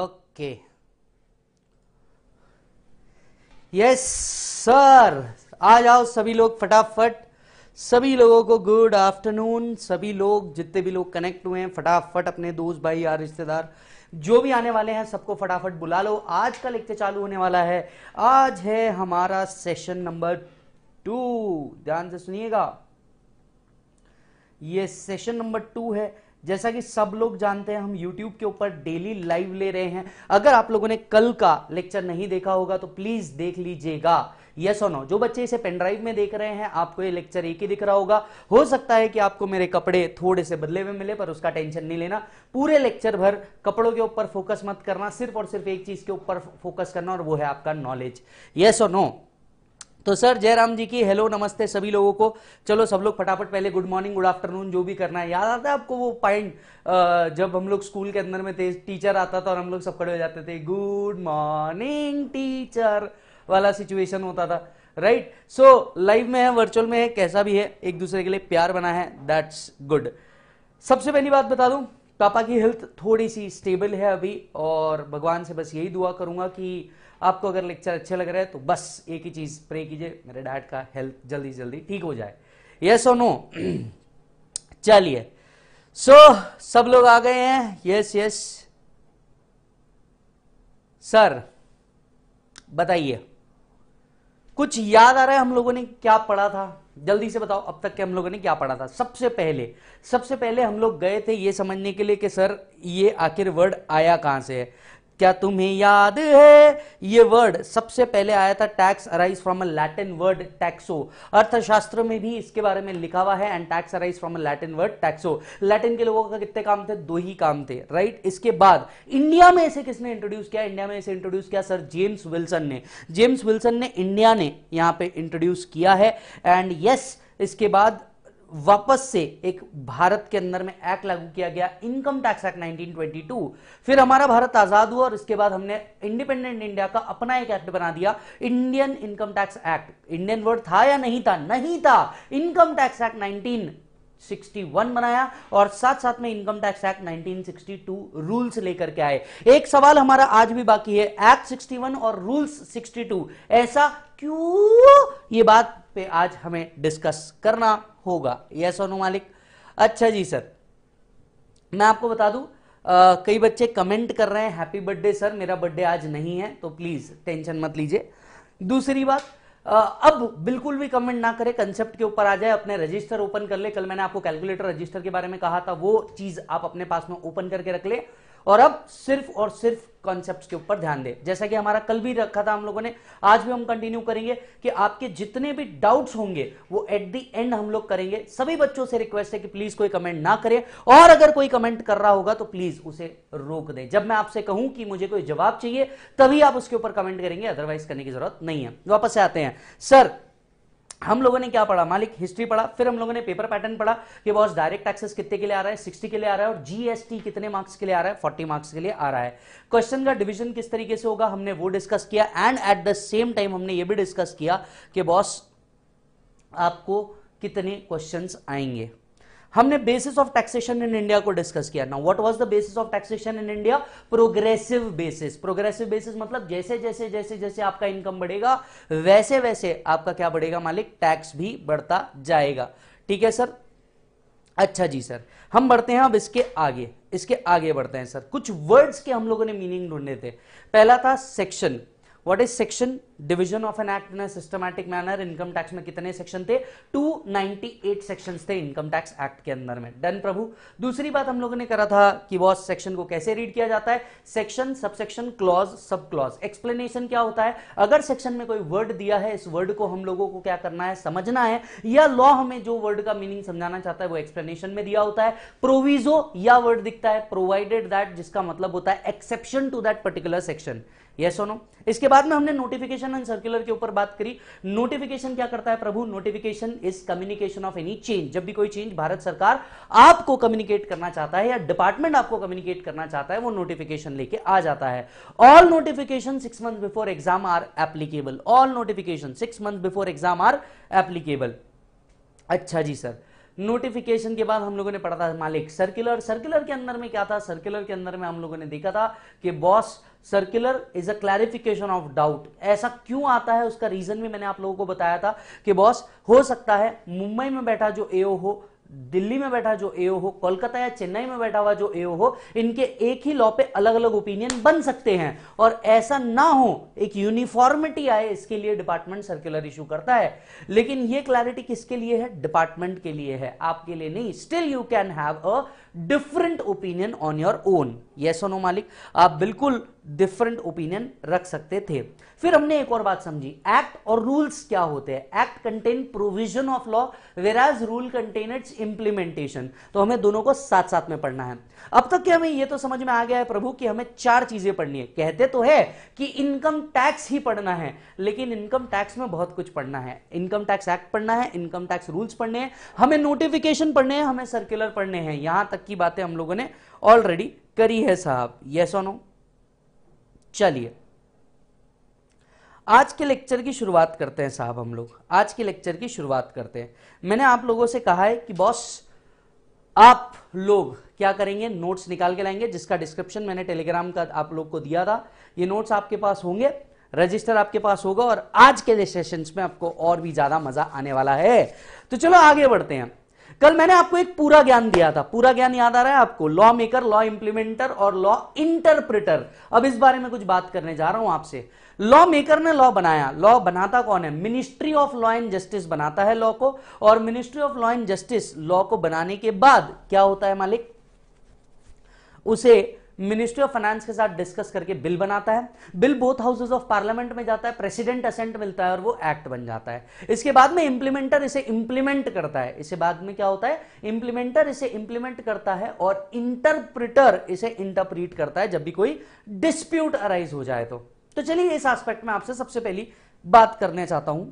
Okay yes sir आ जाओ सभी लोग फटाफट सभी लोगों को गुड आफ्टरनून सभी लोग जितने भी लोग कनेक्ट हुए हैं फटाफट अपने दोस्त भाई यार रिश्तेदार जो भी आने वाले हैं सबको फटाफट बुला लो आज का लेक्चर चालू होने वाला है आज है हमारा सेशन नंबर टू ध्यान से सुनिएगा ये सेशन नंबर टू है जैसा कि सब लोग जानते हैं हम YouTube के ऊपर डेली लाइव ले रहे हैं अगर आप लोगों ने कल का लेक्चर नहीं देखा होगा तो प्लीज देख लीजिएगा यस और नो जो बच्चे इसे पेनड्राइव में देख रहे हैं आपको ये लेक्चर एक ही दिख रहा होगा हो सकता है कि आपको मेरे कपड़े थोड़े से बदले हुए मिले पर उसका टेंशन नहीं लेना पूरे लेक्चर भर कपड़ों के ऊपर फोकस मत करना सिर्फ और सिर्फ एक चीज के ऊपर फोकस करना और वो है आपका नॉलेज यस और नो तो सर जयराम जी की हेलो नमस्ते सभी लोगों को चलो सब लोग फटाफट पहले गुड मॉर्निंग गुड आफ्टरनून जो भी करना है याद आता है आपको वो पॉइंट जब हम लोग स्कूल के अंदर में थे टीचर आता था और हम लोग सब खड़े हो जाते थे गुड मॉर्निंग टीचर वाला सिचुएशन होता था राइट सो लाइव में है वर्चुअल में है कैसा भी है एक दूसरे के लिए प्यार बना है दैट्स गुड सबसे पहली बात बता दूं पापा की हेल्थ थोड़ी सी स्टेबल है अभी और भगवान से बस यही दुआ करूंगा कि आपको अगर लेक्चर अच्छे लग रहे हैं तो बस एक ही चीज प्रे कीजिए मेरे डैड का हेल्थ जल्दी जल्दी ठीक हो जाए यस और नो चलिए सो सब लोग आ गए हैं यस यस सर बताइए कुछ याद आ रहा है हम लोगों ने क्या पढ़ा था जल्दी से बताओ अब तक के हम लोगों ने क्या पढ़ा था सबसे पहले सबसे पहले हम लोग गए थे ये समझने के लिए कि सर ये आखिर वर्ड आया कहां से है क्या तुम्हें याद है ये वर्ड सबसे पहले आया था tax arise from a Latin word taxo अर्थशास्त्र में भी इसके बारे में लिखा हुआ है and tax arise from a Latin word taxo Latin के लोगों का कितने काम थे दो ही काम थे राइट इसके बाद इंडिया में इसे किसने इंट्रोड्यूस किया इंडिया में इसे इंट्रोड्यूस किया सर जेम्स विल्सन ने जेम्स विल्सन ने इंडिया ने यहां पर इंट्रोड्यूस किया है एंड यस yes, इसके बाद वापस से एक भारत के अंदर में एक्ट लागू किया गया इनकम टैक्स एक्ट 1922 फिर हमारा भारत आजाद हुआ और इसके बाद हमने इंडिपेंडेंट इंडिया का अपना एक एक्ट बना दिया Indian income tax act Indian word था या नहीं था नहीं था इनकम टैक्स एक्ट 19 61 बनाया और साथ साथ में इनकम टैक्स एक्ट 1962 रूल्स लेकर के आए एक सवाल हमारा आज भी बाकी है एक्ट 61 और रूल्स 62 ऐसा क्यों ये बात पे आज हमें डिस्कस करना होगा यस सोनू मालिक अच्छा जी सर मैं आपको बता दू Uh, कई बच्चे कमेंट कर रहे हैं हैप्पी बर्थडे सर मेरा बर्थडे आज नहीं है तो प्लीज टेंशन मत लीजिए दूसरी बात uh, अब बिल्कुल भी कमेंट ना करें कंसेप्ट के ऊपर आ जाए अपने रजिस्टर ओपन कर ले कल मैंने आपको कैलकुलेटर रजिस्टर के बारे में कहा था वो चीज आप अपने पास में ओपन करके रख ले और अब सिर्फ और सिर्फ कॉन्सेप्ट्स के ऊपर ध्यान दें जैसा कि हमारा कल भी रखा था हम लोगों ने आज भी हम कंटिन्यू करेंगे कि आपके जितने भी डाउट्स होंगे वो एट दी एंड हम लोग करेंगे सभी बच्चों से रिक्वेस्ट है कि प्लीज कोई कमेंट ना करें और अगर कोई कमेंट कर रहा होगा तो प्लीज उसे रोक दें जब मैं आपसे कहूं कि मुझे कोई जवाब चाहिए तभी आप उसके ऊपर कमेंट करेंगे अदरवाइज करने की जरूरत नहीं है वापस से आते हैं सर हम लोगों ने क्या पढ़ा मालिक हिस्ट्री पढ़ा फिर हम लोगों ने पेपर पैटर्न पढ़ा कि बॉस डायरेक्ट टैक्सेस कितने के लिए आ रहा है 60 के लिए आ रहा है और जीएसटी कितने मार्क्स के लिए आ रहा है 40 मार्क्स के लिए आ रहा है क्वेश्चन का डिवीजन किस तरीके से होगा हमने वो डिस्कस किया and at the same time हमने ये भी डिस्कस किया कि बॉस आपको कितने क्वेश्चन आएंगे हमने basis of taxation in India को डिस्कस किया ना what was the basis of taxation in India progressive basis progressive basis मतलब जैसे जैसे जैसे जैसे आपका इनकम बढ़ेगा वैसे वैसे आपका क्या बढ़ेगा मालिक टैक्स भी बढ़ता जाएगा ठीक है सर अच्छा जी सर हम बढ़ते हैं अब इसके आगे इसके आगे बढ़ते हैं सर कुछ वर्ड्स के हम लोगों ने मीनिंग ढूंढने थे पहला था section what is section division of an act in systematic manner income tax में कितने सेक्शन थे 298 सेक्शंस थे इनकम टैक्स एक्ट के अंदर में डन प्रभु दूसरी बात हम लोगों ने करा था कि बॉस सेक्शन को कैसे रीड किया जाता है section section clause sub clause explanation क्या होता है अगर सेक्शन में कोई वर्ड दिया है इस वर्ड को हम लोगों को क्या करना है समझना है या लॉ हमें जो वर्ड का मीनिंग समझाना चाहता है वो एक्सप्लेनेशन में दिया होता है प्रोविजो या वर्ड दिखता है प्रोवाइडेड दैट जिसका मतलब होता है exception to that particular section yes और नो इसके बाद में हमने नोटिफिकेशन एंड सर्कुलर के ऊपर बात करी नोटिफिकेशन क्या करता है प्रभु notification is communication of any change जब भी कोई चेंज भारत सरकार आपको कम्युनिकेट करना चाहता है या डिपार्टमेंट आपको कम्युनिकेट करना चाहता है वो नोटिफिकेशन लेके आ जाता है all notification six month before exam are applicable all notification six month before exam are applicable अच्छा जी सर नोटिफिकेशन के बाद हम लोगों ने पढ़ा था मालिक सर्कुलर सर्कुलर के अंदर में क्या था सर्कुलर के अंदर में हम लोगों ने देखा था कि boss circular is a clarification of doubt ऐसा क्यों आता है उसका रीजन भी मैंने आप लोगों को बताया था कि बॉस हो सकता है मुंबई में बैठा जो एओ हो दिल्ली में बैठा जो एओ हो कोलकाता या चेन्नई में बैठा हुआ जो एओ हो इनके एक ही लॉ पे अलग अलग ओपिनियन बन सकते हैं और ऐसा ना हो एक यूनिफॉर्मिटी आए इसके लिए डिपार्टमेंट सर्कुलर इशू करता है लेकिन ये क्लैरिटी किसके लिए है डिपार्टमेंट के लिए है आपके लिए नहीं still you can have a different opinion on your own ये नो मालिक आप बिल्कुल डिफरेंट ओपिनियन रख सकते थे फिर हमने एक और बात समझी एक्ट और रूल्स क्या होते हैं act contain provision of law where as rule contain its implementation तो हमें दोनों को साथ साथ में पढ़ना है अब तक क्या हमें यह तो समझ में आ गया है प्रभु कि हमें चार चीजें पढ़नी है कहते तो है कि इनकम टैक्स ही पढ़ना है लेकिन इनकम टैक्स में बहुत कुछ पढ़ना है इनकम टैक्स एक्ट पढ़ना है इनकम टैक्स रूल्स पढ़ने हैं हमें नोटिफिकेशन पढ़ने हैं हमें सर्कुलर पढ़ने हैं यहां तक तक की बातें हम लोगों ने ऑलरेडी करी है साहब यस और नो चलिए आज के लेक्चर की शुरुआत करते हैं साहब हम लोग आज के लेक्चर की शुरुआत करते हैं मैंने आप लोगों से कहा है कि बॉस आप लोग क्या करेंगे नोट्स निकाल के लाएंगे जिसका डिस्क्रिप्शन मैंने टेलीग्राम का आप लोग को दिया था ये नोट्स आपके पास होंगे रजिस्टर आपके पास होगा और आज के सेशंस में आपको और भी ज्यादा मजा आने वाला है तो चलो आगे बढ़ते हैं कल मैंने आपको एक पूरा ज्ञान दिया था पूरा ज्ञान याद आ रहा है आपको लॉ मेकर लॉ इंप्लीमेंटर और लॉ इंटरप्रिटर अब इस बारे में कुछ बात करने जा रहा हूं आपसे लॉ मेकर ने लॉ बनाया लॉ बनाता कौन है ministry of law and justice बनाता है लॉ को और ministry of law and justice law को बनाने के बाद क्या होता है मालिक उसे मिनिस्ट्री ऑफ फाइनेंस के साथ डिस्कस करके बिल बनाता है bill both houses of parliament में जाता है प्रेसिडेंट असेंट मिलता है और वो एक्ट बन जाता है इसके बाद में इंप्लीमेंटर इसे इंप्लीमेंट करता है इसे बाद में क्या होता है इंप्लीमेंटर इसे इंप्लीमेंट करता है और इंटरप्रिटर इसे इंटरप्रीट करता है जब भी कोई डिस्प्यूट अराइज हो जाए तो, तो चलिए इस आस्पेक्ट में आपसे सबसे पहली बात करने चाहता हूं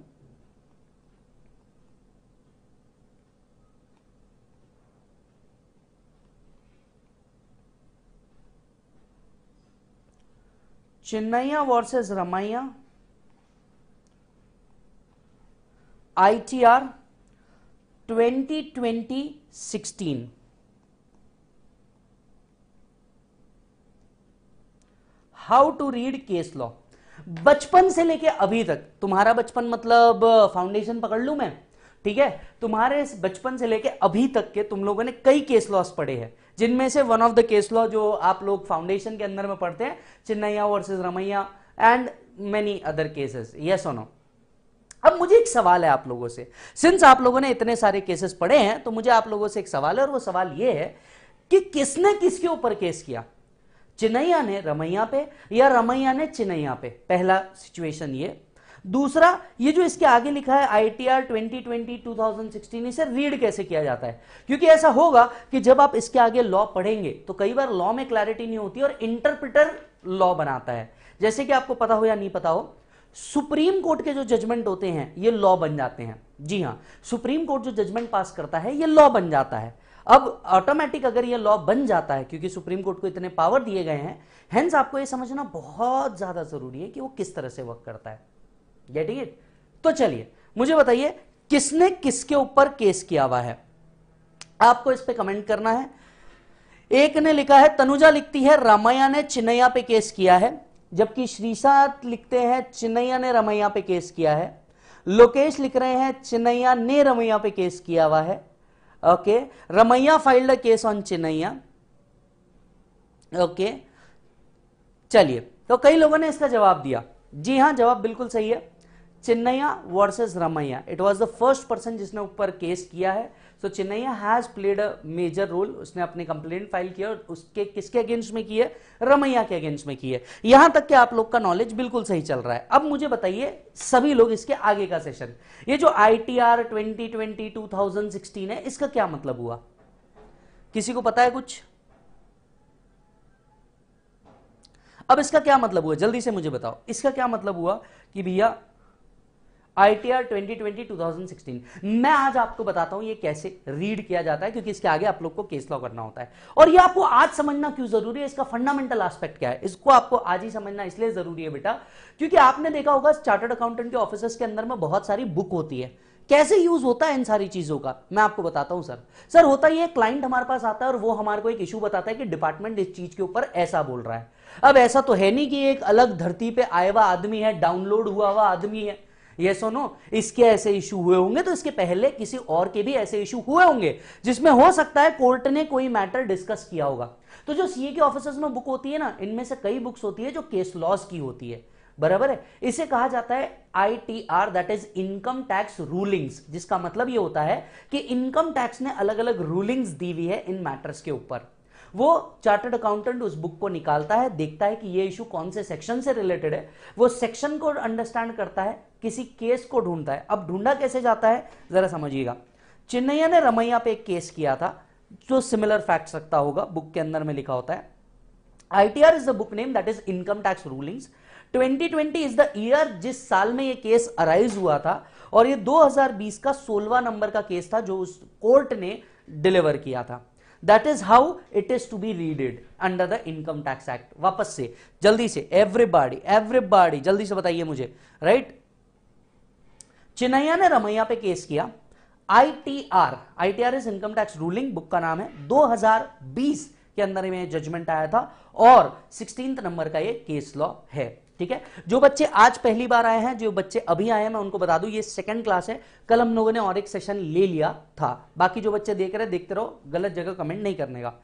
Chennaiya versus Ramaiah twenty 2020-16. How to read case law बचपन से लेके अभी तक तुम्हारा बचपन मतलब फाउंडेशन पकड़ लू मैं ठीक है तुम्हारे बचपन से लेके अभी तक के तुम लोगों ने कई केस लॉस पढ़े हैं जिनमें से one of the case law जो आप लोग फाउंडेशन के अंदर में पढ़ते हैं Chinnaiah versus Ramaiah and many other cases ये और अब मुझे एक सवाल है आप लोगों से सिंस आप लोगों ने इतने सारे केसेस पढ़े हैं तो मुझे आप लोगों से एक सवाल है और वो सवाल ये है कि किसने किसके ऊपर केस किया चिन्हैया ने रमैया पे या रमैया ने चिन्हैया पे पहला सिचुएशन ये दूसरा ये जो इसके आगे लिखा है आईटीआर थाउजेंड सिक्सटीन इसे रीड कैसे किया जाता है क्योंकि ऐसा होगा कि जब आप इसके आगे लॉ पढ़ेंगे तो कई बार लॉ में क्लैरिटी नहीं होती और इंटरप्रिटर लॉ बनाता है जैसे कि आपको पता हो या नहीं पता हो सुप्रीम कोर्ट के जो जजमेंट होते हैं ये लॉ बन जाते हैं जी हाँ सुप्रीम कोर्ट जो जजमेंट पास करता है ये लॉ बन जाता है अब ऑटोमेटिक अगर ये लॉ बन जाता है क्योंकि सुप्रीम कोर्ट को इतने पावर दिए गए हैं हेंस आपको ये समझना बहुत ज़्यादा ज़रूरी है कि वो किस तरह से वर्क करता है गेटिंग इट तो चलिए मुझे बताइए किसने किसके ऊपर केस किया हुआ है आपको इस पे कमेंट करना है एक ने लिखा है तनुजा लिखती है रामैया ने चिन्हैया पे केस किया है जबकि श्रीसात लिखते हैं चिन्हैया ने रमैया पे केस किया है लोकेश लिख रहे हैं चिन्हैया ने रमैया पे केस किया हुआ है okay Ramaiah filed case on Chinnaiah okay चलिए तो कई लोगों ने इसका जवाब दिया जी हां जवाब बिल्कुल सही है Chinnaiah versus Ramaiah it was the first person जिसने ऊपर केस किया है so Chinnaiah has played a major role उसने अपनी कंप्लेंट फाइल किया और उसके किसके अगेंस्ट में की है रमैया के अगेंस्ट में की है यहां तक कि आप लोग का नॉलेज बिल्कुल सही चल रहा है अब मुझे बताइए सभी लोग इसके आगे का सेशन ये जो I T R twenty twenty two thousand sixteen है इसका क्या मतलब हुआ किसी को पता है कुछ अब इसका क्या मतलब हुआ जल्दी से मुझे बताओ इसका क्या मतलब हुआ कि भैया आईटीआर 2020 2016 मैं आज आपको बताता हूं ये कैसे रीड किया जाता है क्योंकि इसके आगे आप लोग को केस लॉ करना होता है और ये आपको आज समझना क्यों जरूरी है इसका फंडामेंटल एस्पेक्ट क्या है इसको आपको आज ही समझना इसलिए जरूरी है बेटा क्योंकि आपने देखा होगा चार्टर्ड अकाउंटेंट के ऑफिसर्स के अंदर में बहुत सारी बुक होती है कैसे यूज होता है इन सारी चीजों का मैं आपको बताता हूं सर सर होता ये क्लाइंट हमारे पास आता है और वो हमारे को एक इशू बताता है कि डिपार्टमेंट इस चीज के ऊपर ऐसा बोल रहा है अब ऐसा तो है नहीं कि एक अलग धरती पे आया हुआ आदमी है डाउनलोड हुआ हुआ आदमी है ये सुनो इसके ऐसे इशू हुए होंगे तो इसके पहले किसी और के भी ऐसे इशू हुए होंगे जिसमें हो सकता है कोर्ट ने कोई मैटर डिस्कस किया होगा तो जो सीए के ऑफिसर्स में बुक होती है ना इनमें से कई बुक्स होती है जो केस लॉस की होती है बराबर है इसे कहा जाता है I T R that is income tax rulings जिसका मतलब ये होता है कि इनकम टैक्स ने अलग अलग रूलिंग्स दी हुई है इन मैटर्स के ऊपर वो चार्टर्ड अकाउंटेंट उस बुक को निकालता है देखता है कि ये इशू कौन से सेक्शन से रिलेटेड है वो सेक्शन को अंडरस्टैंड करता है किसी केस को ढूंढता है अब ढूंढा कैसे जाता है जरा समझिएगा चिन्नैया ने रमैया पे एक केस किया था जो सिमिलर फैक्ट रखता होगा बुक के अंदर में लिखा होता है ITR is the book name that is income tax rulings 2020 is the year जिस साल में ये केस अराइज हुआ था और ये 2020 का सोलवा नंबर का केस था जो उस कोर्ट ने डिलीवर किया था that is how it is to be readed under the income tax act वापस से जल्दी से एवरीबॉडी एवरीबॉडी जल्दी से बताइए मुझे राइट right? चिन्हैया ने रमैया पे केस किया ITR ITR is income tax ruling book का नाम है 2020 के अंदर में जजमेंट आया था और सिक्सटीन नंबर का ये केस लॉ है ठीक है जो बच्चे आज पहली बार आए हैं जो बच्चे अभी आए हैं मैं उनको बता दूं ये सेकंड क्लास है कल हम लोगों ने और एक सेशन ले लिया था बाकी जो बच्चे देख रहे देखते रहो गलत जगह कमेंट नहीं करने का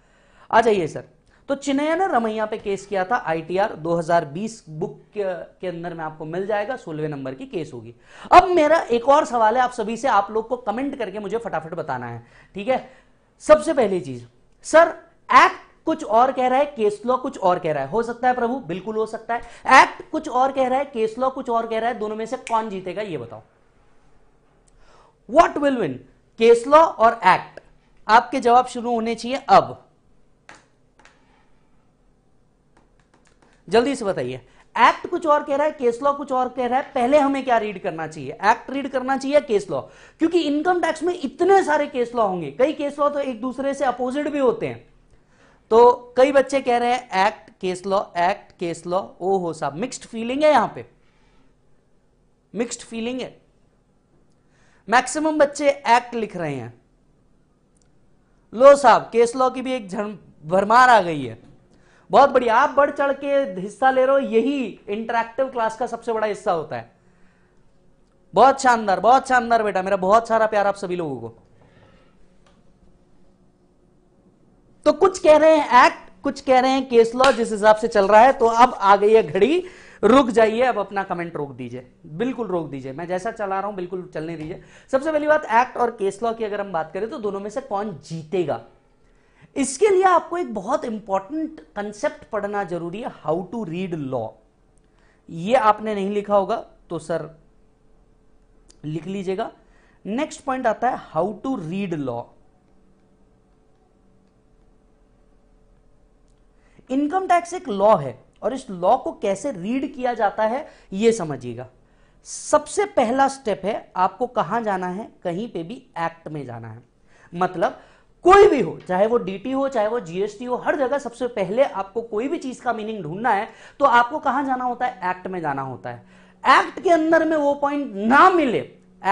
आ जाइए सर तो चिन्हया ने रमैया पे केस किया था आईटीआर 2020 बुक के अंदर में आपको मिल जाएगा सोलवे नंबर की केस होगी अब मेरा एक और सवाल है आप सभी से आप लोग को कमेंट करके मुझे फटाफट बताना है ठीक है सबसे पहली चीज सर एक्ट कुछ और कह रहा है केस लॉ कुछ और कह रहा है हो सकता है प्रभु बिल्कुल हो सकता है एक्ट कुछ और कह रहा है केस लॉ कुछ और कह रहा है दोनों में से कौन जीतेगा ये बताओ what will win case law और एक्ट आपके जवाब शुरू होने चाहिए अब जल्दी से बताइए एक्ट कुछ और कह रहा है केस लॉ कुछ और कह रहा है पहले हमें क्या रीड करना चाहिए एक्ट रीड करना चाहिए केस लॉ क्योंकि इनकम टैक्स में इतने सारे केस लॉ होंगे कई केस लॉ तो एक दूसरे से अपोजिट भी होते हैं तो कई बच्चे कह रहे हैं act case law act case law ओ हो साहब मिक्स्ड फीलिंग है यहां पे मिक्स्ड फीलिंग है मैक्सिमम बच्चे एक्ट लिख रहे हैं लो साहब केस लॉ की भी एक भरमार आ गई है बहुत बढ़िया आप बढ़ चढ़ के हिस्सा ले रहे हो यही इंटरेक्टिव क्लास का सबसे बड़ा हिस्सा होता है बहुत शानदार बहुत शानदार बेटा मेरा बहुत सारा प्यार आप सभी लोगों को तो कुछ कह रहे हैं एक्ट कुछ कह रहे हैं केस लॉ जिस हिसाब से चल रहा है तो अब आ गई है घड़ी रुक जाइए अब अपना कमेंट रोक दीजिए बिल्कुल रोक दीजिए मैं जैसा चला रहा हूं बिल्कुल चलने दीजिए सबसे पहली बात एक्ट और केस लॉ की अगर हम बात करें तो दोनों में से कौन जीतेगा इसके लिए आपको एक बहुत इंपॉर्टेंट कंसेप्ट पढ़ना जरूरी है हाउ टू रीड लॉ ये आपने नहीं लिखा होगा तो सर लिख लीजिएगा नेक्स्ट पॉइंट आता है how to read law income tax एक लॉ है और इस लॉ को कैसे रीड किया जाता है यह समझिएगा सबसे पहला स्टेप है आपको कहां जाना है कहीं पे भी एक्ट में जाना है मतलब कोई भी हो चाहे वो डीटी हो चाहे वो जीएसटी हो हर जगह सबसे पहले आपको कोई भी चीज का मीनिंग ढूंढना है तो आपको कहां जाना होता है एक्ट में जाना होता है एक्ट के अंदर में वो पॉइंट ना मिले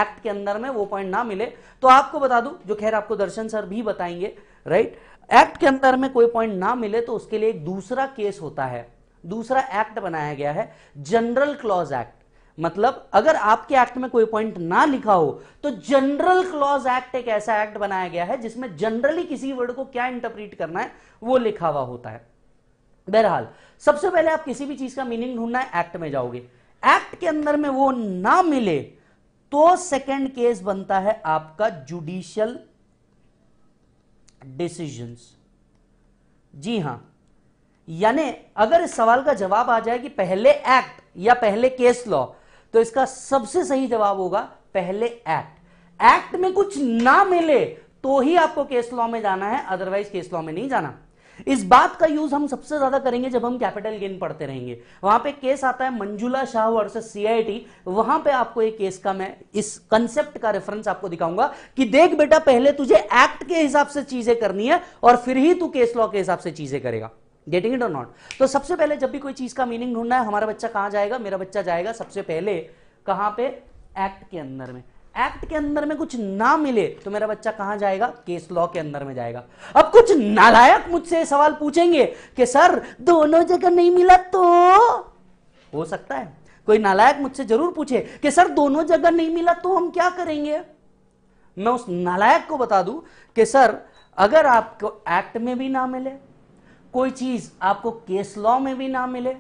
एक्ट के अंदर में वो पॉइंट ना मिले तो आपको बता दू जो खैर आपको दर्शन सर भी बताएंगे राइट एक्ट के अंदर में कोई पॉइंट ना मिले तो उसके लिए एक दूसरा केस होता है दूसरा एक्ट बनाया गया है जनरल क्लॉज एक्ट मतलब अगर आपके एक्ट में कोई पॉइंट ना लिखा हो तो जनरल क्लॉज एक्ट एक ऐसा एक्ट बनाया गया है जिसमें जनरली किसी वर्ड को क्या इंटरप्रिट करना है वो लिखा हुआ होता है बहरहाल सबसे पहले आप किसी भी चीज का मीनिंग ढूंढना है एक्ट में जाओगे एक्ट के अंदर में वो ना मिले तो सेकेंड केस बनता है आपका जुडिशियल डिसीजन जी हां यानी अगर इस सवाल का जवाब आ जाए कि पहले एक्ट या पहले केस लॉ तो इसका सबसे सही जवाब होगा पहले एक्ट एक्ट में कुछ ना मिले तो ही आपको केस लॉ में जाना है अदरवाइज केस लॉ में नहीं जाना इस बात का यूज हम सबसे ज्यादा करेंगे जब हम कैपिटल गेन पढ़ते रहेंगे वहां पे केस आता है मंजुला शाह वर्सेस सीआईटी वहां पे आपको एक केस का मैं इस कंसेप्ट का रेफरेंस आपको दिखाऊंगा कि देख बेटा पहले तुझे एक्ट के हिसाब से चीजें करनी है और फिर ही तू केस लॉ के हिसाब से चीजें करेगा गेटिंग इट और नॉट तो सबसे पहले जब भी कोई चीज का मीनिंग ढूंढना है हमारा बच्चा कहां जाएगा मेरा बच्चा जाएगा सबसे पहले कहां पे एक्ट के अंदर में एक्ट के अंदर में कुछ ना मिले तो मेरा बच्चा कहां जाएगा केस लॉ के अंदर में जाएगा अब कुछ नालायक मुझसे सवाल पूछेंगे कि सर दोनों जगह नहीं मिला तो हो सकता है कोई नालायक मुझसे जरूर पूछे कि सर दोनों जगह नहीं मिला तो हम क्या करेंगे मैं उस नालायक को बता दूं कि सर अगर आपको एक्ट में भी ना मिले कोई चीज आपको केस लॉ में भी ना मिले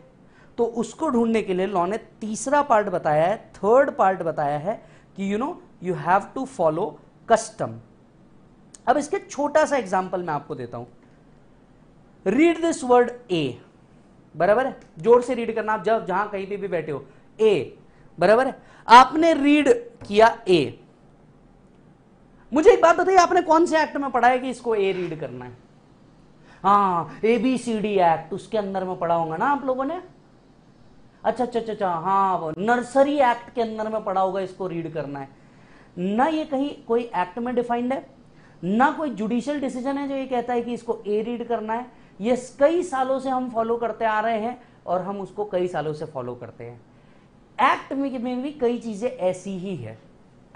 तो उसको ढूंढने के लिए लॉ ने तीसरा पार्ट बताया है थर्ड पार्ट बताया है कि you know you have to follow custom अब इसके छोटा सा एग्जाम्पल मैं आपको देता हूं रीड दिस वर्ड ए बराबर है जोर से रीड करना आप जब जहां कहीं भी, भी बैठे हो ए बराबर है आपने रीड किया ए मुझे एक बात बताइए आपने कौन से एक्ट में पढ़ा है कि इसको ए रीड करना है हाँ एबीसीडी एक्ट उसके अंदर में पढ़ा होगा ना आप लोगों ने अच्छा, अच्छा अच्छा अच्छा हाँ वो नर्सरी एक्ट के अंदर में पढ़ा होगा इसको रीड करना है ना ये कहीं कोई एक्ट में डिफाइंड है ना कोई जुडिशियल डिसीजन है जो ये कहता है कि इसको ए रीड करना है ये कई सालों से हम फॉलो करते आ रहे हैं और हम उसको कई सालों से फॉलो करते हैं एक्ट में भी कई चीजें ऐसी ही है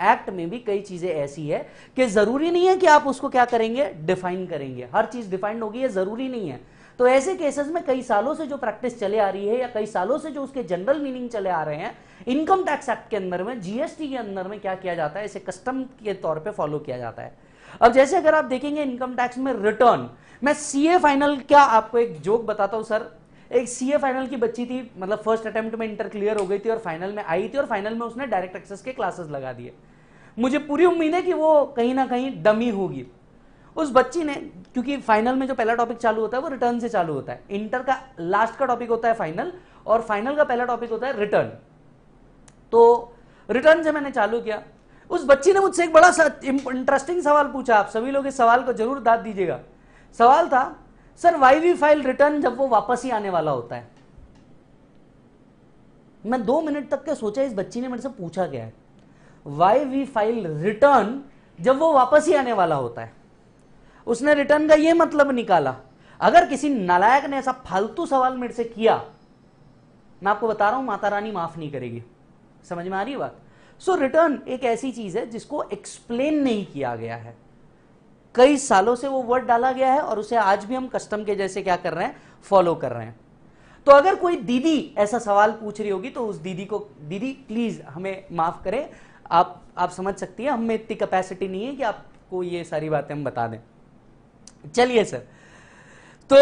एक्ट में भी कई चीजें ऐसी है कि जरूरी नहीं है कि आप उसको क्या करेंगे डिफाइन करेंगे हर चीज डिफाइंड होगी ये जरूरी नहीं है तो ऐसे केसेस में कई सालों से जो प्रैक्टिस चले आ रही है या कई सालों से जो उसके जनरल मीनिंग चले आ रहे हैं इनकम टैक्स एक्ट के अंदर में जीएसटी के अंदर में क्या किया जाता है इसे कस्टम के तौर पे फॉलो किया जाता है अब जैसे अगर आप देखेंगे इनकम टैक्स में रिटर्न मैं सीए फाइनल क्या आपको एक जोक बताता हूं सर एक सीए फाइनल की बच्ची थी मतलब फर्स्ट अटेम्प्ट में इंटर क्लियर हो गई थी और फाइनल में आई थी और फाइनल में उसने डायरेक्ट एक्सेस के क्लासेस लगा दिए मुझे पूरी उम्मीद है कि वो कहीं ना कहीं डमी होगी उस बच्ची ने क्योंकि फाइनल में जो पहला टॉपिक चालू होता है वो रिटर्न से चालू होता है इंटर का लास्ट का टॉपिक होता है फाइनल और फाइनल का पहला टॉपिक होता है रिटर्न तो रिटर्न से मैंने चालू किया उस बच्ची ने मुझसे एक बड़ा इंटरेस्टिंग सवाल पूछा आप सभी लोग इस सवाल को जरूर दाद दीजिएगा सवाल था सर वी फाइल रिटर्न जब वो वापस ही आने वाला होता है मैं दो मिनट तक के सोचा इस बच्ची ने मेरे से पूछा क्या है वाई वी फाइल रिटर्न जब वो वापस ही आने वाला होता है उसने रिटर्न का ये मतलब निकाला अगर किसी नालायक ने ऐसा फालतू सवाल मेरे से किया मैं आपको बता रहा हूं माता रानी माफ नहीं करेगी समझ में आ रही बात सो so, रिटर्न एक ऐसी चीज है जिसको एक्सप्लेन नहीं किया गया है कई सालों से वो वर्ड डाला गया है और उसे आज भी हम कस्टम के जैसे क्या कर रहे हैं फॉलो कर रहे हैं तो अगर कोई दीदी ऐसा सवाल पूछ रही होगी तो उस दीदी को दीदी प्लीज हमें माफ करें आप आप समझ सकती है हमें इतनी कैपेसिटी नहीं है कि आपको ये सारी बातें हम बता दें चलिए सर तो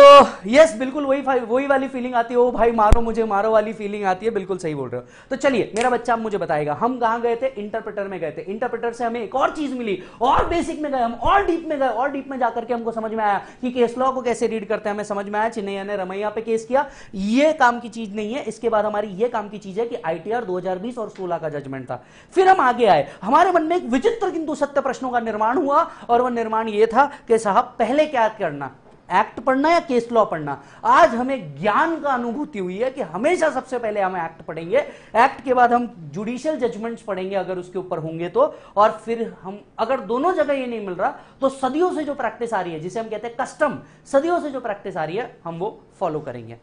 यस बिल्कुल वही वही वाली फीलिंग आती है ओ भाई मारो मुझे मारो वाली फीलिंग आती है बिल्कुल सही बोल रहे हो तो चलिए मेरा बच्चा आप मुझे बताएगा हम कहां गए थे इंटरप्रेटर में गए थे इंटरप्रेटर से हमें एक और चीज मिली और बेसिक में गए हम और डीप में गए और डीप में जाकर के हमको समझ में आया कि केस लॉ को कैसे रीड करते हैं हमें समझ में आया चिन्हैया ने रमैया पे केस किया ये काम की चीज नहीं है इसके बाद हमारी ये काम की चीज है कि आईटीआर 2020 और सोलह का जजमेंट था फिर हम आगे आए हमारे मन में एक विचित्र किंतु सत्य प्रश्नों का निर्माण हुआ और वह निर्माण ये था कि साहब पहले क्या करना एक्ट पढ़ना या केस लॉ पढ़ना आज हमें ज्ञान का अनुभूति हुई है कि हमेशा सबसे पहले हम एक्ट पढ़ेंगे एक्ट के बाद हम जुडिशियल जजमेंट्स पढ़ेंगे अगर उसके ऊपर होंगे तो और फिर हम अगर दोनों जगह ये नहीं मिल रहा तो सदियों से जो प्रैक्टिस आ रही है जिसे हम कहते हैं कस्टम सदियों से जो प्रैक्टिस आ रही है हम वो फॉलो करेंगे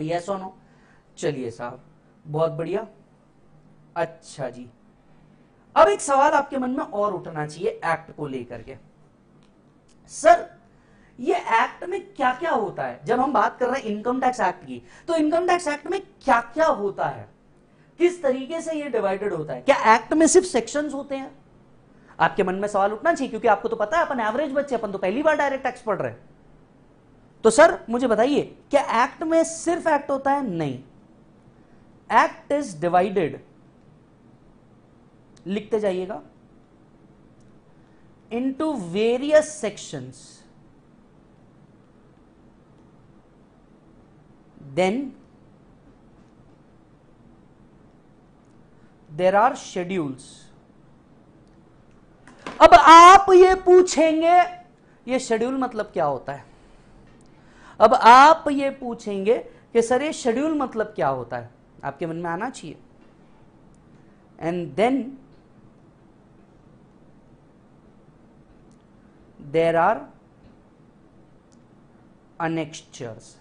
ये सोनो चलिए साहब बहुत बढ़िया अच्छा जी अब एक सवाल आपके मन में और उठना चाहिए एक्ट को लेकर के सर ये एक्ट में क्या क्या होता है जब हम बात कर रहे हैं इनकम टैक्स एक्ट की तो इनकम टैक्स एक्ट में क्या क्या होता है किस तरीके से ये डिवाइडेड होता है क्या एक्ट में सिर्फ सेक्शंस होते हैं आपके मन में सवाल उठना चाहिए क्योंकि आपको तो पता है अपन एवरेज बच्चे अपन तो पहली बार डायरेक्ट टैक्स पढ़ रहे हैं तो सर मुझे बताइए क्या एक्ट में सिर्फ एक्ट होता है नहीं एक्ट इज डिवाइडेड लिखते जाइएगा into various sections Then there are schedules अब आप ये पूछेंगे ये शेड्यूल मतलब क्या होता है अब आप ये पूछेंगे कि सर ये शेड्यूल मतलब क्या होता है आपके मन में आना चाहिए and then there are annexures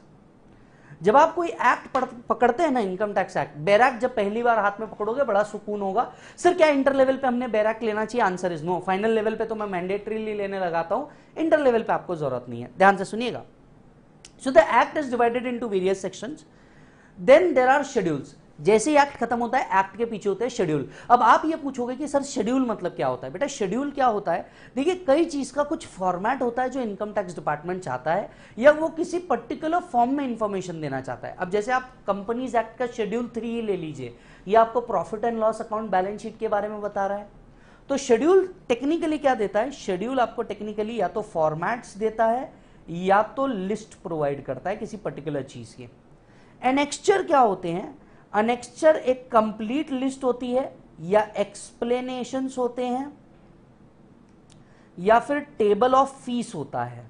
जब आप कोई एक्ट पकड़ते हैं ना इनकम टैक्स एक्ट बैरैक जब पहली बार हाथ में पकड़ोगे बड़ा सुकून होगा सर क्या इंटर लेवल पे हमने बैरैक लेना चाहिए answer is no final level पे तो मैं मैंडेटरीली लेने लगाता हूं इंटर लेवल पे आपको जरूरत नहीं है ध्यान से सुनिएगा so the act is divided to various section then there are schedules जैसे ही एक्ट खत्म होता है एक्ट के पीछे होता है शेड्यूल अब आप ये पूछोगे कि सर शेड्यूल मतलब क्या होता है बेटा शेड्यूल क्या होता है देखिए कई चीज का कुछ फॉर्मेट होता है जो इनकम टैक्स डिपार्टमेंट चाहता है या वो किसी पर्टिकुलर फॉर्म में इंफॉर्मेशन देना चाहता है अब जैसे आप कंपनीज एक्ट का शेड्यूल थ्री ले लीजिए यह आपको profit and loss account balance sheet के बारे में बता रहा है तो शेड्यूल टेक्निकली क्या देता है शेड्यूल आपको टेक्निकली या तो फॉर्मेट्स देता है या तो लिस्ट प्रोवाइड करता है किसी पर्टिकुलर चीज के एनेक्स्चर क्या होते हैं अनेक्स्चर एक कंप्लीट लिस्ट होती है या एक्सप्लेनेशन होते हैं या फिर टेबल ऑफ फीस होता है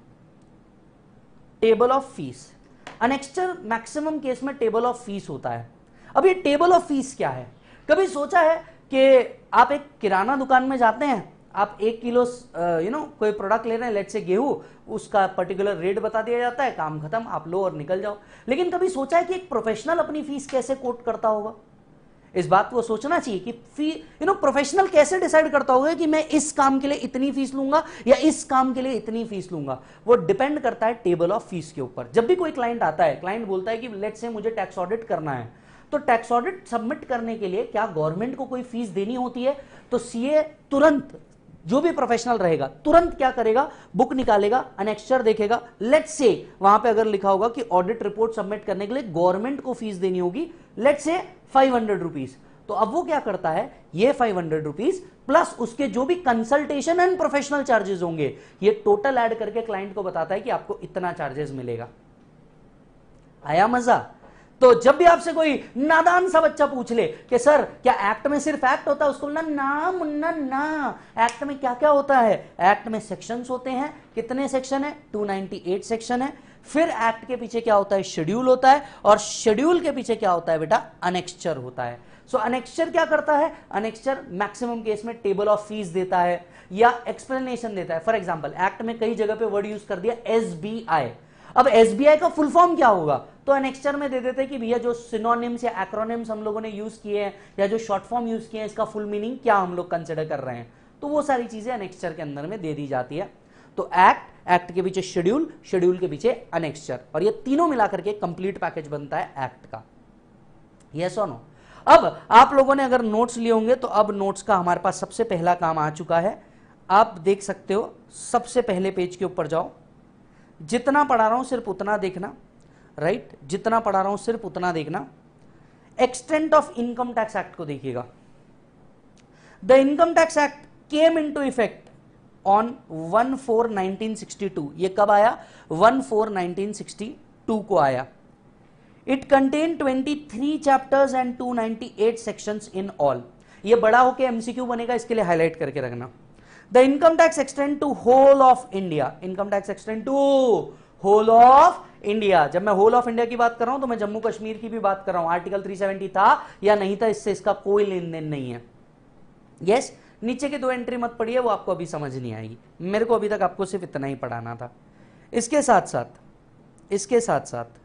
table of fees annexure maximum case में टेबल ऑफ फीस होता है अब ये टेबल ऑफ फीस क्या है कभी सोचा है कि आप एक किराना दुकान में जाते हैं आप एक किलो यू नो कोई प्रोडक्ट ले रहे हैं लेट से गेहूं उसका पर्टिकुलर रेट बता दिया जाता है काम खत्म आप लो और निकल जाओ लेकिन कभी सोचा है कि एक प्रोफेशनल अपनी फीस कैसे कोट करता होगा इस बात को सोचना चाहिए कि फी यू नो प्रोफेशनल कैसे डिसाइड करता होगा कि मैं इस काम के लिए इतनी फीस लूंगा या इस काम के लिए इतनी फीस लूंगा वो डिपेंड करता है टेबल ऑफ फीस के ऊपर जब भी कोई क्लाइंट आता है क्लाइंट बोलता है कि लेट से मुझे टैक्स ऑडिट करना है तो टैक्स ऑडिट सबमिट करने के लिए क्या गवर्नमेंट को कोई फीस देनी होती है तो सीए तुरंत जो भी प्रोफेशनल रहेगा तुरंत क्या करेगा बुक निकालेगा अनेक्चर देखेगा लेट से वहां पे अगर लिखा होगा कि ऑडिट रिपोर्ट सबमिट करने के लिए गवर्नमेंट को फीस देनी होगी लेट से फाइव हंड्रेड रुपीज तो अब वो क्या करता है ये फाइव हंड्रेड रुपीज प्लस उसके जो भी कंसल्टेशन एंड प्रोफेशनल चार्जेस होंगे ये टोटल ऐड करके क्लाइंट को बताता है कि आपको इतना चार्जेस मिलेगा आया मजा तो जब भी आपसे कोई नादान सा बच्चा पूछ ले कि सर क्या एक्ट में सिर्फ एक्ट होता है उसको बोलना ना मुन्ना ना एक्ट में क्या क्या होता है एक्ट में सेक्शंस होते हैं कितने सेक्शन है 298 सेक्शन है फिर एक्ट के पीछे क्या होता है शेड्यूल होता है और शेड्यूल के पीछे क्या होता है बेटा अनेक्चर होता है सो so, अनेक्चर क्या करता है अनेक्चर मैक्सिमम केस में टेबल ऑफ फीस देता है या एक्सप्लेनेशन देता है फॉर एग्जाम्पल एक्ट में कई जगह पे वर्ड यूज कर दिया एस बी आई अब एसबीआई का फुल फॉर्म क्या होगा तो अनेक्स्टर में दे देते कि भैया जो सिनोनिम्स या एक्रोनिम्स हम लोगों ने यूज किए हैं या जो शॉर्ट फॉर्म यूज किए हैं इसका फुल मीनिंग क्या हम लोग कंसिडर कर रहे हैं तो वो सारी चीजें नेक्स्टर के अंदर में दे दी जाती है तो एक्ट एक्ट के पीछे शेड्यूल शेड्यूल के पीछे अनेक्स्चर और ये तीनों मिलाकर के कंप्लीट पैकेज बनता है एक्ट का यस और नो अब आप लोगों ने अगर नोट्स लिए होंगे तो अब नोट्स का हमारे पास सबसे पहला काम आ चुका है आप देख सकते हो सबसे पहले पेज के ऊपर जाओ जितना पढ़ा रहा हूं सिर्फ उतना देखना राइट right? जितना पढ़ा रहा हूं सिर्फ उतना देखना extent of income tax act को देखिएगा the income tax act came in to effect on one four nineteen sixty two ये कब आया one four nineteen sixty two को आया it contain twenty three chapters and two ninety eight section in all ये बड़ा होकर MCQ बनेगा इसके लिए हाईलाइट करके रखना the income tax extend to whole of India. Income tax extend to whole of India जब मैं होल ऑफ इंडिया की बात कर रहा हूं तो मैं जम्मू कश्मीर की भी बात कर रहा हूं आर्टिकल 370 था या नहीं था इससे इसका कोई लेन देन नहीं है यस yes, नीचे की दो एंट्री मत पढ़िए वो आपको अभी समझ नहीं आएगी मेरे को अभी तक आपको सिर्फ इतना ही पढ़ाना था इसके साथ साथ इसके साथ साथ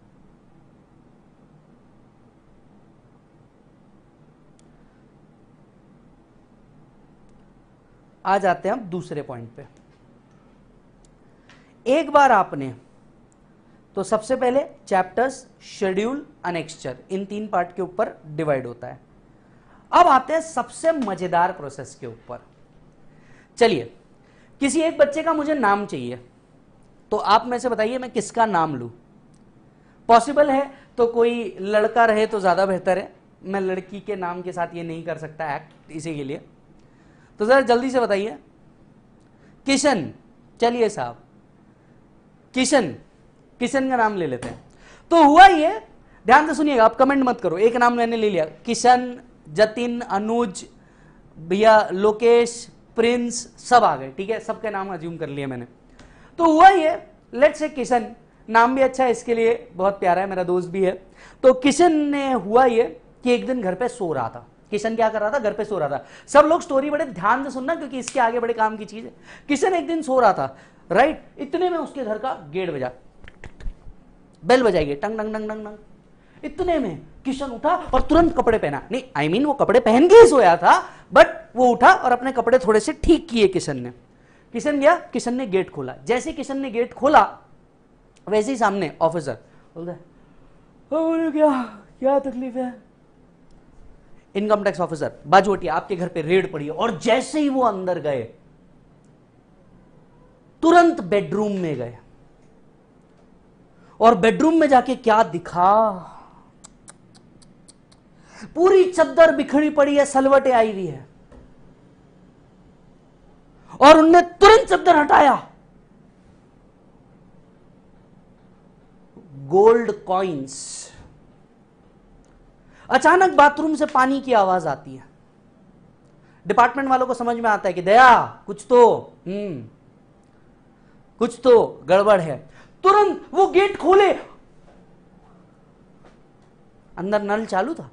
आ जाते हैं हम दूसरे पॉइंट पे एक बार आपने तो सबसे पहले चैप्टर्स शेड्यूल अनेक्स्चर इन तीन पार्ट के ऊपर डिवाइड होता है अब आते हैं सबसे मजेदार प्रोसेस के ऊपर चलिए किसी एक बच्चे का मुझे नाम चाहिए तो आप में से बताइए मैं किसका नाम लू पॉसिबल है तो कोई लड़का रहे तो ज़्यादा बेहतर है मैं लड़की के नाम के साथ ये नहीं कर सकता एक्ट इसी के लिए तो ज़रा जल्दी से बताइए किशन चलिए साहब किशन किशन का नाम ले लेते हैं तो हुआ ये ध्यान से सुनिएगा आप कमेंट मत करो एक नाम मैंने ले लिया किशन जतिन अनुज भैया लोकेश प्रिंस सब आ गए ठीक है सबके नाम अज्यूम कर लिए मैंने तो हुआ ये लेट से किशन नाम भी अच्छा है इसके लिए बहुत प्यारा है मेरा दोस्त भी है तो किशन ने हुआ ये कि एक दिन घर पे सो रहा था किशन क्या कर रहा था घर पे सो रहा था सब लोग स्टोरी बड़े ध्यान से सुनना क्योंकि इसके आगे बड़े काम की चीज है किशन एक दिन सो रहा था राइट इतने में उसके घर का गेट बजा बेल बजाइए टंग टंग टंग टंग टंग इतने में किशन उठा और तुरंत कपड़े पहना नहीं आई I मीन mean, वो कपड़े पहन के सोया था बट वो उठा और अपने कपड़े थोड़े से ठीक किए किशन ने किशन गया किशन ने गेट खोला जैसे किशन ने गेट खोला वैसे ही सामने ऑफिसर बोलता है क्या क्या तकलीफ है इनकम टैक्स ऑफिसर बाजोटिया आपके घर पे रेड पड़ी और जैसे ही वो अंदर गए तुरंत बेडरूम में गए और बेडरूम में जाके क्या दिखा पूरी चद्दर बिखरी पड़ी है सलवटे आई हुई है और उनने तुरंत चद्दर हटाया गोल्ड कॉइन्स अचानक बाथरूम से पानी की आवाज आती है डिपार्टमेंट वालों को समझ में आता है कि दया कुछ तो हम्म कुछ तो गड़बड़ है तुरंत वो गेट खोले अंदर नल चालू था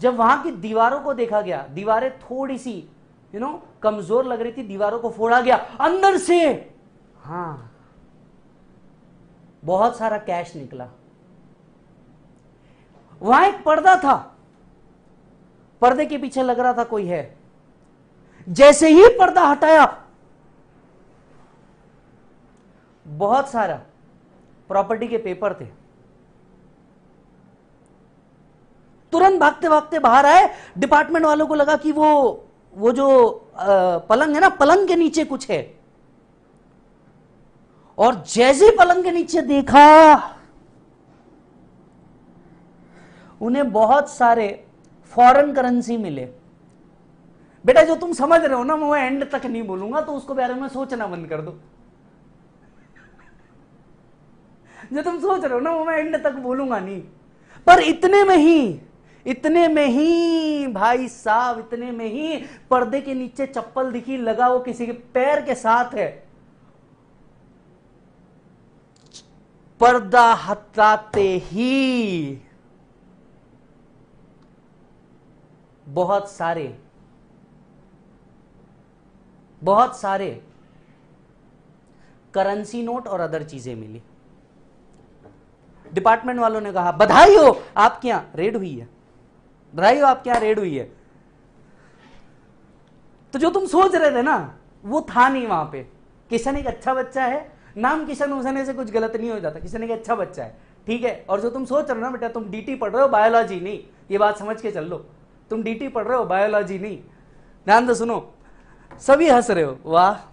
जब वहां की दीवारों को देखा गया दीवारें थोड़ी सी यू you नो know, कमजोर लग रही थी दीवारों को फोड़ा गया अंदर से हाँ बहुत सारा कैश निकला वहां एक पर्दा था पर्दे के पीछे लग रहा था कोई है जैसे ही पर्दा हटाया बहुत सारा प्रॉपर्टी के पेपर थे तुरंत भागते भागते बाहर आए डिपार्टमेंट वालों को लगा कि वो वो जो पलंग है ना पलंग के नीचे कुछ है और जैसे पलंग के नीचे देखा उन्हें बहुत सारे फॉरेन करेंसी मिले बेटा जो तुम समझ रहे हो ना मैं एंड तक नहीं बोलूंगा तो उसको बारे में सोचना बंद कर दो जो तुम सोच रहे हो ना वो मैं एंड तक बोलूंगा नहीं पर इतने में ही इतने में ही भाई साहब इतने में ही पर्दे के नीचे चप्पल दिखी लगा वो किसी के पैर के साथ है पर्दा हटाते ही बहुत सारे बहुत सारे करेंसी नोट और अदर चीजें मिली डिपार्टमेंट वालों ने कहा बधाई हो आपके यहां रेड हुई है बधाई हो आपके यहां रेड हुई है तो जो तुम सोच रहे थे ना वो था नहीं वहां पे किशन एक अच्छा बच्चा है नाम किशन होने से कुछ गलत नहीं हो जाता किशन एक अच्छा बच्चा है ठीक है और जो तुम सोच रहे हो ना बेटा तुम डीटी पढ़ रहे हो बायोलॉजी नहीं ये बात समझ के चल लो तुम डीटी पढ़ रहे हो बायोलॉजी नहीं ध्यान से सुनो सभी हंस रहे हो वाह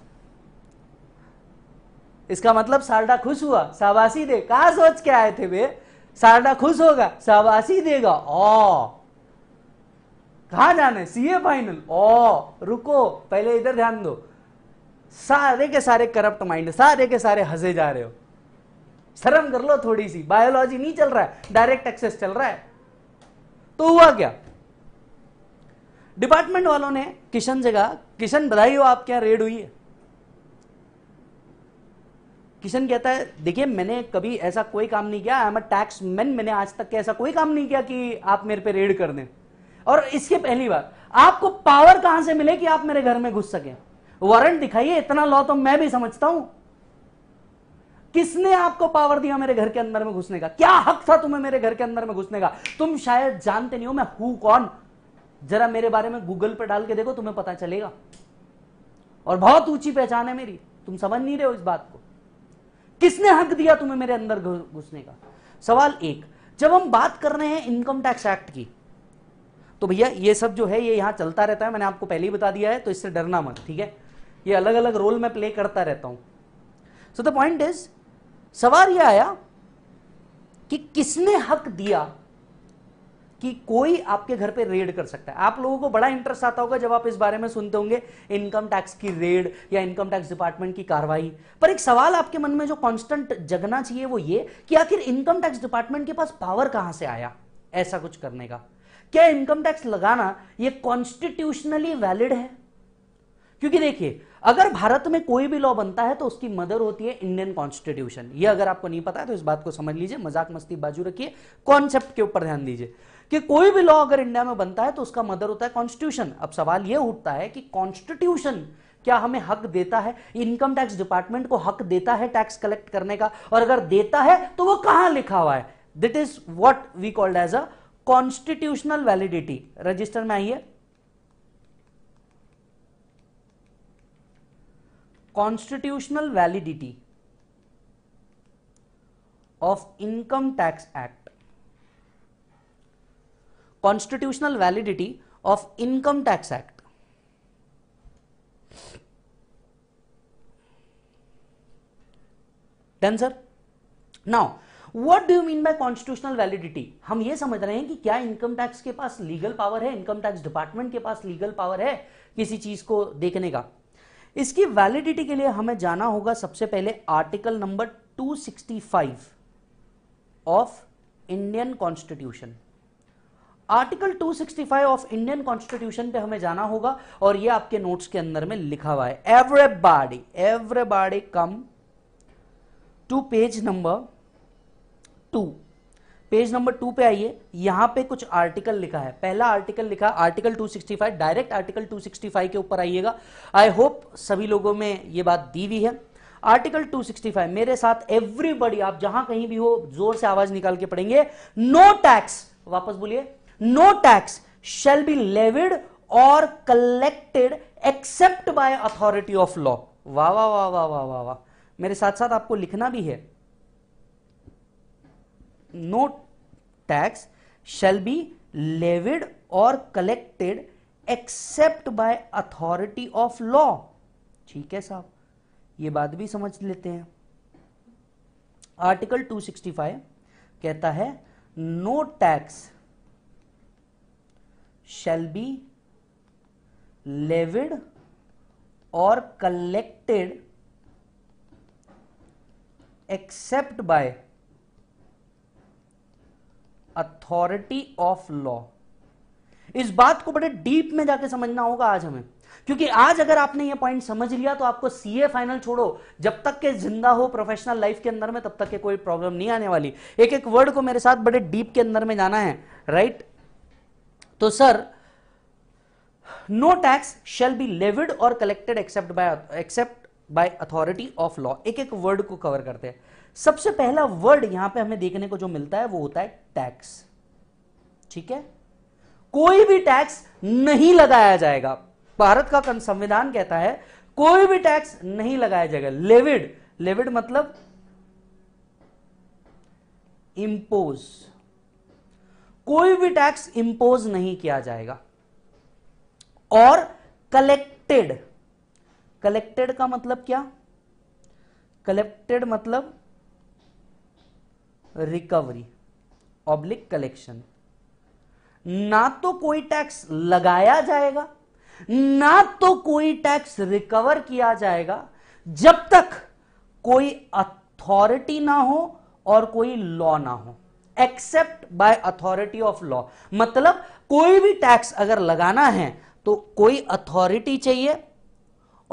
इसका मतलब सारडा खुश हुआ शाबाशी दे कहा सोच के आए थे वे सारडा खुश होगा शाबाशी देगा ओ कहा जाने सीए फाइनल ओ रुको पहले इधर ध्यान दो सारे के सारे करप्ट माइंड सारे के सारे हंसे जा रहे हो शर्म कर लो थोड़ी सी बायोलॉजी नहीं चल रहा है डायरेक्ट एक्सेस चल रहा है तो हुआ क्या डिपार्टमेंट वालों ने किशन जगह किशन बधाई हो आप क्या रेड हुई है किशन कहता है देखिए मैंने कभी ऐसा कोई काम नहीं किया I am a tax man मैंने आज तक ऐसा कोई काम नहीं किया कि आप मेरे पे रेड कर दें और इसके पहली बार आपको पावर कहां से मिले कि आप मेरे घर में घुस सकें वारंट दिखाइए इतना लॉ तो मैं भी समझता हूं किसने आपको पावर दिया मेरे घर के अंदर में घुसने का क्या हक था तुम्हें मेरे घर के अंदर में घुसने का तुम शायद जानते नहीं हो मैं हूं कौन जरा मेरे बारे में गूगल पर डाल के देखो तुम्हें पता चलेगा और बहुत ऊंची पहचान है मेरी तुम समझ नहीं रहे हो इस बात को किसने हक दिया तुम्हें मेरे अंदर घुसने का सवाल एक जब हम बात कर रहे हैं इनकम टैक्स एक्ट की तो भैया ये सब जो है ये यहां चलता रहता है मैंने आपको पहले ही बता दिया है तो इससे डरना मत ठीक है ये अलग अलग रोल में प्ले करता रहता हूं सो द पॉइंट इज सवाल यह आया कि किसने हक दिया कि कोई आपके घर पे रेड कर सकता है आप लोगों को बड़ा इंटरेस्ट आता होगा जब आप इस बारे में सुनते होंगे इनकम टैक्स की रेड या इनकम टैक्स डिपार्टमेंट की कार्रवाई पर एक सवाल आपके मन में जो कांस्टेंट जगना चाहिए वो ये कि आखिर इनकम टैक्स डिपार्टमेंट के पास पावर कहां से आया ऐसा कुछ करने का क्या इनकम टैक्स लगाना ये कॉन्स्टिट्यूशनली वैलिड है क्योंकि देखिए अगर भारत में कोई भी लॉ बनता है तो उसकी मदर होती है इंडियन कॉन्स्टिट्यूशन ये अगर आपको नहीं पता है तो इस बात को समझ लीजिए मजाक मस्ती बाजू रखिए कॉन्सेप्ट के ऊपर ध्यान दीजिए कि कोई भी लॉ अगर इंडिया में बनता है तो उसका मदर होता है कॉन्स्टिट्यूशन अब सवाल यह उठता है कि कॉन्स्टिट्यूशन क्या हमें हक देता है इनकम टैक्स डिपार्टमेंट को हक देता है टैक्स कलेक्ट करने का और अगर देता है तो वो कहां लिखा हुआ है that is what we called as a constitutional validity register में आइए constitutional validity of income tax act constitutional validity of income tax act done sir now what do you mean by constitutional validity हम ये समझ रहे हैं कि क्या income tax के पास लीगल पावर है इनकम टैक्स डिपार्टमेंट के पास लीगल पावर है किसी चीज को देखने का इसकी वैलिडिटी के लिए हमें जाना होगा सबसे पहले article number 265 of Indian constitution article 265 of Indian constitution पे हमें जाना होगा और ये आपके नोट्स के अंदर में लिखा हुआ है everybody everybody come to page number two page number two पे आइए यहां पे कुछ आर्टिकल लिखा है पहला आर्टिकल लिखा आर्टिकल 265 डायरेक्ट आर्टिकल 265 के ऊपर आइएगा आई होप सभी लोगों में ये बात दी हुई है आर्टिकल 265 मेरे साथ एवरीबडी आप जहां कहीं भी हो जोर से आवाज निकाल के पढ़ेंगे नो टैक्स वापस बोलिए no tax shall be levied और collected except by authority of law वाह वाह वाह वाह वाह वाह वाह मेरे साथ साथ आपको लिखना भी है no tax shall be levied or collected except by authority of law ठीक है साहब ये बात भी समझ लेते हैं आर्टिकल 265 कहता है no tax shall be levied or collected except by authority of law इस बात को बड़े डीप में जाके समझना होगा आज हमें क्योंकि आज अगर आपने ये पॉइंट समझ लिया तो आपको सीए फाइनल छोड़ो जब तक के जिंदा हो प्रोफेशनल लाइफ के अंदर में तब तक के कोई प्रॉब्लम नहीं आने वाली एक एक वर्ड को मेरे साथ बड़े डीप के अंदर में जाना है राइट तो sir no tax shall be levied और collected except by except by authority of law एक एक वर्ड को कवर करते हैं सबसे पहला वर्ड यहां पे हमें देखने को जो मिलता है वो होता है टैक्स ठीक है कोई भी टैक्स नहीं लगाया जाएगा भारत का संविधान कहता है कोई भी टैक्स नहीं लगाया जाएगा लेविड लेविड मतलब इंपोज कोई भी टैक्स इंपोज नहीं किया जाएगा और कलेक्टेड कलेक्टेड का मतलब क्या कलेक्टेड मतलब रिकवरी ऑब्लिक कलेक्शन ना तो कोई टैक्स लगाया जाएगा ना तो कोई टैक्स रिकवर किया जाएगा जब तक कोई अथॉरिटी ना हो और कोई लॉ ना हो except by authority of law मतलब कोई भी टैक्स अगर लगाना है तो कोई अथॉरिटी चाहिए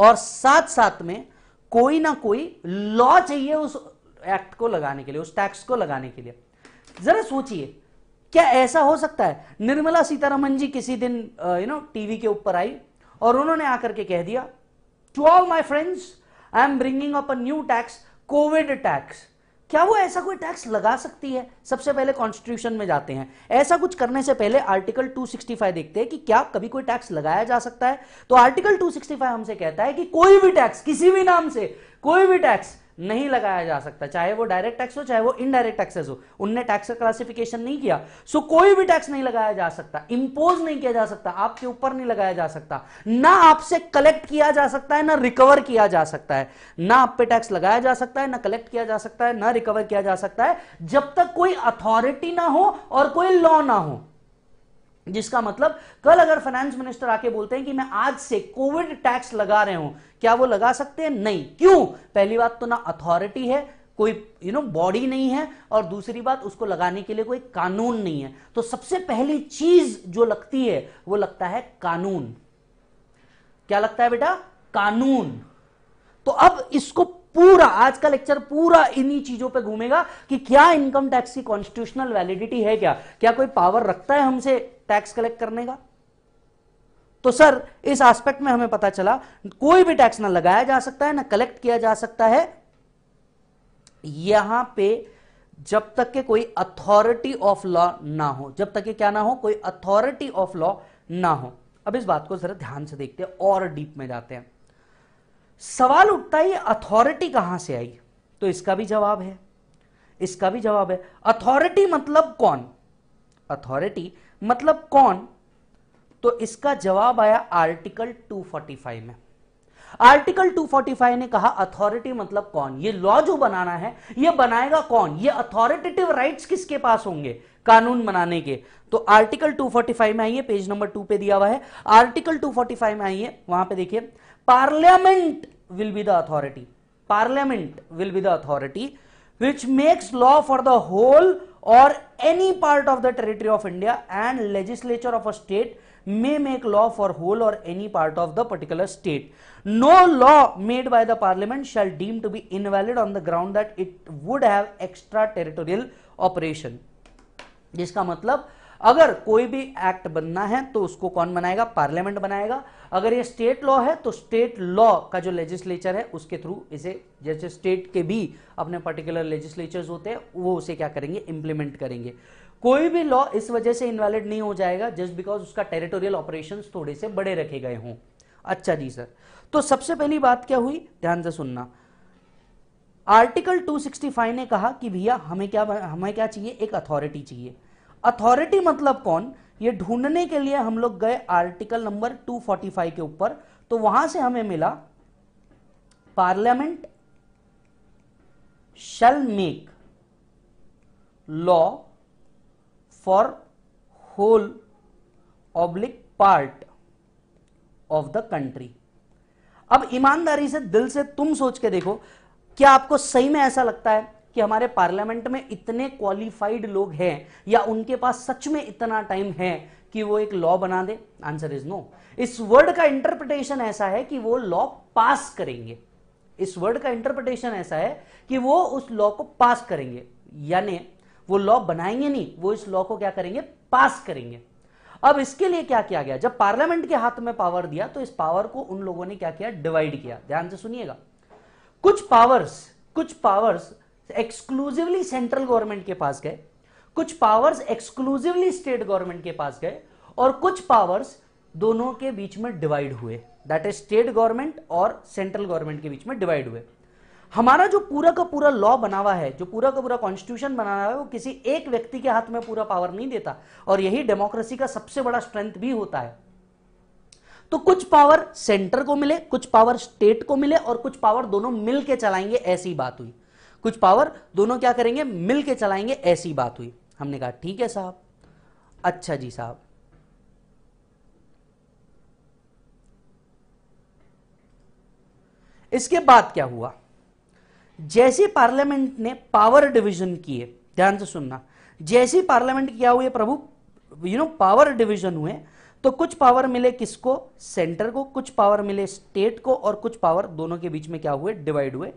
और साथ साथ में कोई ना कोई लॉ चाहिए उस एक्ट को लगाने के लिए उस टैक्स को लगाने के लिए जरा सोचिए क्या ऐसा हो सकता है निर्मला सीतारमन जी किसी दिन यू नो टीवी के ऊपर आई और उन्होंने आकर के कह दिया to all my friends I am bringing up a new tax covid tax क्या वो ऐसा कोई टैक्स लगा सकती है सबसे पहले कॉन्स्टिट्यूशन में जाते हैं ऐसा कुछ करने से पहले आर्टिकल 265 देखते हैं कि क्या कभी कोई टैक्स लगाया जा सकता है तो आर्टिकल 265 हमसे कहता है कि कोई भी टैक्स किसी भी नाम से कोई भी टैक्स नहीं लगाया जा सकता चाहे वो डायरेक्ट टैक्स हो चाहे वो इनडायरेक्ट टैक्सेस हो उनने टैक्स का क्लासिफिकेशन नहीं किया सो कोई भी टैक्स नहीं लगाया जा सकता इंपोज नहीं किया जा सकता आपके ऊपर नहीं लगाया जा सकता ना आपसे कलेक्ट किया जा सकता है ना रिकवर किया जा सकता है ना आप पे टैक्स लगाया जा सकता है ना कलेक्ट किया जा सकता है ना रिकवर किया जा सकता है जब तक कोई अथॉरिटी ना हो और कोई लॉ ना हो जिसका मतलब कल अगर फाइनेंस मिनिस्टर आके बोलते हैं कि मैं आज से कोविड टैक्स लगा रहे हूं क्या वो लगा सकते हैं नहीं क्यों पहली बात तो ना अथॉरिटी है कोई यू नो बॉडी नहीं है और दूसरी बात उसको लगाने के लिए कोई कानून नहीं है तो सबसे पहली चीज जो लगती है वो लगता है कानून क्या लगता है बेटा कानून तो अब इसको पूरा आज का लेक्चर पूरा इन्हीं चीजों पे घूमेगा कि क्या इनकम टैक्स की कॉन्स्टिट्यूशनल वैलिडिटी है क्या क्या कोई पावर रखता है हमसे टैक्स कलेक्ट करने का तो सर इस एस्पेक्ट में हमें पता चला कोई भी टैक्स ना लगाया जा सकता है ना कलेक्ट किया जा सकता है यहां पे जब तक के कोई अथॉरिटी ऑफ लॉ ना हो जब तक के क्या ना हो कोई अथॉरिटी ऑफ लॉ ना हो अब इस बात को जरा ध्यान से देखते हैं और डीप में जाते हैं सवाल उठता है अथॉरिटी कहां से आई तो इसका भी जवाब है इसका भी जवाब है अथॉरिटी मतलब कौन अथॉरिटी मतलब कौन तो इसका जवाब आया आर्टिकल 245 में आर्टिकल 245 ने कहा अथॉरिटी मतलब कौन ये लॉ जो बनाना है ये बनाएगा कौन ये अथॉरिटेटिव राइट्स किसके पास होंगे कानून बनाने के तो आर्टिकल 245 में आइए पेज नंबर टू पे दिया हुआ है आर्टिकल 245 में आइए वहां पे देखिए parliament will be the authority parliament will be the authority which makes law for the whole or any part of the territory of india and legislature of a state may make law for whole or any part of the particular state no law made by the parliament shall deem to be invalid on the ground that it would have extraterritorial operation jiska matlab agar koi bhi act banna hai to usko kon banayega parliament banayega अगर ये state law है तो state law का जो legislature है उसके through इसे जैसे स्टेट के भी अपने पर्टिकुलर लेजिस्लेचर्स होते हैं वो उसे क्या करेंगे इंप्लीमेंट करेंगे कोई भी लॉ इस वजह से इनवैलिड नहीं हो जाएगा जस्ट बिकॉज उसका टेरिटोरियल ऑपरेशन थोड़े से बड़े रखे गए हों अच्छा जी सर तो सबसे पहली बात क्या हुई ध्यान से सुनना आर्टिकल 265 ने कहा कि भैया हमें क्या हमें क्या चाहिए एक अथॉरिटी चाहिए अथॉरिटी मतलब कौन ये ढूंढने के लिए हम लोग गए आर्टिकल नंबर 245 के ऊपर तो वहां से हमें मिला parliament shall make law for whole oblique part of the country अब ईमानदारी से दिल से तुम सोच के देखो क्या आपको सही में ऐसा लगता है कि हमारे पार्लियामेंट में इतने क्वालिफाइड लोग हैं या उनके पास सच में इतना टाइम है कि वो एक लॉ बना दे आंसर इज नो इस वर्ड का इंटरप्रिटेशन ऐसा है कि वो लॉ पास करेंगे इस वर्ड का इंटरप्रिटेशन ऐसा है कि वो उस लॉ को पास करेंगे यानी वो लॉ बनाएंगे नहीं वो इस लॉ को क्या करेंगे पास करेंगे अब इसके लिए क्या किया गया जब पार्लियामेंट के हाथ में पावर दिया तो इस पावर को उन लोगों ने क्या किया डिवाइड किया ध्यान से सुनिएगा कुछ पावर्स कुछ पावर्स एक्सक्लूसिवली सेंट्रल गवर्नमेंट के पास गए कुछ पावर्स एक्सक्लूसिवली स्टेट गवर्नमेंट के पास गए और कुछ पावर्स दोनों के बीच में डिवाइड हुए दैट इज स्टेट गवर्नमेंट और सेंट्रल गवर्नमेंट के बीच में डिवाइड हुए हमारा जो पूरा का पूरा लॉ बना हुआ है जो पूरा का पूरा कॉन्स्टिट्यूशन बना हुआ है वो किसी एक व्यक्ति के हाथ में पूरा पावर नहीं देता और यही डेमोक्रेसी का सबसे बड़ा स्ट्रेंथ भी होता है तो कुछ पावर सेंटर को मिले कुछ पावर स्टेट को मिले और कुछ पावर दोनों मिलके चलाएंगे ऐसी बात हुई कुछ पावर दोनों क्या करेंगे मिलके चलाएंगे ऐसी बात हुई हमने कहा ठीक है साहब अच्छा जी साहब इसके बाद क्या हुआ जैसे पार्लियामेंट ने पावर डिवीजन किए ध्यान से सुनना जैसे पार्लियामेंट क्या हुए प्रभु यू नो पावर डिवीजन हुए तो कुछ पावर मिले किसको सेंटर को कुछ पावर मिले स्टेट को और कुछ पावर दोनों के बीच में क्या हुए डिवाइड हुए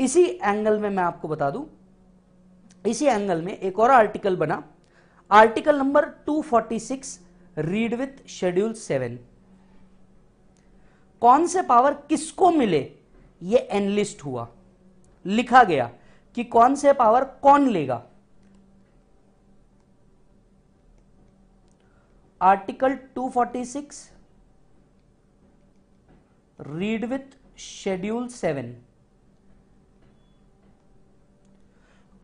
इसी एंगल में मैं आपको बता दूं इसी एंगल में एक और आर्टिकल बना article number 246 read with schedule seven कौन से पावर किसको मिले ये एनलिस्ट हुआ लिखा गया कि कौन से पावर कौन लेगा article 246 read with schedule seven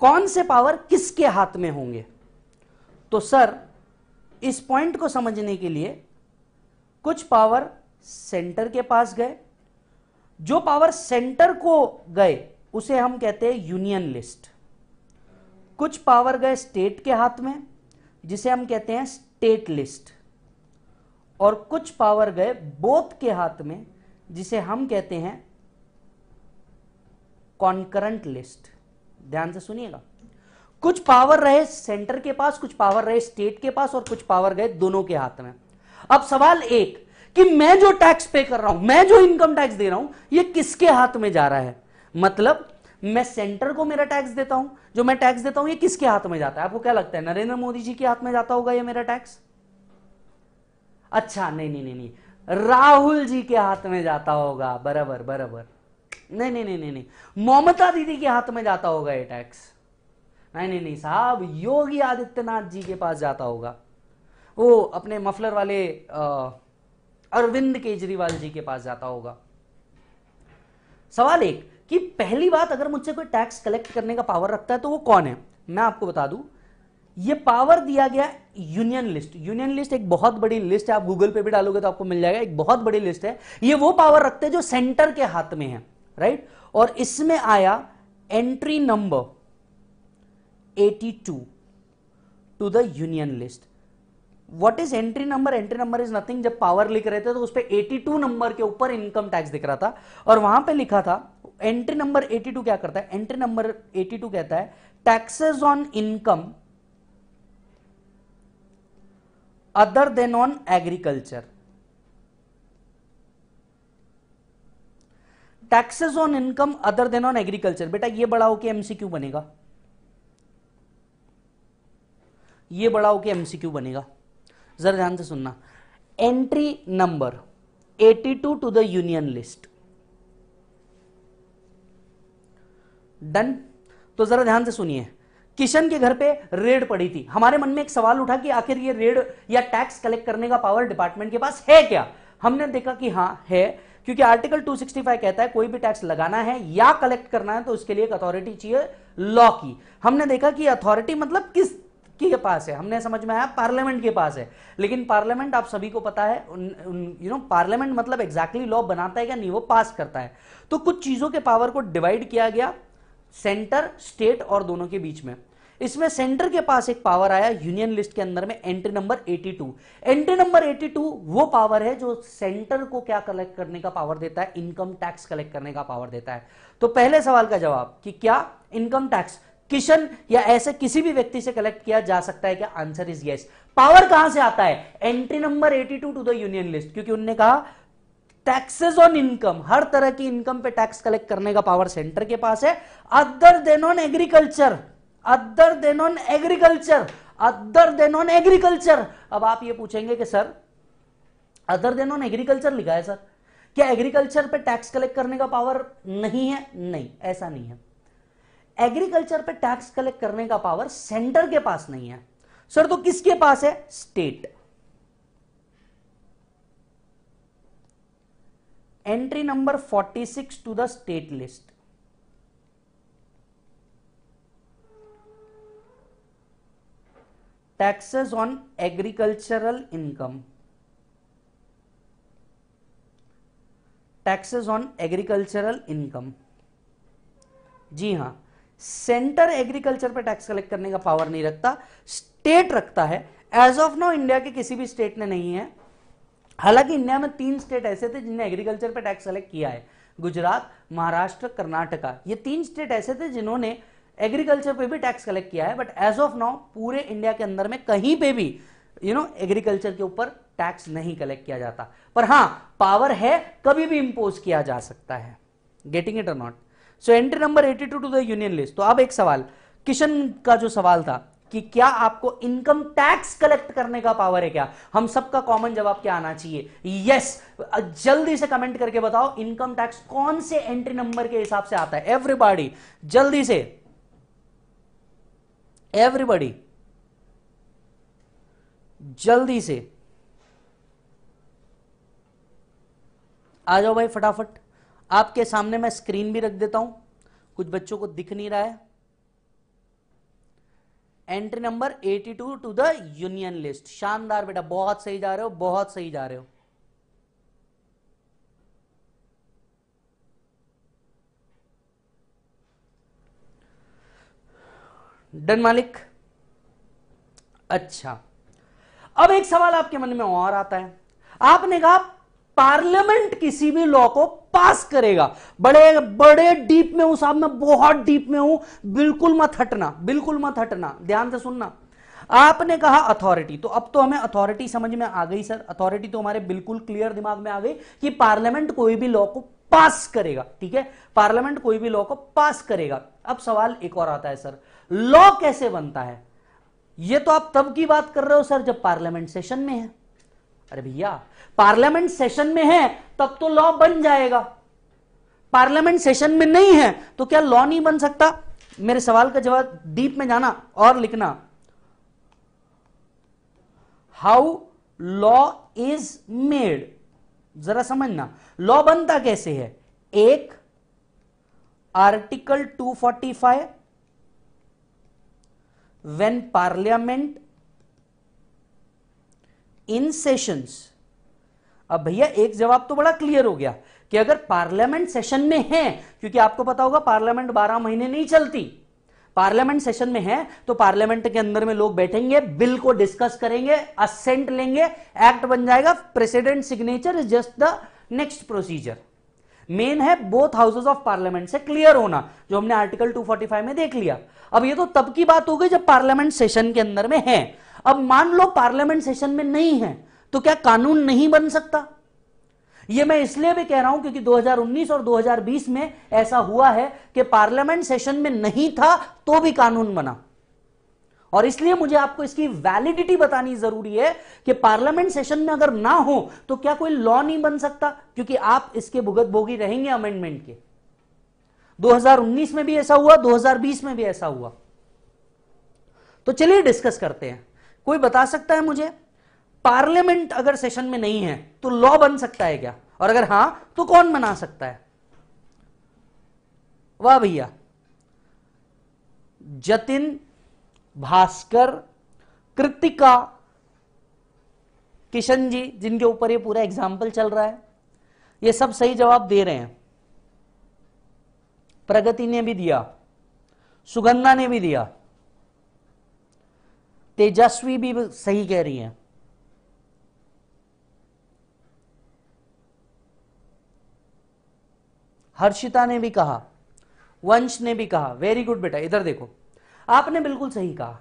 कौन से पावर किसके हाथ में होंगे तो सर इस पॉइंट को समझने के लिए कुछ पावर सेंटर के पास गए जो पावर सेंटर को गए उसे हम कहते हैं यूनियन लिस्ट कुछ पावर गए स्टेट के हाथ में जिसे हम कहते हैं स्टेट लिस्ट और कुछ पावर गए बोथ के हाथ में जिसे हम कहते हैं कॉन्करेंट लिस्ट ध्यान से सुनिएगा कुछ पावर रहे सेंटर के पास कुछ पावर रहे स्टेट के पास और कुछ पावर गए दोनों के हाथ में अब सवाल एक कि मैं जो टैक्स पे कर रहा हूं मैं जो इनकम टैक्स दे रहा हूं ये किसके हाथ में जा रहा है मतलब मैं सेंटर को मेरा टैक्स देता हूं जो मैं टैक्स देता हूं ये किसके हाथ में जाता है आपको क्या लगता है नरेंद्र मोदी जी के हाथ में जाता होगा ये मेरा टैक्स अच्छा नहीं नहीं नहीं, नहीं। राहुल जी के हाथ में जाता होगा बराबर बराबर नहीं नहीं नहीं नहीं नहीं ममता दीदी के हाथ में जाता होगा ये टैक्स नहीं नहीं नहीं साहब योगी आदित्यनाथ जी के पास जाता होगा वो अपने मफलर वाले अरविंद केजरीवाल जी के पास जाता होगा सवाल एक कि पहली बात अगर मुझसे कोई टैक्स कलेक्ट करने का पावर रखता है तो वो कौन है मैं आपको बता दूं ये पावर दिया गया यूनियन लिस्ट यूनियन लिस्ट एक बहुत बड़ी लिस्ट है आप गूगल पे भी डालोगे तो आपको मिल जाएगा एक बहुत बड़ी लिस्ट है ये वो पावर रखते हैं जो सेंटर के हाथ में है राइट और इसमें आया entry number 82 to the union list what is entry number entry number is nothing जब पावर लिख रहे थे तो उस पर एटी नंबर के ऊपर इनकम टैक्स दिख रहा था और वहां पर लिखा था एंट्री नंबर 82 क्या करता है एंट्री नंबर 82 कहता है taxes on income other than on agriculture taxes on income other than on agriculture बेटा ये बड़ा एमसी एमसीक्यू बनेगा ये बड़ा एमसी एमसीक्यू बनेगा जरा ध्यान से सुनना entry number 82 to the union list done तो जरा ध्यान से सुनिए किशन के घर पे रेड पड़ी थी हमारे मन में एक सवाल उठा कि आखिर ये रेड या टैक्स कलेक्ट करने का पावर डिपार्टमेंट के पास है क्या हमने देखा कि हाँ है क्योंकि आर्टिकल 265 कहता है कोई भी टैक्स लगाना है या कलेक्ट करना है तो उसके लिए एक अथॉरिटी चाहिए लॉ की हमने देखा कि अथॉरिटी मतलब किस के पास है हमने समझ में आया पार्लियामेंट के पास है लेकिन पार्लियामेंट आप सभी को पता है यू नो पार्लियामेंट मतलब एग्जैक्टली लॉ बनाता है या नहीं वो पास करता है तो कुछ चीजों के पावर को डिवाइड किया गया सेंटर स्टेट और दोनों के बीच में इसमें सेंटर के पास एक पावर आया यूनियन लिस्ट के अंदर में एंट्री नंबर 82 एंट्री नंबर 82 वो पावर है जो सेंटर को क्या कलेक्ट करने का पावर देता है इनकम टैक्स कलेक्ट करने का पावर देता है तो पहले सवाल का जवाब कि क्या इनकम टैक्स किशन या ऐसे किसी भी व्यक्ति से कलेक्ट किया जा सकता है क्या आंसर इज येस पावर कहां से आता है entry number 82 to the union list क्योंकि उनने कहा टैक्सेस ऑन इनकम हर तरह की इनकम पे टैक्स कलेक्ट करने का पावर सेंटर के पास है other than on agriculture other than on agriculture other than on agriculture अब आप ये पूछेंगे कि sir other than on agriculture लिखा है सर क्या एग्रीकल्चर पे टैक्स कलेक्ट करने का पावर नहीं है नहीं ऐसा नहीं है एग्रीकल्चर पे टैक्स कलेक्ट करने का पावर सेंटर के पास नहीं है सर तो किसके पास है state entry number 46 to the state list taxes on agricultural income taxes on agricultural income जी हां सेंटर एग्रीकल्चर पर टैक्स कलेक्ट करने का पावर नहीं रखता स्टेट रखता है एज ऑफ नाउ इंडिया के किसी भी स्टेट ने नहीं है हालांकि इंडिया में तीन स्टेट ऐसे थे जिन्हें एग्रीकल्चर पर टैक्स कलेक्ट किया है गुजरात महाराष्ट्र कर्नाटका ये तीन स्टेट ऐसे थे जिन्होंने एग्रीकल्चर पे भी टैक्स कलेक्ट किया है बट एज ऑफ नाउ पूरे इंडिया के अंदर में कहीं पे भी यू नो एग्रीकल्चर के ऊपर टैक्स नहीं कलेक्ट किया जाता पर हां पावर है कभी भी इंपोज किया जा सकता है गेटिंग इट और not so entry number 82 to the union list तो अब एक सवाल किशन का जो सवाल था कि क्या आपको इनकम टैक्स कलेक्ट करने का पावर है क्या हम सबका कॉमन जवाब क्या आना चाहिए यस yes, जल्दी से कमेंट करके बताओ इनकम टैक्स कौन से एंट्री नंबर के हिसाब से आता है एवरीबॉडी जल्दी से एवरीबडी जल्दी से आ जाओ भाई फटाफट आपके सामने मैं स्क्रीन भी रख देता हूं कुछ बच्चों को दिख नहीं रहा है entry number 82 to the union list शानदार बेटा बहुत सही जा रहे हो बहुत सही जा रहे हो डन मालिक अच्छा अब एक सवाल आपके मन में और आता है आपने कहा पार्लियामेंट किसी भी लॉ को पास करेगा बड़े बड़े डीप में हूं साहब मैं बहुत डीप में हूं बिल्कुल मत हटना बिल्कुल मत हटना ध्यान से सुनना आपने कहा अथॉरिटी तो अब तो हमें अथॉरिटी समझ में आ गई सर अथॉरिटी तो हमारे बिल्कुल क्लियर दिमाग में आ गई कि पार्लियामेंट कोई भी लॉ को पास करेगा ठीक है पार्लियामेंट कोई भी लॉ को पास करेगा अब सवाल एक और आता है सर लॉ कैसे बनता है ये तो आप तब की बात कर रहे हो सर जब पार्लियामेंट सेशन में है अरे भैया पार्लियामेंट सेशन में है तब तो लॉ बन जाएगा पार्लियामेंट सेशन में नहीं है तो क्या लॉ नहीं बन सकता मेरे सवाल का जवाब डीप में जाना और लिखना हाउ लॉ इज मेड जरा समझना लॉ बनता कैसे है एक article 245 when parliament in sessions अब भैया एक जवाब तो बड़ा क्लियर हो गया कि अगर पार्लियामेंट सेशन में है क्योंकि आपको पता होगा पार्लियामेंट 12 महीने नहीं चलती पार्लियामेंट सेशन में है तो पार्लियामेंट के अंदर में लोग बैठेंगे बिल को डिस्कस करेंगे असेंट लेंगे एक्ट बन जाएगा president signature is just the next procedure main है बोथ हाउसेज ऑफ पार्लियामेंट से क्लियर होना जो हमने आर्टिकल 245 में देख लिया अब ये तो तब की बात हो गई जब पार्लियामेंट सेशन के अंदर में है अब मान लो पार्लियामेंट सेशन में नहीं है तो क्या कानून नहीं बन सकता ये मैं इसलिए भी कह रहा हूं क्योंकि 2019 और 2020 में ऐसा हुआ है कि पार्लियामेंट सेशन में नहीं था तो भी कानून बना और इसलिए मुझे आपको इसकी वैलिडिटी बतानी जरूरी है कि पार्लियामेंट सेशन में अगर ना हो तो क्या कोई लॉ नहीं बन सकता क्योंकि आप इसके भुगत भोगी रहेंगे अमेंडमेंट के 2019 में भी ऐसा हुआ 2020 में भी ऐसा हुआ तो चलिए डिस्कस करते हैं कोई बता सकता है मुझे पार्लियामेंट अगर सेशन में नहीं है तो लॉ बन सकता है क्या और अगर हां तो कौन बना सकता है वाह भैया जतिन भास्कर कृतिका किशन जी जिनके ऊपर ये पूरा एग्जाम्पल चल रहा है ये सब सही जवाब दे रहे हैं प्रगति ने भी दिया सुगंधा ने भी दिया तेजस्वी भी सही कह रही है हर्षिता ने भी कहा वंश ने भी कहा वेरी गुड बेटा इधर देखो आपने बिल्कुल सही कहा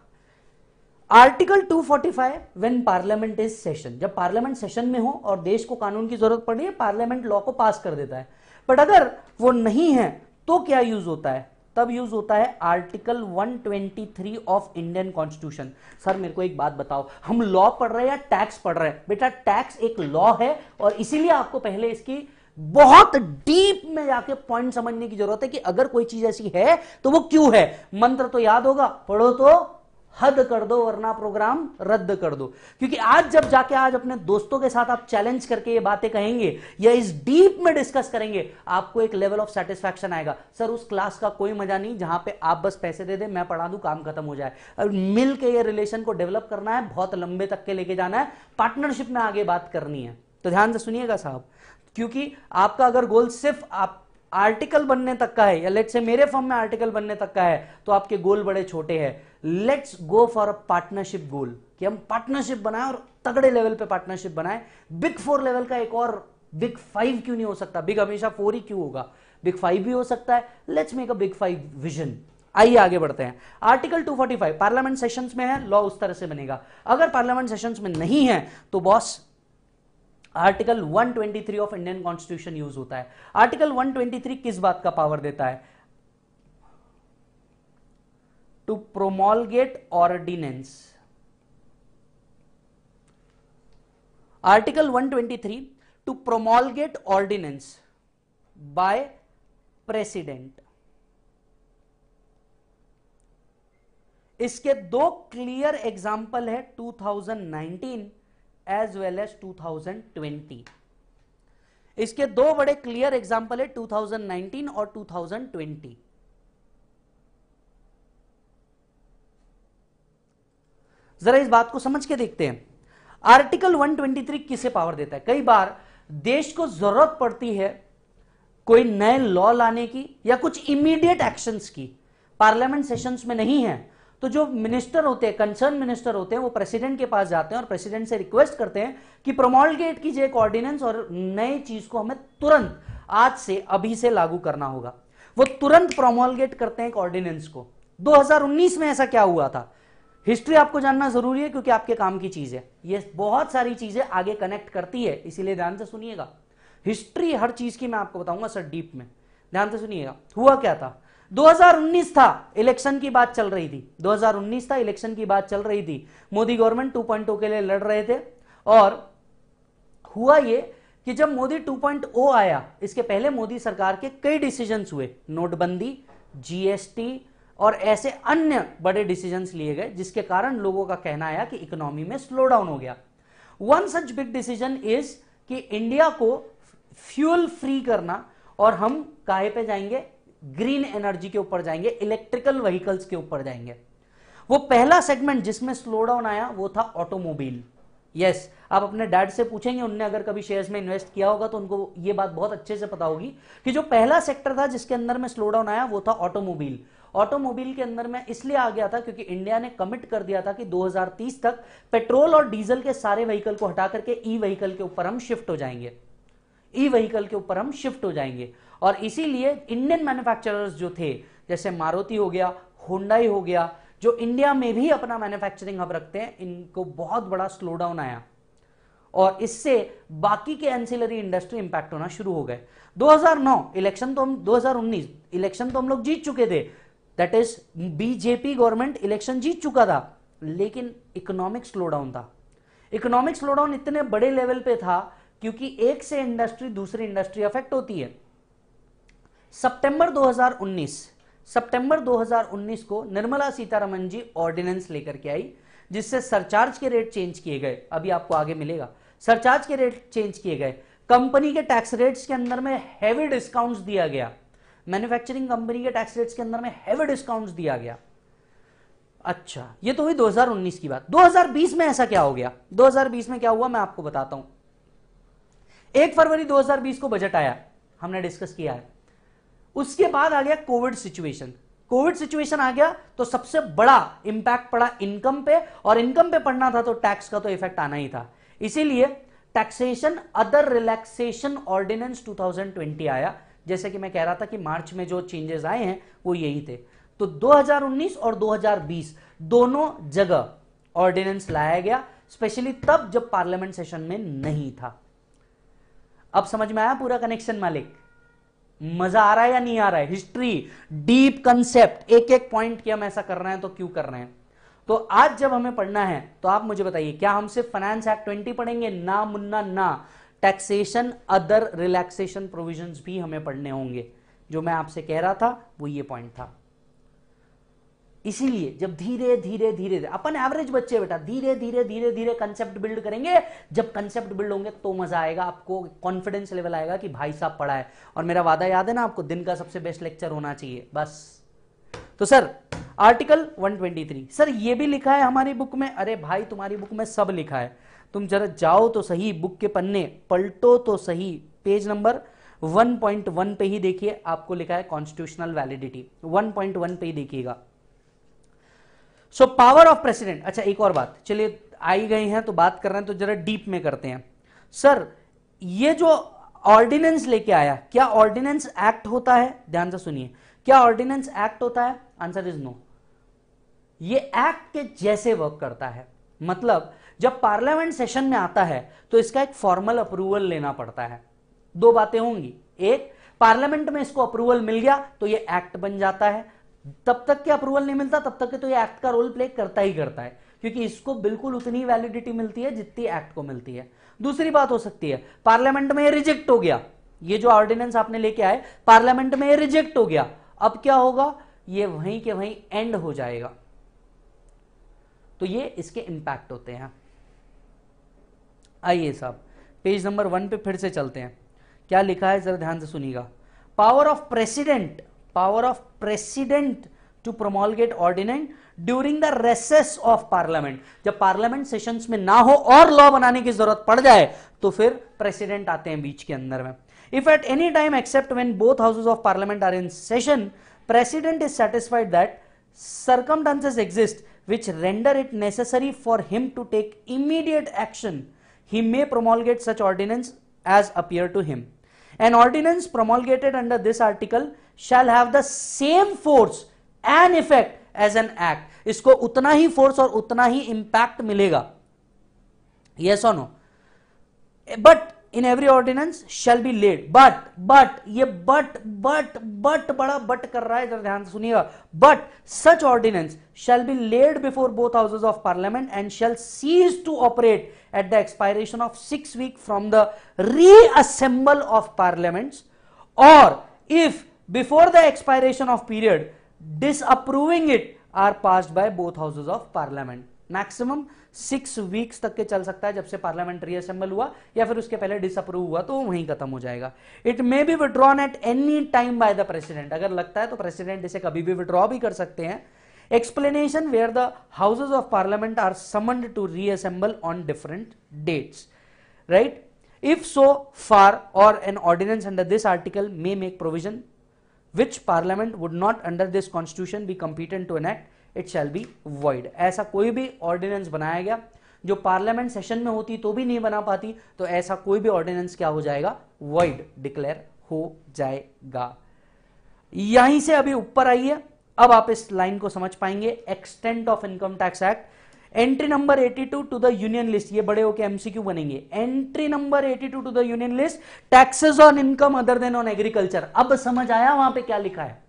article 245 when parliament is session जब पार्लियामेंट सेशन में हो और देश को कानून की जरूरत पड़ रही है पार्लियामेंट लॉ को पास कर देता है बट अगर वो नहीं है तो क्या यूज होता है तब यूज होता है article 123 of Indian constitution sir मेरे को एक बात बताओ हम लॉ पढ़ रहे हैं या टैक्स पढ़ रहे हैं बेटा टैक्स एक लॉ है और इसीलिए आपको पहले इसकी बहुत डीप में जाके पॉइंट समझने की जरूरत है कि अगर कोई चीज ऐसी है तो वो क्यों है मंत्र तो याद होगा पढ़ो तो हद कर दो वरना प्रोग्राम रद्द कर दो क्योंकि आज जब जाके आज अपने दोस्तों के साथ आप चैलेंज करके ये बातें कहेंगे या इस डीप में डिस्कस करेंगे आपको एक लेवल ऑफ सेटिस्फैक्शन आएगा सर उस क्लास का कोई मजा नहीं जहां पे आप बस पैसे दे दे मैं पढ़ा दू काम खत्म हो जाए और मिल के ये रिलेशन को डेवलप करना है बहुत लंबे तक के लेके जाना है पार्टनरशिप में आगे बात करनी है तो ध्यान से सुनिएगा साहब क्योंकि आपका अगर गोल सिर्फ आप आर्टिकल बनने तक का है या लेट्स से मेरे फॉर्म में आर्टिकल बनने तक का है तो आपके गोल बड़े छोटे हैं let's go for a partnership goal कि हम पार्टनरशिप बनाए और तगड़े लेवल पे पार्टनरशिप बनाए बिग फोर लेवल का एक और बिग फाइव क्यों नहीं हो सकता बिग हमेशा फोर ही क्यों होगा बिग फाइव भी हो सकता है let's make a big five vision आइए आगे बढ़ते हैं आर्टिकल 245 पार्लियामेंट सेशंस में है लॉ उस तरह से बनेगा अगर पार्लियामेंट सेशंस में नहीं है तो boss article 123 of Indian constitution use होता है आर्टिकल 123 किस बात का पावर देता है to promulgate ordinance article 123 to promulgate ordinance by president इसके दो क्लियर एग्जाम्पल है 2019 एज वेल एज 2020 इसके दो बड़े क्लियर एग्जाम्पल है 2019 और 2020 जरा इस बात को समझ के देखते हैं आर्टिकल 123 किसे पावर देता है कई बार देश को जरूरत पड़ती है कोई नए लॉ लाने की या कुछ इमीडिएट एक्शंस की पार्लियामेंट सेशंस में नहीं है तो जो मिनिस्टर होते हैं कंसर्न मिनिस्टर होते हैं वो प्रेसिडेंट के पास जाते हैं और प्रेसिडेंट से रिक्वेस्ट करते हैं कि प्रोमोलगेट कीजिए एक ऑर्डिनेंस और नए चीज को हमें तुरंत आज से अभी से लागू करना होगा वो तुरंत प्रोमोलगेट करते हैं एक ऑर्डिनेंस को 2019 में ऐसा क्या हुआ था हिस्ट्री आपको जानना जरूरी है क्योंकि आपके काम की चीज है ये बहुत सारी चीजें आगे कनेक्ट करती है इसीलिए ध्यान से सुनिएगा हिस्ट्री हर चीज की मैं आपको बताऊंगा सर डीप में ध्यान से सुनिएगा हुआ क्या था 2019 था इलेक्शन की बात चल रही थी 2019 था इलेक्शन की बात चल रही थी मोदी गवर्नमेंट 2.0 के लिए लड़ रहे थे और हुआ ये कि जब मोदी 2.0 आया इसके पहले मोदी सरकार के कई डिसीजन हुए नोटबंदी जीएसटी और ऐसे अन्य बड़े डिसीजन लिए गए जिसके कारण लोगों का कहना आया कि इकोनॉमी में स्लो डाउन हो गया one such big decision is कि इंडिया को फ्यूल फ्री करना और हम काहे पे जाएंगे ग्रीन एनर्जी के ऊपर जाएंगे इलेक्ट्रिकल व्हीकल्स के ऊपर जाएंगे वो पहला सेगमेंट जिसमें स्लो डाउन आया वो था ऑटोमोबाइल यस yes, आप अपने डैड से पूछेंगे उनने अगर कभी शेयर्स में इन्वेस्ट किया होगा तो उनको ये बात बहुत अच्छे से पता होगी कि जो पहला सेक्टर था जिसके अंदर में स्लो डाउन आया वो था ऑटोमोबाइल ऑटोमोबाइल के अंदर में इसलिए आ गया था क्योंकि इंडिया ने कमिट कर दिया था कि 2030 तक पेट्रोल और डीजल के सारे व्हीकल को हटा करके ई e व्हीकल के ऊपर हम शिफ्ट हो जाएंगे ई e व्हीकल के ऊपर हम शिफ्ट हो जाएंगे और इसीलिए इंडियन मैन्युफैक्चरर्स जो थे जैसे मारुति हो गया होंडाई हो गया जो इंडिया में भी अपना मैन्युफैक्चरिंग हब रखते हैं इनको बहुत बड़ा स्लो डाउन आया और इससे बाकी के एंसिलरी इंडस्ट्री इंपैक्ट होना शुरू हो गए 2009 इलेक्शन तो हम 2019 इलेक्शन तो हम लोग जीत चुके थे that is BJP government election जीत चुका था लेकिन इकोनॉमिक स्लो डाउन था इकोनॉमिक स्लो डाउन इतने बड़े लेवल पे था क्योंकि एक से इंडस्ट्री दूसरी इंडस्ट्री अफेक्ट होती है सितंबर 2019 सितंबर 2019 को निर्मला सीतारमन जी ऑर्डिनेंस लेकर के आई जिससे सरचार्ज के रेट चेंज किए गए अभी आपको आगे मिलेगा सरचार्ज के रेट चेंज किए गए कंपनी के टैक्स रेट्स के अंदर में हैवी डिस्काउंट्स दिया गया मैन्युफैक्चरिंग कंपनी के टैक्स रेट्स के अंदर में हैवी डिस्काउंट्स दिया गया अच्छा ये तो हुई 2019 की बात 2020 में ऐसा क्या हो गया 2020 में क्या हुआ मैं आपको बताता हूं एक फरवरी 2020 को बजट आया हमने डिस्कस किया है उसके बाद आ गया कोविड सिचुएशन कोविड सिचुएशन आ गया तो सबसे बड़ा इंपैक्ट पड़ा इनकम पे और इनकम पे पड़ना था तो टैक्स का तो इफेक्ट आना ही था इसीलिए टैक्सेशन अदर रिलैक्सेशन ऑर्डिनेंस 2020 आया जैसे कि मैं कह रहा था कि मार्च में जो चेंजेस आए हैं वो यही थे तो 2019 और 2020 दोनों जगह ऑर्डिनेंस लाया गया स्पेशली तब जब पार्लियामेंट सेशन में नहीं था अब समझ में आया पूरा कनेक्शन मालिक मजा आ रहा है या नहीं आ रहा है हिस्ट्री डीप कंसेप्ट एक एक पॉइंट की हम ऐसा कर रहे हैं तो क्यों कर रहे हैं तो आज जब हमें पढ़ना है तो आप मुझे बताइए क्या हम सिर्फ फाइनेंस एक्ट ट्वेंटी पढ़ेंगे ना मुन्ना ना टैक्सेशन अदर रिलैक्सेशन प्रोविजंस भी हमें पढ़ने होंगे जो मैं आपसे कह रहा था वो ये पॉइंट था इसीलिए जब धीरे धीरे धीरे धीरे अपन एवरेज बच्चे बेटा धीरे धीरे धीरे धीरे कंसेप्ट बिल्ड करेंगे जब कंसेप्ट बिल्ड होंगे तो मजा आएगा आपको कॉन्फिडेंस लेवल आएगा कि भाई साहब पढ़ा है और मेरा वादा याद है ना आपको दिन का सबसे बेस्ट लेक्चर होना चाहिए बस तो सर आर्टिकल 123 सर ये भी लिखा है हमारी बुक में अरे भाई तुम्हारी बुक में सब लिखा है तुम जरा जाओ तो सही बुक के पन्ने पलटो तो सही पेज नंबर 1.1 पे ही देखिए आपको लिखा है कॉन्स्टिट्यूशनल वैलिडिटी 1.1 पे ही देखिएगा सो पावर ऑफ प्रेसिडेंट अच्छा एक और बात चलिए आई गई हैं तो बात कर रहे हैं तो जरा डीप में करते हैं सर ये जो ऑर्डिनेंस लेके आया क्या ऑर्डिनेंस एक्ट होता है ध्यान से सुनिए क्या ऑर्डिनेंस एक्ट होता है आंसर इज नो ये एक्ट के जैसे वर्क करता है मतलब जब पार्लियामेंट सेशन में आता है तो इसका एक फॉर्मल अप्रूवल लेना पड़ता है दो बातें होंगी एक पार्लियामेंट में इसको अप्रूवल मिल गया तो ये एक्ट बन जाता है तब तक के अप्रूवल नहीं मिलता तब तक के तो ये एक्ट का रोल प्ले करता ही करता है क्योंकि इसको बिल्कुल उतनी वैलिडिटी मिलती है जितनी एक्ट को मिलती है दूसरी बात हो सकती है पार्लियामेंट में ये रिजेक्ट हो गया ये जो ऑर्डिनेंस आपने लेके आए पार्लियामेंट में ये रिजेक्ट हो गया अब क्या होगा ये वहीं के वहीं एंड हो जाएगा तो ये इसके इंपैक्ट होते हैं आइए साहब पेज नंबर वन पे फिर से चलते हैं क्या लिखा है जरा ध्यान से सुनिएगा power of president power of president to promulgate ordinance during the recess of parliament jab parliament sessions mein na ho aur law banane ki zarurat pad jaye to fir president aate hain beech ke andar mein if at any time except when both houses of parliament are in session president is satisfied that circumstances exist which render it necessary for him to take immediate action he may promulgate such ordinance as appear to him an ordinance promulgated under this article shall have the same force and effect as an act इसको उतना ही force और उतना ही impact मिलेगा yes और no but in every ordinance shall be laid but but ये but but but बड़ा but कर रहा है जरा ध्यान से सुनिएगा but such ordinance shall be laid before both houses of parliament and shall cease to operate at the expiration of six week from the reassemble of parliaments or if before the expiration of period disapproving it are passed by both houses of parliament maximum six weeks तक के चल सकता है जब से parliament reassemble हुआ या फिर उसके पहले डिसअप्रूव हुआ तो वहीं खत्म हो जाएगा it may be withdrawn at any time by the president अगर लगता है तो प्रेसिडेंट इसे कभी भी विड्रॉ भी कर सकते हैं explanation where the houses of parliament are summoned to reassemble on different dates right if so far or an ordinance under this article may make provision which parliament would not under this constitution be competent to enact it shall be void ऐसा कोई भी ordinance बनाया गया जो parliament session में होती तो भी नहीं बना पाती तो ऐसा कोई भी ऑर्डिनेंस क्या हो जाएगा वॉइड डिक्लेयर हो जाएगा यहीं से अभी ऊपर आइए अब आप इस लाइन को समझ पाएंगे extent of income tax act entry number 82 to to the union list ये बड़े होकर एमसीक्यू बनेंगे entry number 82 to the union list taxes on income other than on agriculture अब समझ आया वहां पे क्या लिखा है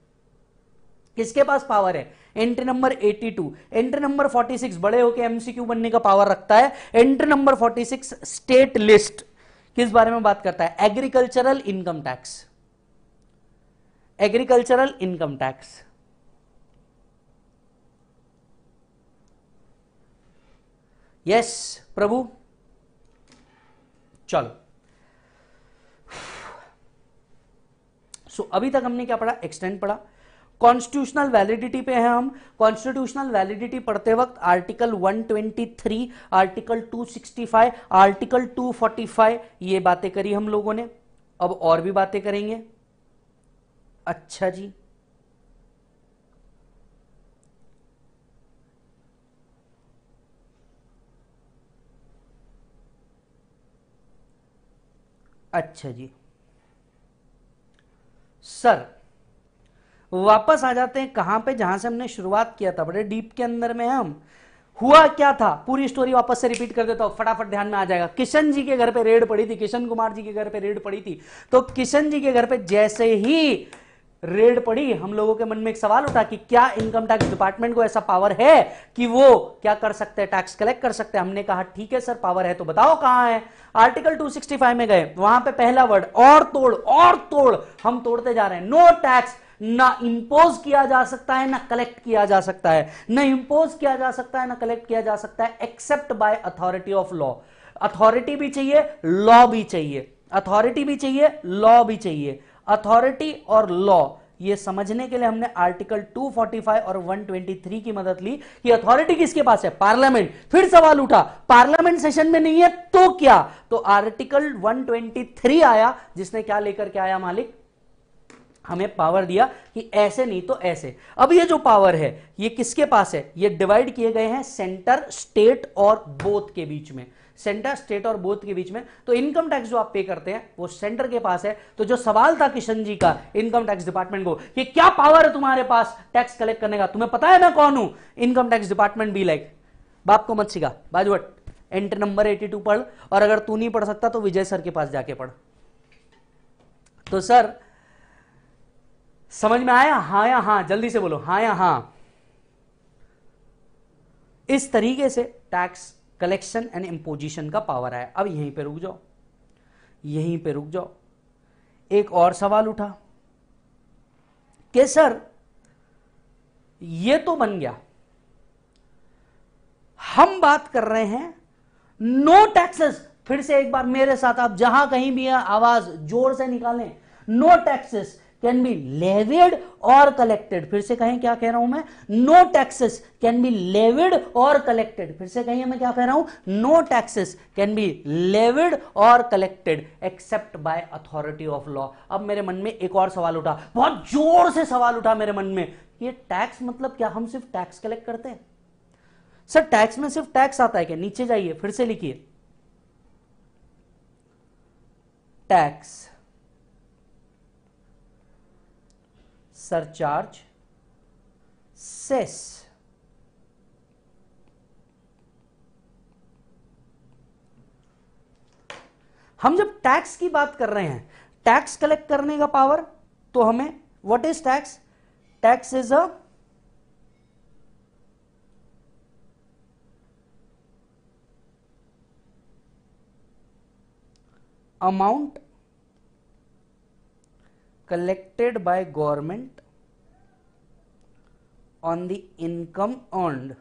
किसके पास पावर है एंट्री नंबर 82 एंट्री नंबर 46 बड़े होके एमसीक्यू बनने का पावर रखता है एंट्री नंबर 46 स्टेट लिस्ट किस बारे में बात करता है agricultural income tax agricultural income tax yes प्रभु चलो सो so, अभी तक हमने क्या पढ़ा एक्सटेंड पढ़ा कॉन्स्टिट्यूशनल वैलिडिटी पे हैं हम कॉन्स्टिट्यूशनल वैलिडिटी पढ़ते वक्त आर्टिकल 123 आर्टिकल 265 आर्टिकल 245 ये बातें करी हम लोगों ने अब और भी बातें करेंगे अच्छा जी अच्छा जी सर वापस आ जाते हैं कहां पे जहां से हमने शुरुआत किया था बड़े डीप के अंदर में हम हुआ क्या था पूरी स्टोरी वापस से रिपीट कर देता हूं फटाफट ध्यान में आ जाएगा किशन जी के घर पे रेड पड़ी थी किशन कुमार जी के घर पे रेड पड़ी थी तो किशन जी के घर पे जैसे ही रेड पड़ी हम लोगों के मन में एक सवाल उठा कि क्या इनकम टैक्स डिपार्टमेंट को ऐसा पावर है कि वो क्या कर सकते हैं टैक्स कलेक्ट कर सकते हैं हमने कहा ठीक है सर पावर है तो बताओ कहां है आर्टिकल 265 में गए वहां पे पहला वर्ड और तोड़ और तोड़ हम तोड़ते जा रहे हैं नो टैक्स ना इंपोज किया जा सकता है ना कलेक्ट किया जा सकता है ना इंपोज किया जा सकता है ना कलेक्ट किया जा सकता है except by authority of law authority भी चाहिए लॉ भी चाहिए अथॉरिटी भी चाहिए लॉ भी चाहिए अथॉरिटी और लॉ ये समझने के लिए हमने आर्टिकल 245 और 123 की मदद ली कि अथॉरिटी किसके पास है पार्लियामेंट फिर सवाल उठा पार्लियामेंट सेशन में नहीं है तो क्या तो आर्टिकल 123 आया जिसने क्या लेकर के आया मालिक हमें पावर दिया कि ऐसे नहीं तो ऐसे अब ये जो पावर है ये किसके पास है ये डिवाइड किए गए हैं सेंटर स्टेट और बोथ के बीच में सेंटर स्टेट और बोथ के बीच में तो इनकम टैक्स जो आप पे करते हैं वो सेंटर के पास है तो जो सवाल था किशन जी का इनकम टैक्स डिपार्टमेंट को कि क्या पावर है तुम्हारे पास टैक्स कलेक्ट करने का तुम्हें पता है मैं कौन हूं income tax department be like बाप को मत सीखा बाजवट एंट्री नंबर एटी पढ़ और अगर तू नहीं पढ़ सकता तो विजय सर के पास जाके पढ़ तो सर समझ में आया हाँ या हाँ जल्दी से बोलो हाँ या हाँ इस तरीके से टैक्स कलेक्शन एंड इम्पोजिशन का पावर आया अब यहीं पे रुक जाओ यहीं पे रुक जाओ एक और सवाल उठा के सर ये तो बन गया हम बात कर रहे हैं नो टैक्सेस फिर से एक बार मेरे साथ आप जहां कहीं भी आवाज जोर से निकालें no taxes can be levied और कलेक्टेड फिर से कहें क्या कह रहा हूं मैं no taxes can be levied और कलेक्टेड फिर से कहिए मैं क्या कह रहा हूं no taxes can be levied और collected except by authority of law अब मेरे मन में एक और सवाल उठा बहुत जोर से सवाल उठा मेरे मन में ये टैक्स मतलब क्या हम सिर्फ टैक्स कलेक्ट करते हैं सर टैक्स में सिर्फ टैक्स आता है क्या नीचे जाइए फिर से लिखिए टैक्स सरचार्ज सेस हम जब टैक्स की बात कर रहे हैं टैक्स कलेक्ट करने का पावर तो हमें what is tax tax is a amount collected by government on the income or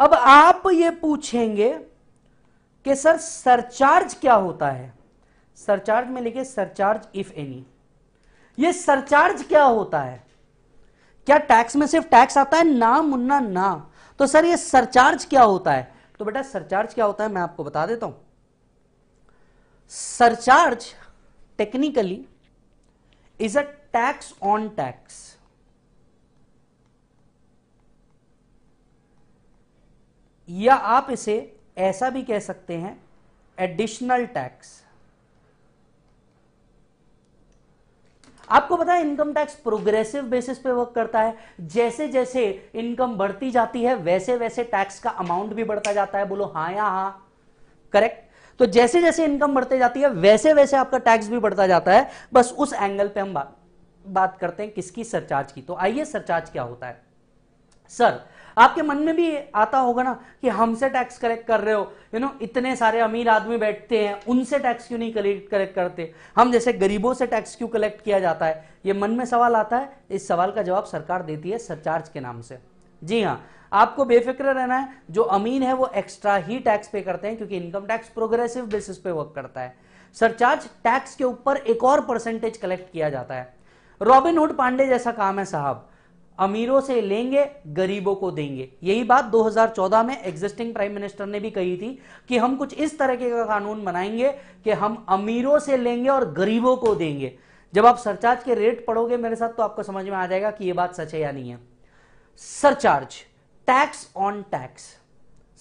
अब आप ये पूछेंगे कि सर सरचार्ज क्या होता है सरचार्ज में लिखे सरचार्ज इफ एनी ये सरचार्ज क्या होता है क्या टैक्स में सिर्फ टैक्स आता है ना मुन्ना ना तो सर ये सरचार्ज क्या होता है तो बेटा सरचार्ज क्या होता है मैं आपको बता देता हूं surcharge technically is a tax on tax या आप इसे ऐसा भी कह सकते हैं एडिशनल टैक्स आपको पता है इनकम टैक्स प्रोग्रेसिव बेसिस पे वर्क करता है जैसे जैसे इनकम बढ़ती जाती है वैसे वैसे टैक्स का अमाउंट भी बढ़ता जाता है बोलो हाँ या हा करेक्ट तो जैसे जैसे इनकम बढ़ते जाती है वैसे वैसे आपका टैक्स भी बढ़ता जाता है बस उस एंगल पे हम बात बात करते हैं किसकी सरचार्ज की तो आइए सरचार्ज क्या होता है सर आपके मन में भी आता होगा ना कि हमसे टैक्स कलेक्ट कर रहे हो यू नो इतने सारे अमीर आदमी बैठते हैं उनसे टैक्स क्यों नहीं कलेक्ट करते हम जैसे गरीबों से टैक्स क्यों कलेक्ट किया जाता है ये मन में सवाल आता है इस सवाल का जवाब सरकार देती है सरचार्ज के नाम से जी हाँ आपको बेफिक्र रहना है जो अमीर है वो एक्स्ट्रा ही टैक्स पे करते हैं क्योंकि इनकम टैक्स प्रोग्रेसिव बेसिस पे वर्क करता है सरचार्ज टैक्स के ऊपर एक और परसेंटेज कलेक्ट किया जाता है रॉबिनहुड पांडे जैसा काम है साहब अमीरों से लेंगे गरीबों को देंगे यही बात 2014 में एग्जिस्टिंग प्राइम मिनिस्टर ने भी कही थी कि हम कुछ इस तरह के कानून बनाएंगे कि हम अमीरों से लेंगे और गरीबों को देंगे जब आप सरचार्ज के रेट पढ़ोगे मेरे साथ तो आपको समझ में आ जाएगा कि यह बात सच है या नहीं है सरचार्ज टैक्स ऑन टैक्स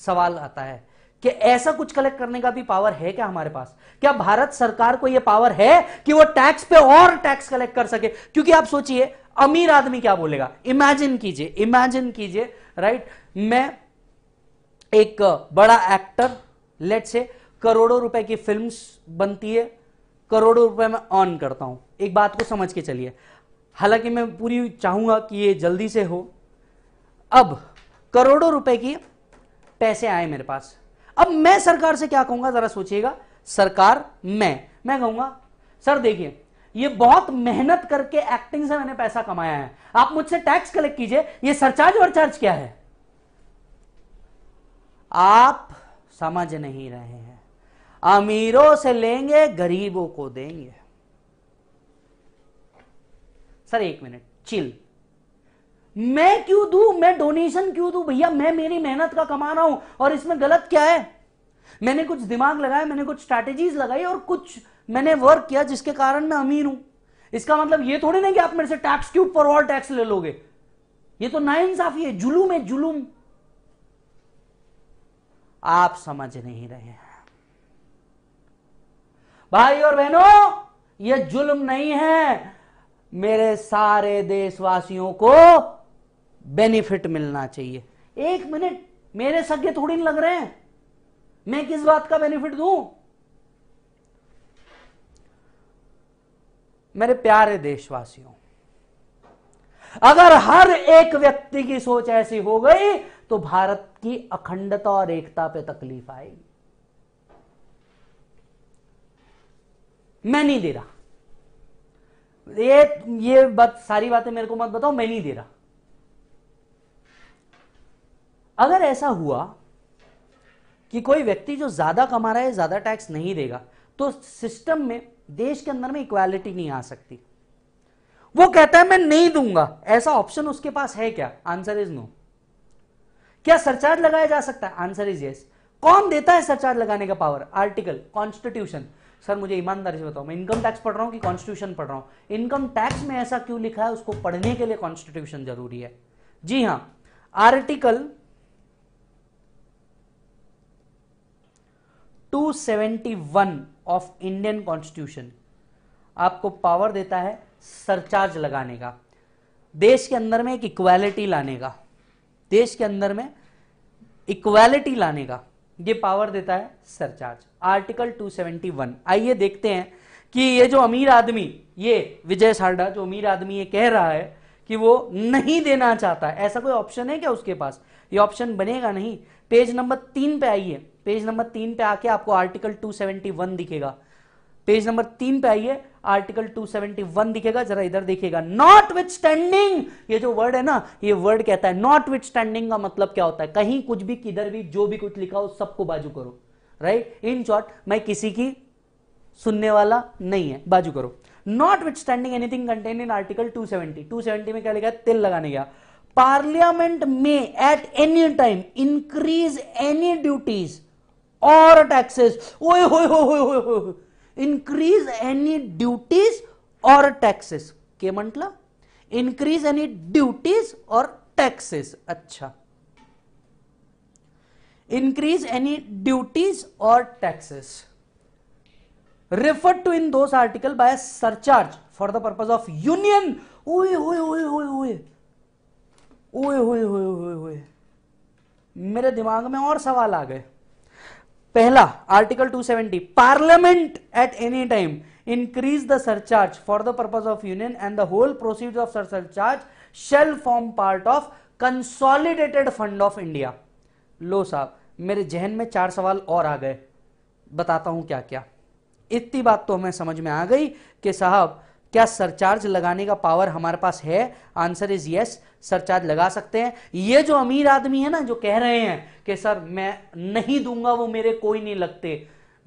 सवाल आता है कि ऐसा कुछ कलेक्ट करने का भी पावर है क्या हमारे पास क्या भारत सरकार को यह पावर है कि वो टैक्स पे और टैक्स कलेक्ट कर सके क्योंकि आप सोचिए अमीर आदमी क्या बोलेगा इमेजिन कीजिए इमेजिन कीजिए राइट मैं एक बड़ा एक्टर लेट से करोड़ों रुपए की फिल्म्स बनती है करोड़ों रुपए में ऑन करता हूं एक बात को समझ के चलिए हालांकि मैं पूरी चाहूंगा कि ये जल्दी से हो अब करोड़ों रुपए की पैसे आए मेरे पास अब मैं सरकार से क्या कहूंगा जरा सोचिएगा सरकार मैं मैं कहूंगा सर देखिए ये बहुत मेहनत करके एक्टिंग से मैंने पैसा कमाया है आप मुझसे टैक्स कलेक्ट कीजिए ये सरचार्ज और चार्ज क्या है आप समझ नहीं रहे हैं अमीरों से लेंगे गरीबों को देंगे सर एक मिनट चिल मैं क्यों दू मैं डोनेशन क्यों दू भैया मैं मेरी मेहनत का कमा रहा हूं और इसमें गलत क्या है मैंने कुछ दिमाग लगाया मैंने कुछ स्ट्रैटेजीज लगाई और कुछ मैंने वर्क किया जिसके कारण मैं अमीर हूं इसका मतलब ये थोड़ी ना कि आप मेरे से टैक्स क्यूब पर और टैक्स ले लोगे ये तो ना इंसाफी है जुलूम है जुलूम आप समझ नहीं रहे हैं भाई और बहनों ये जुल्म नहीं है मेरे सारे देशवासियों को बेनिफिट मिलना चाहिए एक मिनट मेरे सगे थोड़ी लग रहे हैं मैं किस बात का बेनिफिट दू मेरे प्यारे देशवासियों अगर हर एक व्यक्ति की सोच ऐसी हो गई तो भारत की अखंडता और एकता पे तकलीफ आएगी मैं नहीं दे रहा ये ये बात सारी बातें मेरे को मत बताओ मैं नहीं दे रहा अगर ऐसा हुआ कि कोई व्यक्ति जो ज़्यादा कमा रहा है ज़्यादा टैक्स नहीं देगा तो सिस्टम में देश के अंदर में इक्वालिटी नहीं आ सकती वो कहता है मैं नहीं दूंगा ऐसा ऑप्शन उसके पास है क्या आंसर इज नो क्या सरचार्ज लगाया जा सकता है आंसर इज यस कौन देता है सरचार्ज लगाने का पावर आर्टिकल कॉन्स्टिट्यूशन सर मुझे ईमानदारी से बताओ मैं इनकम टैक्स पढ़ रहा हूं कि कॉन्स्टिट्यूशन पढ़ रहा हूं इनकम टैक्स में ऐसा क्यों लिखा है उसको पढ़ने के लिए कॉन्स्टिट्यूशन जरूरी है जी हाँ आर्टिकल 271 ऑफ इंडियन कॉन्स्टिट्यूशन आपको पावर देता है सरचार्ज लगाने का देश के अंदर में एक इक्वालिटी लाने का देश के अंदर में इक्वालिटी लाने का ये पावर देता है सरचार्ज आर्टिकल 271 आइए देखते हैं कि ये जो अमीर आदमी ये विजय सारडा जो अमीर आदमी ये कह रहा है कि वो नहीं देना चाहता ऐसा कोई ऑप्शन है क्या उसके पास ये ऑप्शन बनेगा नहीं पेज नंबर तीन पे आइए पेज नंबर तीन पे आके आपको आर्टिकल 271 दिखेगा पेज नंबर तीन पे आइए आर्टिकल 271 दिखेगा जरा इधर देखिएगा नॉट विथ स्टैंडिंग ये जो वर्ड है ना ये वर्ड कहता है नॉट विथ स्टैंडिंग का मतलब क्या होता है कहीं कुछ भी किधर भी जो भी कुछ लिखा हो सबको बाजू करो राइट इन शॉर्ट मैं किसी की सुनने वाला नहीं है बाजू करो notwithstanding anything contained in article two seventy में क्या लिखा है तिल लगाने गया पार्लियामेंट में at any time increase any duties or taxes increase any duties or taxes के मंटला increase any duties or taxes अच्छा increase any duties or taxes refer to in those article by surcharge for the purpose of union ओए होए होए होए होए ओए होए होए होए मेरे दिमाग में और सवाल आ गए पहला article 270 parliament at any time increase the surcharge for the purpose of union and the whole proceed of sur surcharge shall form part of consolidated fund of India लो साहब मेरे जहन में चार सवाल और आ गए बताता हूं क्या क्या इतनी बात तो हमें समझ में आ गई कि साहब क्या सरचार्ज लगाने का पावर हमारे पास है आंसर इज यस सरचार्ज लगा सकते हैं ये जो अमीर आदमी है ना जो कह रहे हैं कि सर मैं नहीं दूंगा वो मेरे कोई नहीं लगते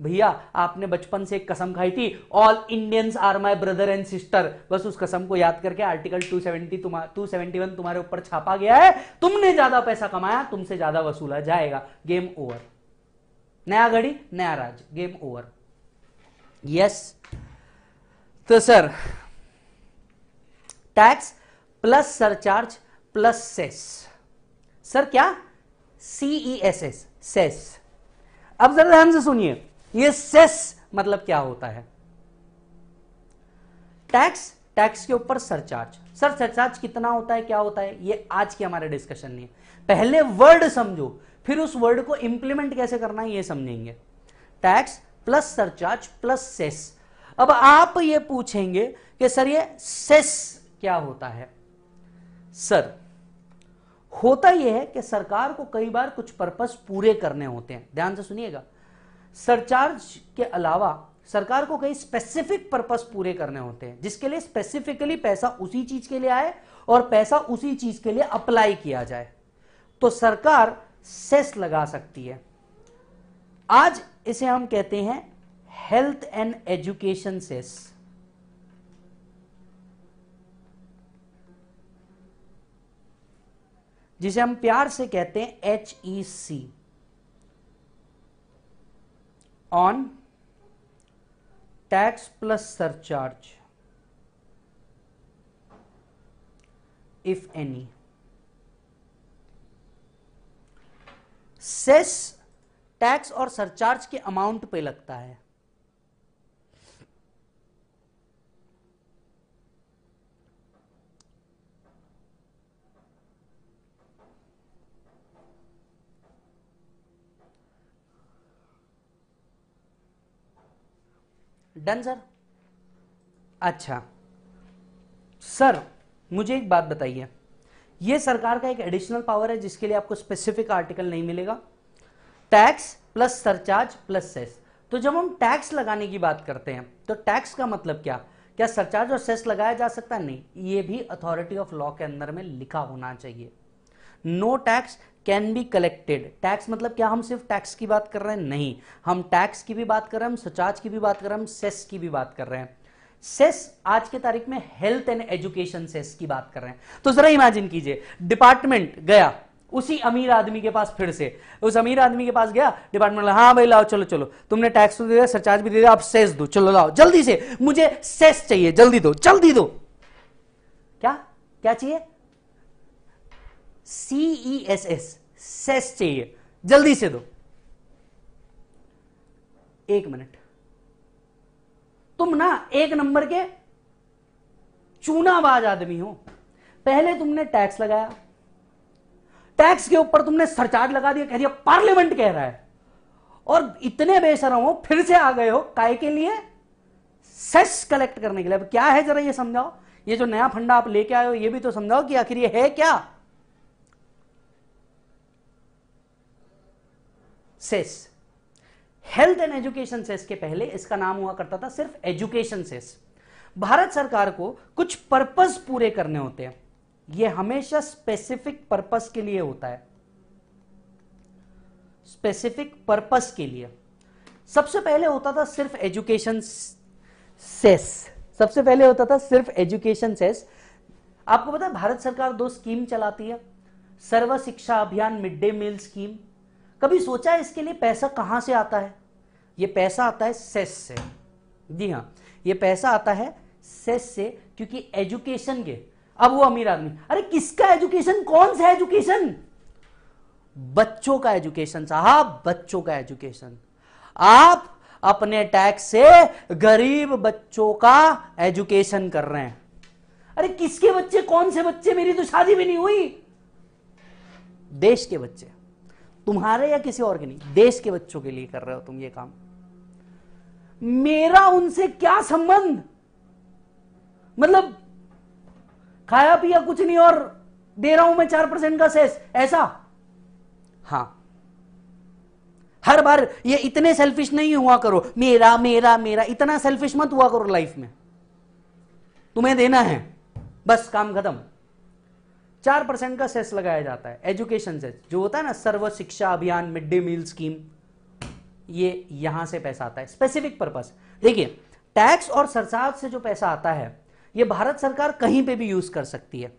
भैया आपने बचपन से एक कसम खाई थी all Indians are my brother and sister बस उस कसम को याद करके आर्टिकल 270 सेवेंटी वन तुम्हारे ऊपर छापा गया है तुमने ज्यादा पैसा कमाया तुमसे ज्यादा वसूला जाएगा गेम ओवर नया घड़ी नया राज गेम ओवर यस तो sir tax plus surcharge plus cess sir क्या सीई एस एस सेस अब जरा ध्यान से सुनिए ये सेस मतलब क्या होता है टैक्स टैक्स के ऊपर सरचार्ज सर सरचार्ज कितना होता है क्या होता है ये आज के हमारे डिस्कशन नहीं पहले वर्ड समझो फिर उस वर्ड को इंप्लीमेंट कैसे करना है ये समझेंगे tax plus surcharge plus cess अब आप ये पूछेंगे कि सर ये सेस क्या होता है सर होता यह है कि सरकार को कई बार कुछ पर्पस पूरे करने होते हैं ध्यान से सुनिएगा सरचार्ज के अलावा सरकार को कई स्पेसिफिक पर्पस पूरे करने होते हैं जिसके लिए स्पेसिफिकली पैसा उसी चीज के लिए आए और पैसा उसी चीज के लिए अप्लाई किया जाए तो सरकार सेस लगा सकती है आज इसे हम कहते हैं हेल्थ एंड एजुकेशन सेस जिसे हम प्यार से कहते हैं H E C on tax plus surcharge if any cess tax और सरचार्ज के अमाउंट पे लगता है डन सर अच्छा सर मुझे एक बात बताइए यह सरकार का एक एडिशनल पावर है जिसके लिए आपको स्पेसिफिक आर्टिकल नहीं मिलेगा tax plus surcharge plus cess तो जब हम टैक्स लगाने की बात करते हैं तो टैक्स का मतलब क्या क्या सरचार्ज और सेस लगाया जा सकता है नहीं ये भी अथॉरिटी ऑफ लॉ के अंदर में लिखा होना चाहिए no tax can be collected tax मतलब क्या हम सिर्फ टैक्स की बात कर रहे हैं नहीं हम टैक्स की भी बात कर रहे हैं हम सचाज की भी बात कर रहे हैं हम सेस की भी बात कर रहे हैं सेस आज के तारीख में हेल्थ एंड एजुकेशन सेस की बात कर रहे हैं तो जरा इमेजिन कीजिए डिपार्टमेंट गया उसी अमीर आदमी के पास फिर से उस अमीर आदमी के पास गया डिपार्टमेंट हाँ भाई लाओ चलो चलो तुमने टैक्स तो दे दिया सरचार्ज भी दे दिया अब सेस दो चलो लाओ जल्दी से मुझे सेस चाहिए जल्दी दो जल्दी दो क्या क्या चाहिए सीई एस एस सेस चाहिए जल्दी से दो एक मिनट तुम ना एक नंबर के चूनाबाज आदमी हो पहले तुमने टैक्स लगाया टैक्स के ऊपर तुमने सरचार्ज लगा दिया कह दिया पार्लियामेंट कह रहा है और इतने बेशरम हो फिर से आ गए हो काय के लिए सेस कलेक्ट करने के लिए अब क्या है जरा ये समझाओ ये जो नया फंडा आप लेके आए हो ये भी तो समझाओ कि आखिर ये है क्या cess health and education cess के पहले इसका नाम हुआ करता था सिर्फ एजुकेशन सेस भारत सरकार को कुछ पर्पस पूरे करने होते हैं ये हमेशा स्पेसिफिक पर्पस के लिए होता है स्पेसिफिक पर्पस के लिए सबसे पहले होता था सिर्फ एजुकेशन सेस सबसे पहले होता था सिर्फ एजुकेशन सेस आपको पता है भारत सरकार दो स्कीम चलाती है सर्व शिक्षा अभियान मिड डे मील स्कीम कभी सोचा है इसके लिए पैसा कहां से आता है ये पैसा आता है सेस से जी हाँ ये पैसा आता है सेस से क्योंकि एजुकेशन के अब वो अमीर आदमी अरे किसका एजुकेशन कौन सा एजुकेशन बच्चों का एजुकेशन साहब बच्चों का एजुकेशन आप अपने टैक्स से गरीब बच्चों का एजुकेशन कर रहे हैं अरे किसके बच्चे कौन से बच्चे मेरी तो शादी भी नहीं हुई देश के बच्चे तुम्हारे या किसी और के नहीं देश के बच्चों के लिए कर रहे हो तुम ये काम मेरा उनसे क्या संबंध मतलब खाया पिया कुछ नहीं और दे रहा हूं मैं चार परसेंट का सेस ऐसा हां हर बार ये इतने सेल्फिश नहीं हुआ करो मेरा मेरा मेरा इतना सेल्फिश मत हुआ करो लाइफ में तुम्हें देना है बस काम खत्म चार परसेंट का सेस लगाया जाता है एजुकेशन सेस जो होता है ना सर्व शिक्षा अभियान मिड डे मील स्कीम ये यहां से पैसा आता है स्पेसिफिक पर्पस देखिए टैक्स और सरसाव से जो पैसा आता है ये भारत सरकार कहीं पे भी यूज कर सकती है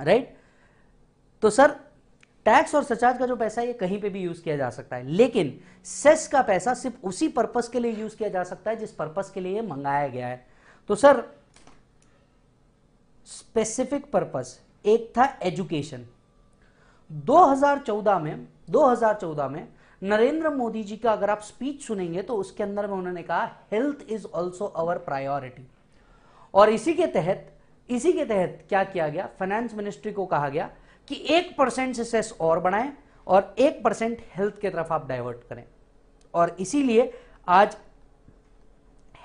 राइट तो सर टैक्स और सरचार्ज का जो पैसा है ये कहीं पे भी यूज किया जा सकता है लेकिन सेस का पैसा सिर्फ उसी पर्पस के लिए यूज किया जा सकता है जिस पर्पस के लिए मंगाया गया है तो सर स्पेसिफिक पर्पस एक था एजुकेशन 2014 में 2014 में नरेंद्र मोदी जी का अगर आप स्पीच सुनेंगे तो उसके अंदर में उन्होंने कहा health is also our priority और इसी के तहत इसी के तहत क्या किया गया फाइनेंस मिनिस्ट्री को कहा गया कि एक परसेंट से सेस और बढ़ाएं और एक परसेंट हेल्थ की तरफ आप डाइवर्ट करें और इसीलिए आज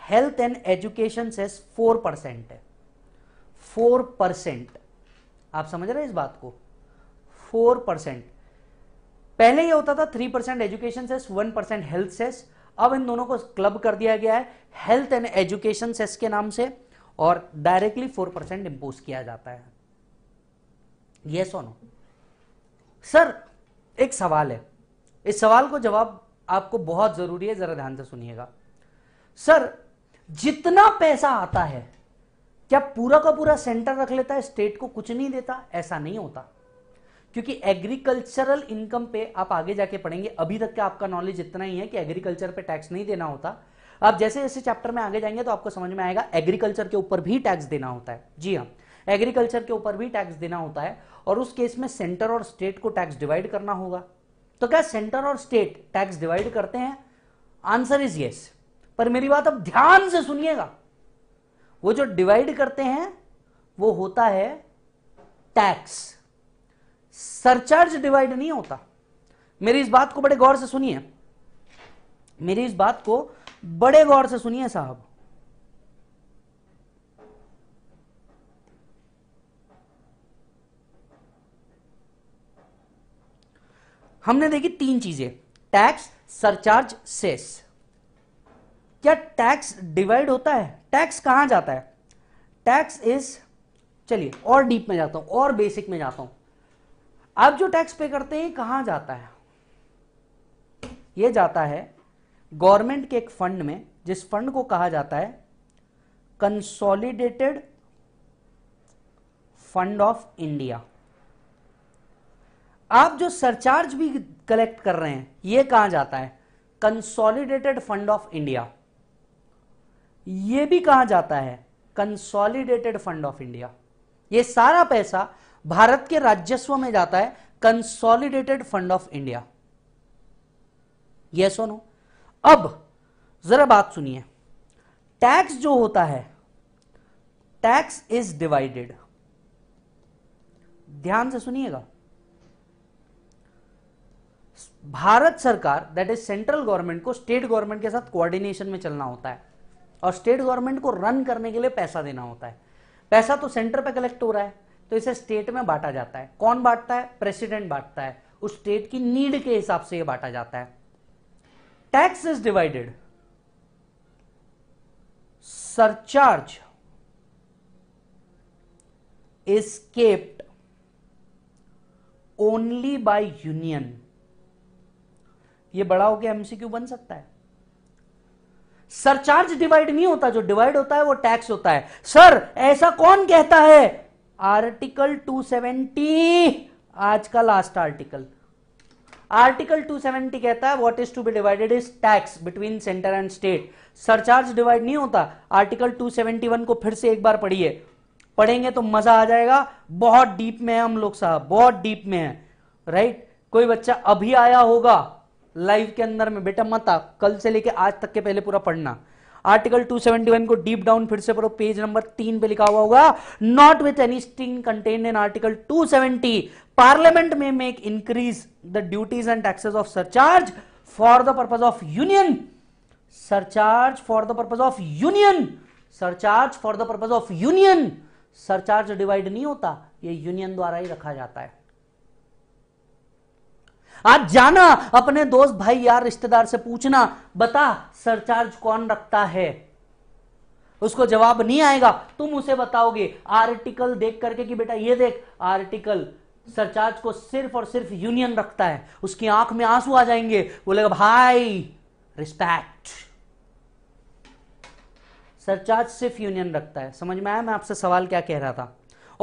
health and education cess four percent है फोर परसेंट आप समझ रहे हैं इस बात को फोर परसेंट पहले ये होता था three percent education cess one percent health cess अब इन दोनों को क्लब कर दिया गया है हेल्थ एंड एजुकेशन सेस के नाम से और डायरेक्टली फोर परसेंट इंपोज किया जाता है ये सोनो सर एक सवाल है इस सवाल को जवाब आपको बहुत जरूरी है जरा ध्यान से सुनिएगा सर जितना पैसा आता है क्या पूरा का पूरा सेंटर रख लेता है स्टेट को कुछ नहीं देता ऐसा नहीं होता क्योंकि एग्रीकल्चरल इनकम पे आप आगे जाके पढ़ेंगे अभी तक का आपका नॉलेज इतना ही है कि एग्रीकल्चर पे टैक्स नहीं देना होता आप जैसे जैसे चैप्टर में आगे जाएंगे तो आपको समझ में आएगा एग्रीकल्चर के ऊपर भी टैक्स देना होता है जी हाँ एग्रीकल्चर के ऊपर भी टैक्स देना होता है और उस केस में सेंटर और स्टेट को टैक्स डिवाइड करना होगा तो क्या सेंटर और स्टेट टैक्स डिवाइड करते हैं आंसर इज येस पर मेरी बात अब ध्यान से सुनिएगा वो जो डिवाइड करते हैं वो होता है टैक्स सरचार्ज डिवाइड नहीं होता मेरी इस बात को बड़े गौर से सुनिए मेरी इस बात को बड़े गौर से सुनिए साहब हमने देखी तीन चीजें टैक्स सरचार्ज सेस क्या टैक्स डिवाइड होता है टैक्स कहां जाता है टैक्स इज चलिए और डीप में जाता हूं और बेसिक में जाता हूं आप जो टैक्स पे करते हैं कहां जाता है ये जाता है गवर्नमेंट के एक फंड में जिस फंड को कहा जाता है कंसोलिडेटेड फंड ऑफ इंडिया आप जो सरचार्ज भी कलेक्ट कर रहे हैं ये कहा जाता है कंसोलिडेटेड फंड ऑफ इंडिया यह भी कहा जाता है कंसोलिडेटेड फंड ऑफ इंडिया यह सारा पैसा भारत के राजस्व में जाता है कंसोलिडेटेड फंड ऑफ इंडिया यह सोनो अब जरा बात सुनिए टैक्स जो होता है टैक्स इज डिवाइडेड ध्यान से सुनिएगा भारत सरकार दैट इज सेंट्रल गवर्नमेंट को स्टेट गवर्नमेंट के साथ कोऑर्डिनेशन में चलना होता है और स्टेट गवर्नमेंट को रन करने के लिए पैसा देना होता है पैसा तो सेंटर पे कलेक्ट हो रहा है तो इसे स्टेट में बांटा जाता है कौन बांटता है प्रेसिडेंट बांटता है उस स्टेट की नीड के हिसाब से यह बांटा जाता है tax is divided surcharge is kept only by union ये बड़ा हो गया एमसीक्यू बन सकता है सरचार्ज डिवाइड नहीं होता जो डिवाइड होता है वो टैक्स होता है सर ऐसा कौन कहता है आर्टिकल 270 आज का लास्ट आर्टिकल आर्टिकल 270 कहता है what is to be divided is tax between centre and state surcharge divide नहीं होता आर्टिकल 271 को फिर से एक बार पढ़िए पढ़ेंगे तो मजा आ जाएगा बहुत डीप में है हम लोग साहब बहुत डीप में है राइट right? कोई बच्चा अभी आया होगा लाइव के अंदर में बेटा मत आ कल से लेके आज तक के पहले पूरा पढ़ना आर्टिकल 271 को डीप डाउन फिर से पढ़ो पेज नंबर तीन पे लिखा हुआ होगा नॉट विथ anything contained in article 270 parliament में make increase the duties and taxes of surcharge for the purpose of union surcharge for the purpose of union surcharge for the purpose of union surcharge divide नहीं होता ये union द्वारा ही रखा जाता है आज जाना अपने दोस्त भाई यार रिश्तेदार से पूछना बता सरचार्ज कौन रखता है उसको जवाब नहीं आएगा तुम उसे बताओगे आर्टिकल देख करके कि बेटा ये देख आर्टिकल सरचार्ज को सिर्फ और सिर्फ यूनियन रखता है उसकी आंख में आंसू आ जाएंगे बोलेगा भाई रिस्पेक्ट सरचार्ज सिर्फ यूनियन रखता है समझ में आया मैं आपसे सवाल क्या कह रहा था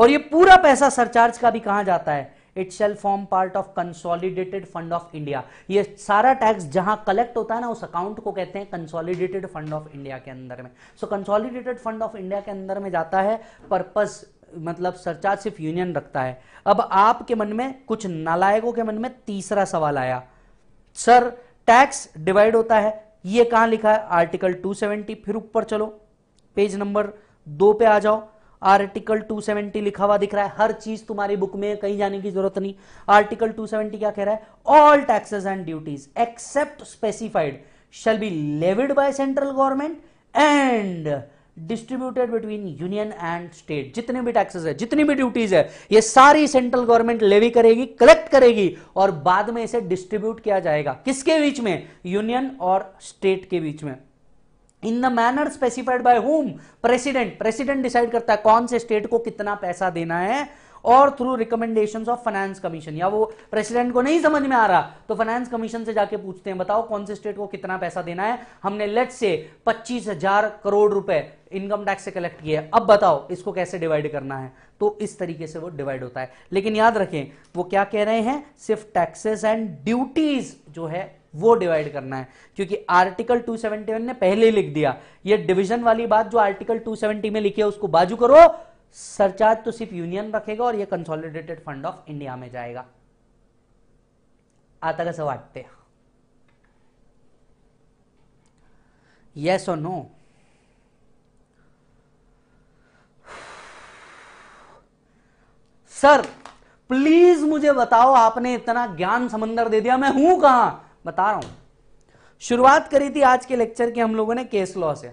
और ये पूरा पैसा सरचार्ज का भी कहा जाता है it shall form part of consolidated fund of India ये सारा टैक्स जहां कलेक्ट होता है ना उस अकाउंट को कहते हैं कंसोलिडेटेड फंड ऑफ इंडिया के अंदर में so consolidated fund of India के अंदर में जाता है पर्पज मतलब सरचार्ज सिर्फ यूनियन रखता है अब आपके मन में कुछ नालायकों के मन में तीसरा सवाल आया सर टैक्स डिवाइड होता है ये कहां लिखा है आर्टिकल 270 फिर ऊपर चलो पेज नंबर दो पे आ जाओ आर्टिकल 270 लिखा हुआ दिख रहा है हर चीज तुम्हारी बुक में कहीं जाने की जरूरत नहीं आर्टिकल 270 क्या कह रहा है all taxes and duties except specified shall be levied by central government and distributed between union and state जितने भी टैक्सेस है जितनी भी ड्यूटीज है ये सारी सेंट्रल गवर्नमेंट लेवी करेगी कलेक्ट करेगी और बाद में इसे डिस्ट्रीब्यूट किया जाएगा किसके बीच में यूनियन और स्टेट के बीच में in the manner specified by home president president decide करता है कौन से स्टेट को कितना पैसा देना है और through recommendation of finance commission या वो प्रेसिडेंट को नहीं समझ में आ रहा तो फाइनेंस कमीशन से जाके पूछते हैं बताओ कौन से स्टेट को कितना पैसा देना है हमने लेट से पच्चीस हजार करोड़ रुपए इनकम टैक्स से कलेक्ट किया है अब बताओ इसको कैसे डिवाइड करना है तो इस तरीके से वो डिवाइड होता है लेकिन याद रखें वो क्या कह रहे हैं सिर्फ टैक्सेस एंड ड्यूटीज जो है वो डिवाइड करना है क्योंकि आर्टिकल 271 ने पहले लिख दिया ये डिवीजन वाली बात जो आर्टिकल 270 में लिखी है उसको बाजू करो सरचार्ज तो सिर्फ यूनियन रखेगा और ये कंसोलिडेटेड फंड ऑफ इंडिया में जाएगा आता कैसे वाटते येस और नो सर प्लीज मुझे बताओ आपने इतना ज्ञान समंदर दे दिया मैं हूं कहां बता रहा हूं शुरुआत करी थी आज के लेक्चर की हम लोगों ने केस लॉ से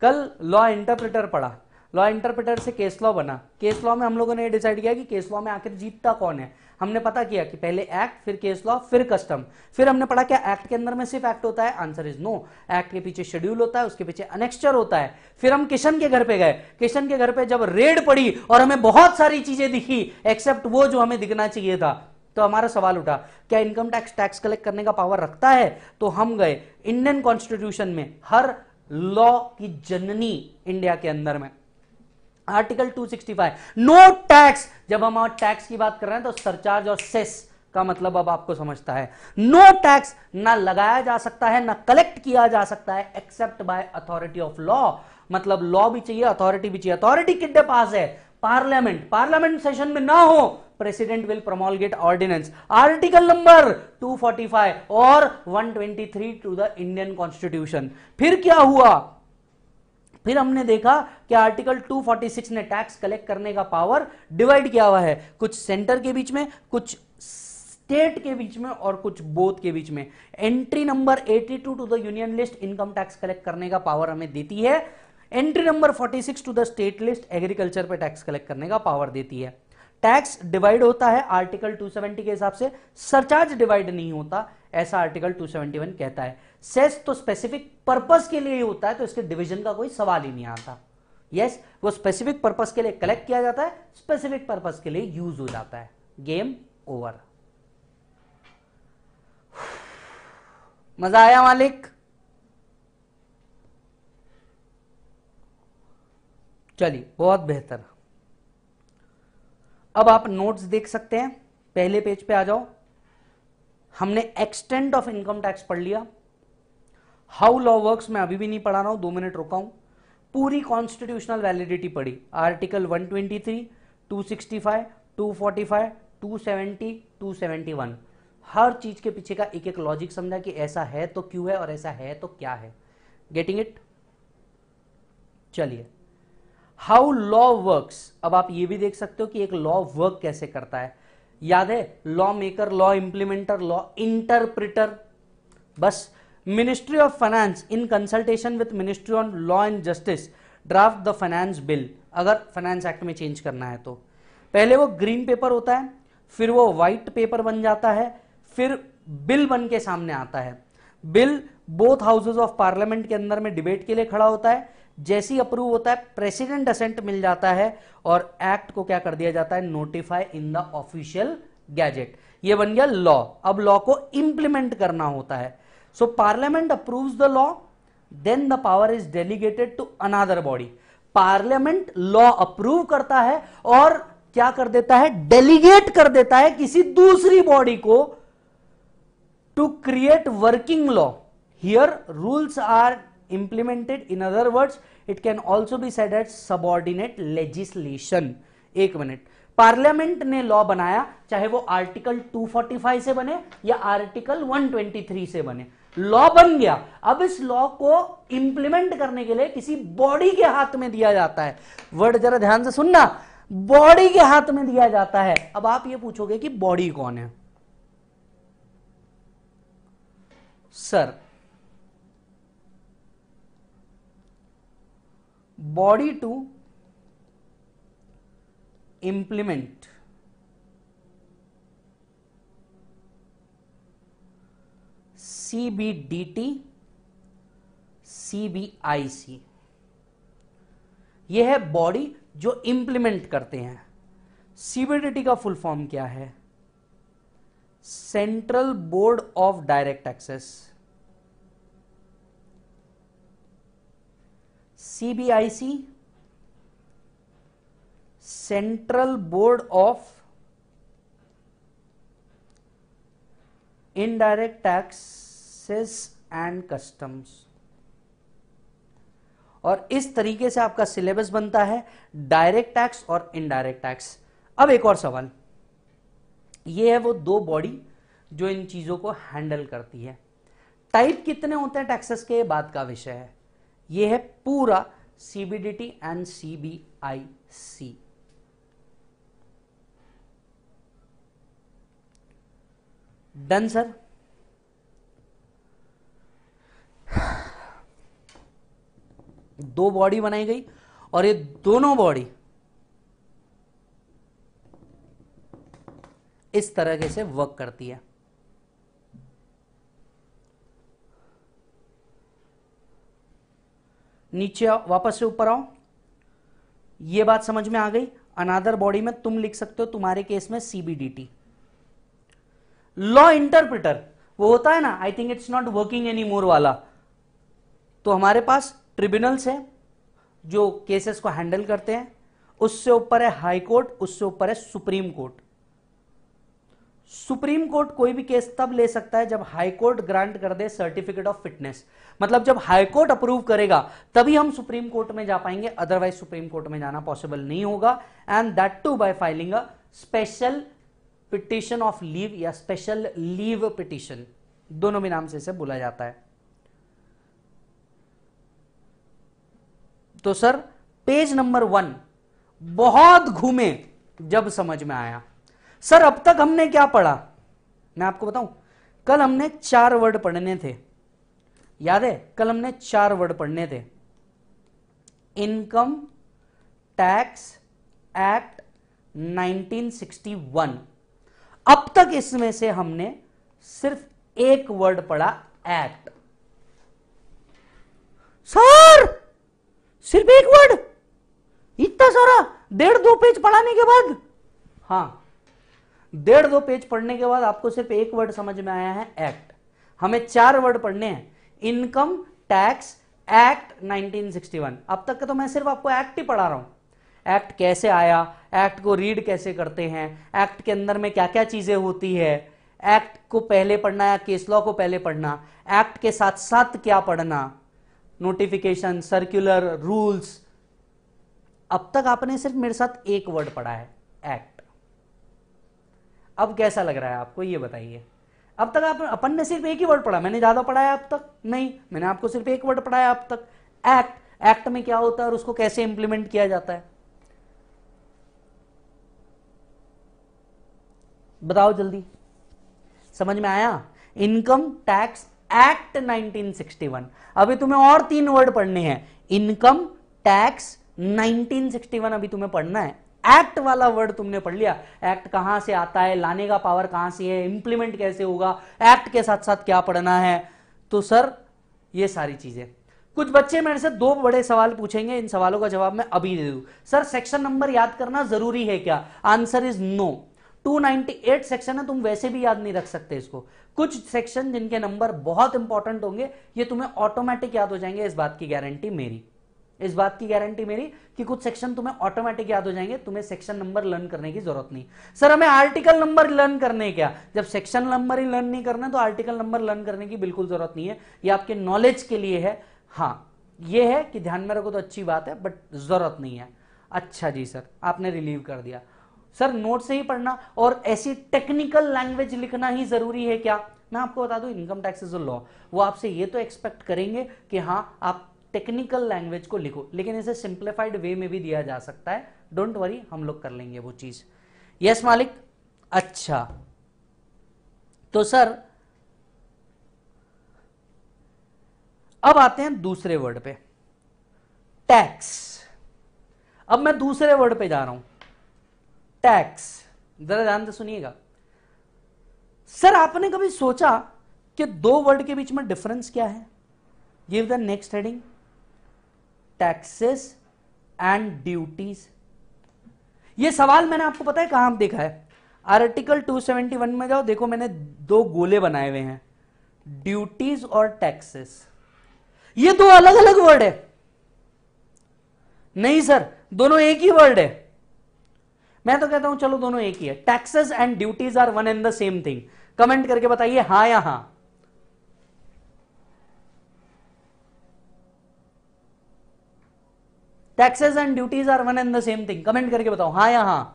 कल लॉ इंटरप्रेटर पढ़ा लॉ इंटरप्रेटर से केस लॉ बना केस लॉ में हम लोगों ने ये डिसाइड किया कि केस लॉ में आखिर जीतता कौन है हमने पता किया कि पहले एक्ट फिर केस लॉ फिर कस्टम फिर हमने पढ़ा क्या एक्ट के अंदर में सिर्फ एक्ट होता है आंसर इज नो एक्ट के पीछे शेड्यूल होता है उसके पीछे अनेक्स्चर होता है फिर हम किशन के घर पे गए किशन के घर पे जब रेड पड़ी और हमें बहुत सारी चीजें दिखी एक्सेप्ट वो जो हमें दिखना चाहिए था तो हमारा सवाल उठा क्या इनकम टैक्स टैक्स कलेक्ट करने का पावर रखता है तो हम गए इंडियन कॉन्स्टिट्यूशन में हर लॉ की जननी इंडिया के अंदर में आर्टिकल 265 नो टैक्स जब हम टैक्स की बात कर रहे हैं तो सरचार्ज और सेस का मतलब अब आपको समझता है नो no टैक्स ना लगाया जा सकता है ना कलेक्ट किया जा सकता है except by authority of law मतलब लॉ भी चाहिए अथॉरिटी भी चाहिए अथॉरिटी कितने पास है पार्लियामेंट पार्लियामेंट सेशन में ना हो president will promulgate ordinance article number 245 और 123 टू द इंडियन कॉन्स्टिट्यूशन फिर क्या हुआ फिर हमने देखा कि आर्टिकल 246 ने टैक्स कलेक्ट करने का पावर डिवाइड किया हुआ है कुछ सेंटर के बीच में कुछ स्टेट के बीच में और कुछ बोथ के बीच में entry number 82 to the union list income tax collect करने का पावर हमें देती है entry number 46 to the state list agriculture पे टैक्स कलेक्ट करने का पावर देती है टैक्स डिवाइड होता है आर्टिकल 270 के हिसाब से सरचार्ज डिवाइड नहीं होता ऐसा आर्टिकल 271 कहता है सेस तो स्पेसिफिक पर्पस के लिए ही होता है तो इसके डिवीजन का कोई सवाल ही नहीं आता यस yes, वो स्पेसिफिक पर्पस के लिए कलेक्ट किया जाता है स्पेसिफिक पर्पस के लिए यूज हो जाता है गेम ओवर मजा आया मालिक चलिए बहुत बेहतर अब आप नोट्स देख सकते हैं पहले पेज पे आ जाओ हमने एक्सटेंट ऑफ इनकम टैक्स पढ़ लिया हाउ लॉ वर्क्स मैं अभी भी नहीं पढ़ा रहा हूं दो मिनट रुका हूं पूरी कॉन्स्टिट्यूशनल वैलिडिटी पढ़ी आर्टिकल 123, 265, 245, 270, 271 हर चीज के पीछे का एक एक लॉजिक समझा कि ऐसा है तो क्यों है और ऐसा है तो क्या है गेटिंग इट चलिए हाउ लॉ वर्क अब आप ये भी देख सकते हो कि एक लॉ वर्क कैसे करता है याद है law maker law implementer law interpreter बस ministry of finance in consultation with ministry on law and justice draft the finance bill अगर फाइनेंस एक्ट में चेंज करना है तो पहले वो ग्रीन पेपर होता है फिर वो व्हाइट पेपर बन जाता है फिर बिल बन के सामने आता है bill both houses of parliament के अंदर में डिबेट के लिए खड़ा होता है जैसे ही अप्रूव होता है प्रेसिडेंट असेंट मिल जाता है और एक्ट को क्या कर दिया जाता है notify in the official gazette ये बन गया लॉ अब लॉ को इंप्लीमेंट करना होता है so parliament approves the law then the power is delegated to another body parliament law approve करता है और क्या कर देता है डेलीगेट कर देता है किसी दूसरी बॉडी को to create working law here rules are implemented in other words it can also be said as subordinate legislation एक मिनट पार्लियामेंट ने लॉ बनाया चाहे वो आर्टिकल 245 से बने या आर्टिकल 123 से बने लॉ बन गया अब इस लॉ को इंप्लीमेंट करने के लिए किसी बॉडी के हाथ में दिया जाता है वर्ड जरा ध्यान से सुनना बॉडी के हाथ में दिया जाता है अब आप ये पूछोगे कि बॉडी कौन है sir body to implement CBDT CBIC यह है बॉडी जो इंप्लीमेंट करते हैं सीबीडीटी का फुल फॉर्म क्या है central board of direct taxes CBIC central board of indirect taxes and customs और इस तरीके से आपका सिलेबस बनता है डायरेक्ट टैक्स और इनडायरेक्ट टैक्स अब एक और सवाल ये है वो दो बॉडी जो इन चीजों को हैंडल करती है टाइप कितने होते हैं टैक्सेस के बात का विषय है ये है पूरा CBDT and CBIC done sir दो बॉडी बनाई गई और ये दोनों बॉडी इस तरह से वर्क करती है नीचे वापस से ऊपर आओ ये बात समझ में आ गई अनादर बॉडी में तुम लिख सकते हो तुम्हारे केस में सीबीडीटी लॉ इंटरप्रिटर वो होता है ना I think it's not working any more वाला तो हमारे पास ट्रिब्यूनल्स है जो केसेस को हैंडल करते हैं उससे ऊपर है हाई कोर्ट उससे ऊपर है सुप्रीम कोर्ट सुप्रीम कोर्ट कोई भी केस तब ले सकता है जब हाई कोर्ट ग्रांट कर दे सर्टिफिकेट ऑफ फिटनेस मतलब जब हाई कोर्ट अप्रूव करेगा तभी हम सुप्रीम कोर्ट में जा पाएंगे अदरवाइज सुप्रीम कोर्ट में जाना पॉसिबल नहीं होगा and that too by filing a special petition of leave या स्पेशल लीव पिटिशन दोनों भी नाम से इसे बोला जाता है तो सर पेज नंबर वन बहुत घूमे जब समझ में आया सर अब तक हमने क्या पढ़ा मैं आपको बताऊं कल हमने चार वर्ड पढ़ने थे याद है कल हमने चार वर्ड पढ़ने थे इनकम टैक्स एक्ट 1961 अब तक इसमें से हमने सिर्फ एक वर्ड पढ़ा एक्ट सर सिर्फ एक वर्ड इतना सारा डेढ़ दो पेज पढ़ाने के बाद हाँ डेढ़ दो पेज पढ़ने के बाद आपको सिर्फ एक वर्ड समझ में आया है एक्ट हमें चार वर्ड पढ़ने हैं इनकम टैक्स एक्ट 1961 अब तक का तो मैं सिर्फ आपको एक्ट ही पढ़ा रहा हूं एक्ट कैसे आया एक्ट को रीड कैसे करते हैं एक्ट के अंदर में क्या क्या चीजें होती है एक्ट को पहले पढ़ना या केस लॉ को पहले पढ़ना एक्ट के साथ साथ क्या पढ़ना नोटिफिकेशन सर्कुलर रूल्स अब तक आपने सिर्फ मेरे साथ एक वर्ड पढ़ा है एक्ट अब कैसा लग रहा है आपको ये बताइए अब तक आप अपन ने सिर्फ एक ही वर्ड पढ़ा मैंने ज़्यादा पढ़ाया अब तक नहीं मैंने आपको सिर्फ एक वर्ड पढ़ाया अब तक एक्ट एक्ट में क्या होता है और उसको कैसे इंप्लीमेंट किया जाता है बताओ जल्दी समझ में आया इनकम टैक्स एक्ट 1961 अभी तुम्हें और तीन वर्ड पढ़ने हैं इनकम टैक्स 1961 अभी तुम्हें पढ़ना है एक्ट वाला वर्ड तुमने पढ़ लिया एक्ट कहां से आता है लाने का पावर कहां से है इंप्लीमेंट कैसे होगा एक्ट के साथ साथ क्या पढ़ना है तो सर ये सारी चीजें कुछ बच्चे मेरे से दो बड़े सवाल पूछेंगे इन सवालों का जवाब मैं अभी दे दू सर सेक्शन नंबर याद करना जरूरी है क्या आंसर इज नो 298 सेक्शन है तुम वैसे भी याद नहीं रख सकते इसको कुछ सेक्शन जिनके नंबर बहुत इंपॉर्टेंट होंगे ये तुम्हें ऑटोमेटिक याद हो जाएंगे इस बात की गारंटी मेरी इस बात की गारंटी मेरी कि कुछ सेक्शन तुम्हें ऑटोमेटिक याद हो जाएंगे तुम्हें सेक्शन नंबर लर्न करने की जरूरत नहीं सर हमें आर्टिकल नंबर लर्न करने क्या जब सेक्शन नंबर ही लर्न नहीं करना तो आर्टिकल नंबर लर्न करने की बिल्कुल जरूरत नहीं है ये आपके नॉलेज के लिए है हाँ ये है कि ध्यान में रखो तो अच्छी बात है बट जरूरत नहीं है अच्छा जी सर आपने रिलीव कर दिया सर नोट से ही पढ़ना और ऐसी टेक्निकल लैंग्वेज लिखना ही जरूरी है क्या मैं आपको बता दूं income tax is a law वो आपसे ये तो एक्सपेक्ट करेंगे कि हाँ आप टेक्निकल लैंग्वेज को लिखो लेकिन इसे सिंप्लीफाइड वे में भी दिया जा सकता है डोंट वरी हम लोग कर लेंगे वो चीज यस मालिक अच्छा तो सर अब आते हैं दूसरे वर्ड पे टैक्स अब मैं दूसरे वर्ड पे जा रहा हूं टैक्स जरा ध्यान से सुनिएगा सर आपने कभी सोचा कि दो वर्ड के बीच में डिफरेंस क्या है give the next heading taxes and duties ये सवाल मैंने आपको पता है कहां देखा है आर्टिकल 271 में जाओ देखो मैंने दो गोले बनाए हुए हैं ड्यूटीज और टैक्सेस ये दो अलग अलग वर्ड है नहीं सर दोनों एक ही वर्ड है मैं तो कहता हूं चलो दोनों एक ही है taxes and duties are one and the same thing comment करके बताइए हाँ या हा taxes and duties are one and the same thing comment करके बताओ हाँ या हाँ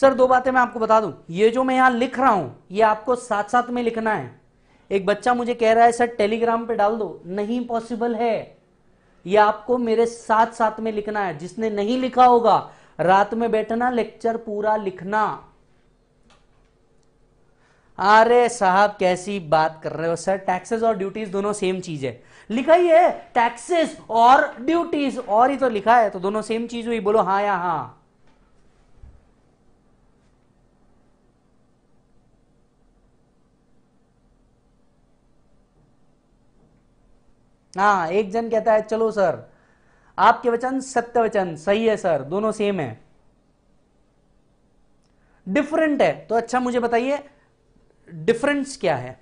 सर दो बातें मैं आपको बता दूं ये जो मैं यहां लिख रहा हूं ये आपको साथ साथ में लिखना है एक बच्चा मुझे कह रहा है सर टेलीग्राम पे डाल दो नहीं पॉसिबल है ये आपको मेरे साथ साथ में लिखना है जिसने नहीं लिखा होगा रात में बैठना लेक्चर पूरा लिखना अरे साहब कैसी बात कर रहे हो सर टैक्सेस और ड्यूटीज दोनों सेम चीज है लिखा ही है टैक्सेस और ड्यूटीज और ही तो लिखा है तो दोनों सेम चीज हुई बोलो हाँ या हाँ हाँ एक जन कहता है चलो सर आपके वचन सत्य वचन सही है सर दोनों सेम है डिफरेंट है तो अच्छा मुझे बताइए डिफरेंस क्या है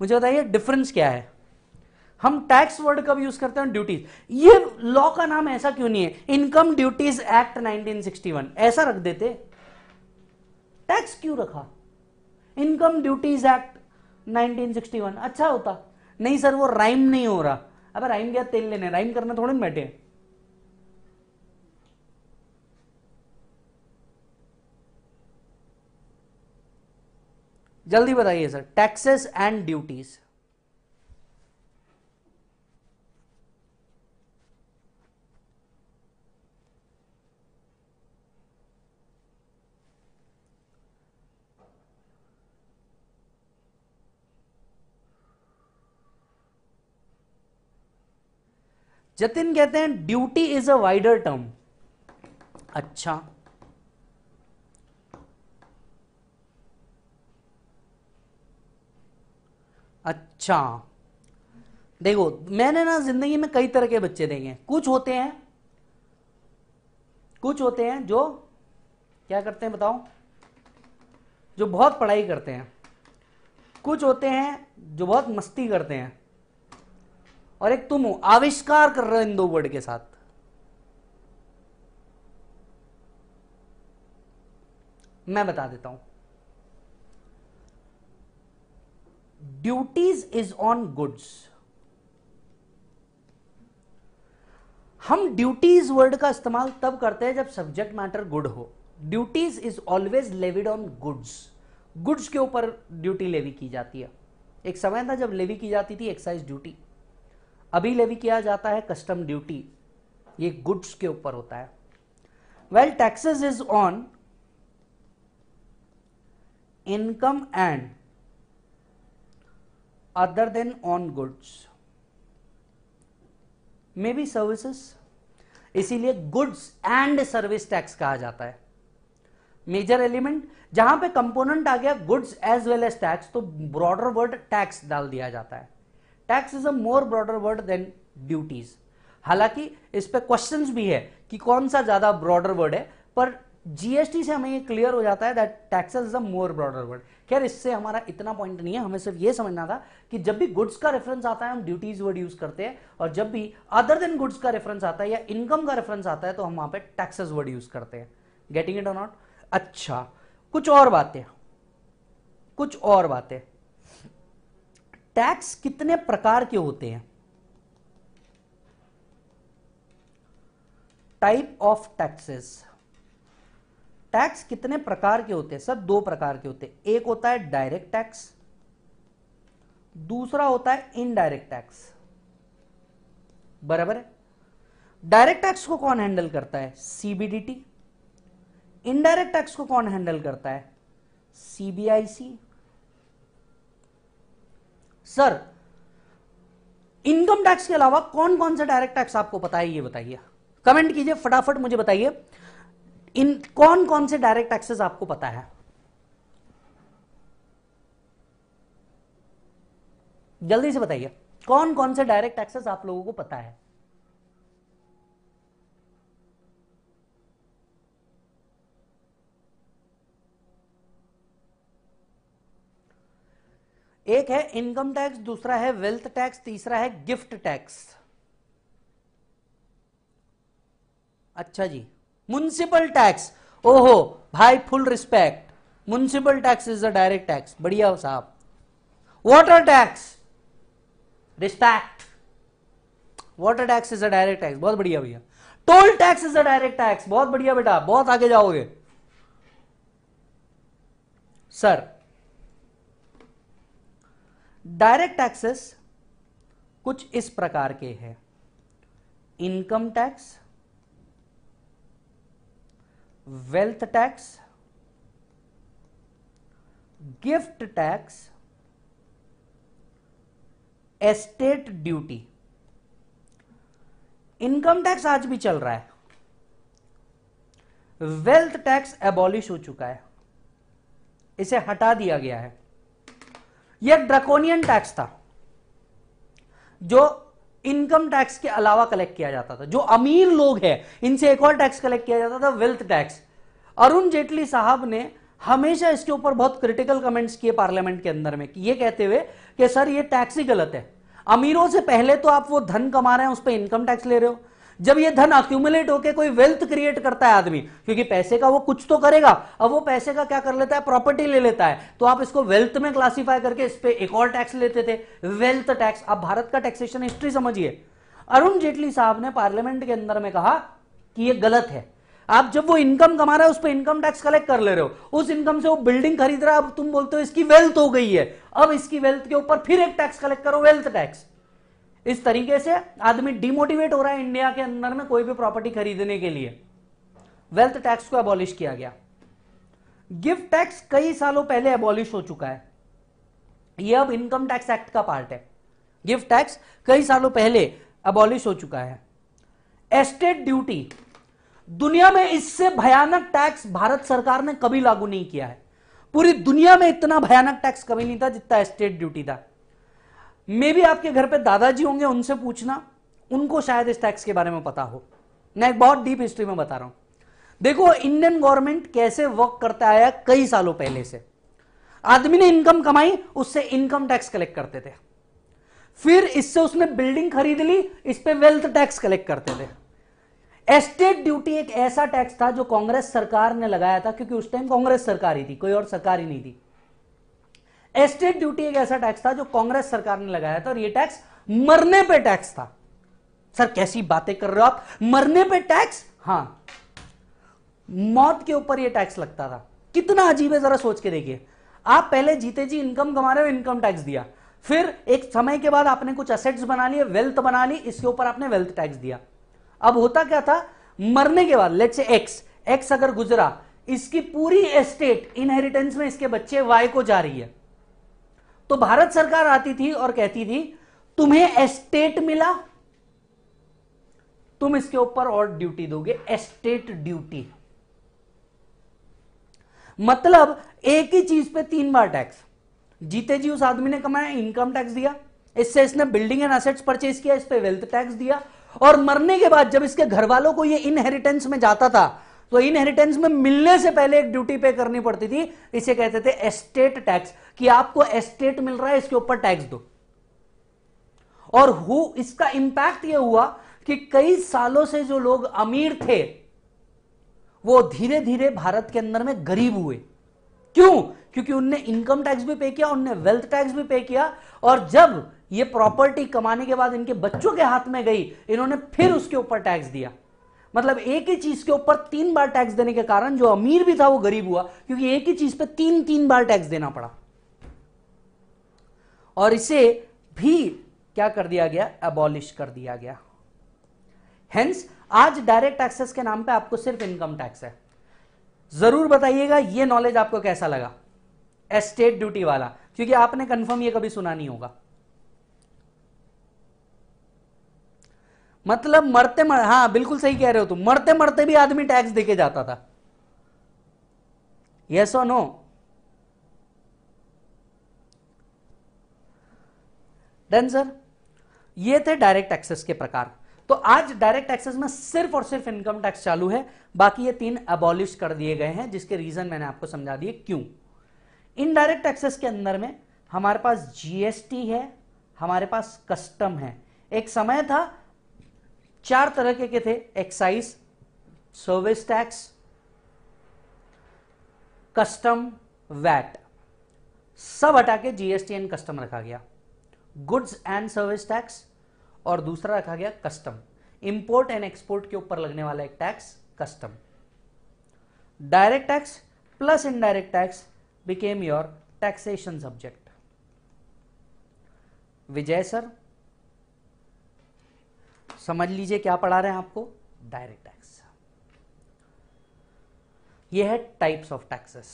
मुझे बताइए डिफरेंस क्या है हम टैक्स वर्ड कब यूज करते हैं ड्यूटीज ये लॉ का नाम ऐसा क्यों नहीं है इनकम ड्यूटीज एक्ट 1961 ऐसा रख देते टैक्स क्यों रखा इनकम ड्यूटीज एक्ट 1961 अच्छा होता नहीं सर वो राइम नहीं हो रहा अब राइम क्या तेल लेने राइम करना थोड़े बैठे हैं जल्दी बताइए sir taxes and duties Jatin कहते हैं duty is a wider term अच्छा अच्छा देखो मैंने ना जिंदगी में कई तरह के बच्चे देखे कुछ होते हैं कुछ होते हैं जो क्या करते हैं बताओ जो बहुत पढ़ाई करते हैं कुछ होते हैं जो बहुत मस्ती करते हैं और एक तुम आविष्कार कर रहे हो इन दो वर्ड के साथ मैं बता देता हूं ड्यूटीज इज ऑन गुड्स हम ड्यूटीज वर्ड का इस्तेमाल तब करते हैं जब सब्जेक्ट मैटर गुड हो duties is always levied on goods goods के ऊपर ड्यूटी लेवी की जाती है एक समय था जब लेवी की जाती थी एक्साइज ड्यूटी अभी लेवी किया जाता है कस्टम ड्यूटी ये गुड्स के ऊपर होता है well taxes is on income and other than on goods may be services इसीलिए गुड्स एंड सर्विस टैक्स कहा जाता है मेजर एलिमेंट जहां पे कंपोनेंट आ गया goods as well as tax तो ब्रॉडर वर्ड टैक्स डाल दिया जाता है tax is a more broader word than duties हालांकि इस पर क्वेश्चन भी है कि कौन सा ज्यादा ब्रॉडर वर्ड है पर जीएसटी से हमें ये क्लियर हो जाता है that tax is a more broader word खैर इससे हमारा इतना पॉइंट नहीं है हमें सिर्फ ये समझना था कि जब भी गुड्स का रेफरेंस आता है हम ड्यूटीज वर्ड यूज करते हैं और जब भी अदर देन गुड्स का रेफरेंस आता है या इनकम का रेफरेंस आता है तो हम वहां पर टैक्सेस वर्ड यूज करते हैं गेटिंग इट और नॉट अच्छा कुछ और बातें कुछ और बातें टैक्स कितने प्रकार के होते हैं टाइप ऑफ टैक्सेस टैक्स कितने प्रकार के होते हैं सर दो प्रकार के होते हैं एक होता है डायरेक्ट टैक्स दूसरा होता है इनडायरेक्ट टैक्स बराबर है डायरेक्ट टैक्स को कौन हैंडल करता है सीबीडीटी इनडायरेक्ट टैक्स को कौन हैंडल करता है सीबीआईसी सर इनकम टैक्स के अलावा कौन कौन सा डायरेक्ट टैक्स आपको पता है ये बताइए कमेंट कीजिए फटाफट मुझे बताइए इन कौन कौन से डायरेक्ट टैक्सेस आपको पता है जल्दी से बताइए कौन कौन से डायरेक्ट टैक्सेस आप लोगों को पता है एक है इनकम टैक्स दूसरा है वेल्थ टैक्स तीसरा है गिफ्ट टैक्स अच्छा जी म्यूनसिपल टैक्स ओहो भाई full respect municipal tax is a direct tax बढ़िया साहब water tax respect water tax is a direct tax बहुत बढ़िया भैया toll tax is a direct tax बहुत बढ़िया बेटा बहुत आगे जाओगे सर डायरेक्ट टैक्सेस कुछ इस प्रकार के हैं income tax wealth tax gift tax estate duty income tax आज भी चल रहा है वेल्थ टैक्स एबॉलिश हो चुका है इसे हटा दिया गया है यह ड्रकोनियन टैक्स था जो इनकम टैक्स के अलावा कलेक्ट किया जाता था जो अमीर लोग हैं इनसे एक और टैक्स कलेक्ट किया जाता था वेल्थ टैक्स अरुण जेटली साहब ने हमेशा इसके ऊपर बहुत क्रिटिकल कमेंट्स किए पार्लियामेंट के अंदर में कि ये कहते हुए कि सर ये टैक्स ही गलत है अमीरों से पहले तो आप वो धन कमा रहे हैं उस पर इनकम टैक्स ले रहे हो जब ये धन अक्यूमुलेट होकर कोई वेल्थ क्रिएट करता है आदमी क्योंकि पैसे का वो कुछ तो करेगा अब वो पैसे का क्या कर लेता है प्रॉपर्टी ले लेता है तो आप इसको वेल्थ में क्लासीफाई करके इस पर एक और टैक्स लेते थे वेल्थ टैक्स आप भारत का टैक्सेशन हिस्ट्री समझिए अरुण जेटली साहब ने पार्लियामेंट के अंदर में कहा कि यह गलत है आप जब वो इनकम कमा रहा है उस पर इनकम टैक्स कलेक्ट कर ले रहे हो उस इनकम से वो बिल्डिंग खरीद रहा है अब तुम बोलते हो इसकी वेल्थ हो गई है अब इसकी वेल्थ के ऊपर फिर एक टैक्स कलेक्ट करो वेल्थ टैक्स इस तरीके से आदमी डिमोटिवेट हो रहा है इंडिया के अंदर में कोई भी प्रॉपर्टी खरीदने के लिए वेल्थ टैक्स को एबॉलिश किया गया गिफ्ट टैक्स कई सालों पहले एबॉलिश हो चुका है यह अब इनकम टैक्स एक्ट का पार्ट है गिफ्ट टैक्स कई सालों पहले एबॉलिश हो चुका है एस्टेट ड्यूटी दुनिया में इससे भयानक टैक्स भारत सरकार ने कभी लागू नहीं किया है पूरी दुनिया में इतना भयानक टैक्स कभी नहीं था जितना एस्टेट ड्यूटी था मे भी आपके घर पे दादाजी होंगे उनसे पूछना उनको शायद इस टैक्स के बारे में पता हो मैं एक बहुत डीप हिस्ट्री में बता रहा हूं देखो इंडियन गवर्नमेंट कैसे वर्क करता आया कई सालों पहले से आदमी ने इनकम कमाई उससे इनकम टैक्स कलेक्ट करते थे फिर इससे उसने बिल्डिंग खरीद ली इस पर वेल्थ टैक्स कलेक्ट करते थे एस्टेट ड्यूटी एक ऐसा टैक्स था जो कांग्रेस सरकार ने लगाया था क्योंकि उस टाइम कांग्रेस सरकार ही थी कोई और सरकार ही नहीं थी एस्टेट ड्यूटी एक ऐसा टैक्स था जो कांग्रेस सरकार ने लगाया था और ये टैक्स मरने पे टैक्स था सर कैसी बातें कर रहे हो आप मरने पे टैक्स हां मौत के ऊपर ये टैक्स लगता था कितना अजीब है जरा सोच के देखिए आप पहले जीते जी इनकम कमा रहे हो इनकम टैक्स दिया फिर एक समय के बाद आपने कुछ असेट्स बना लिए वेल्थ बना ली इसके ऊपर आपने वेल्थ टैक्स दिया अब होता क्या था मरने के बाद लेट्स एक्स एक्स अगर गुजरा इसकी पूरी एस्टेट इनहेरिटेंस में इसके बच्चे वाई को जा रही है तो भारत सरकार आती थी और कहती थी तुम्हें एस्टेट मिला तुम इसके ऊपर और ड्यूटी दोगे एस्टेट ड्यूटी मतलब एक ही चीज पे तीन बार टैक्स जीते जी उस आदमी ने कमाया इनकम टैक्स दिया इससे इसने बिल्डिंग एंड एसेट्स परचेज किया इस पर वेल्थ टैक्स दिया और मरने के बाद जब इसके घर वालों को ये इनहेरिटेंस में जाता था तो इनहेरिटेंस में मिलने से पहले एक ड्यूटी पे करनी पड़ती थी इसे कहते थे एस्टेट टैक्स कि आपको एस्टेट मिल रहा है इसके ऊपर टैक्स दो और हु इसका इंपैक्ट यह हुआ कि कई सालों से जो लोग अमीर थे वो धीरे धीरे भारत के अंदर में गरीब हुए क्यों क्योंकि उनने इनकम टैक्स भी पे किया उनने वेल्थ टैक्स भी पे किया और जब ये प्रॉपर्टी कमाने के बाद इनके बच्चों के हाथ में गई इन्होंने फिर उसके ऊपर टैक्स दिया मतलब एक ही चीज के ऊपर तीन बार टैक्स देने के कारण जो अमीर भी था वो गरीब हुआ क्योंकि एक ही चीज पे तीन तीन बार टैक्स देना पड़ा और इसे भी क्या कर दिया गया अबॉलिश कर दिया गया हेंस आज डायरेक्ट टैक्सेस के नाम पे आपको सिर्फ इनकम टैक्स है जरूर बताइएगा ये नॉलेज आपको कैसा लगा एस्टेट ड्यूटी वाला क्योंकि आपने कंफर्म ये कभी सुना नहीं होगा मतलब मरते मर हाँ बिल्कुल सही कह रहे हो तुम मरते मरते भी आदमी टैक्स देके जाता था यस और नो डन सर ये थे डायरेक्ट टैक्सेस के प्रकार तो आज डायरेक्ट टैक्सेस में सिर्फ और सिर्फ इनकम टैक्स चालू है बाकी ये तीन अबॉलिश कर दिए गए हैं जिसके रीजन मैंने आपको समझा दिए क्यों इनडायरेक्ट टैक्सेस के अंदर में हमारे पास जीएसटी है हमारे पास कस्टम है एक समय था चार तरह के के थे excise service tax custom VAT सब हटा के जीएसटी एंड कस्टम रखा गया गुड्स एंड सर्विस टैक्स और दूसरा रखा गया कस्टम इंपोर्ट एंड एक्सपोर्ट के ऊपर लगने वाला एक tax custom direct tax plus indirect tax became your taxation subject Vijay sir समझ लीजिए क्या पढ़ा रहे हैं आपको डायरेक्ट टैक्स ये है टाइप्स ऑफ टैक्सेस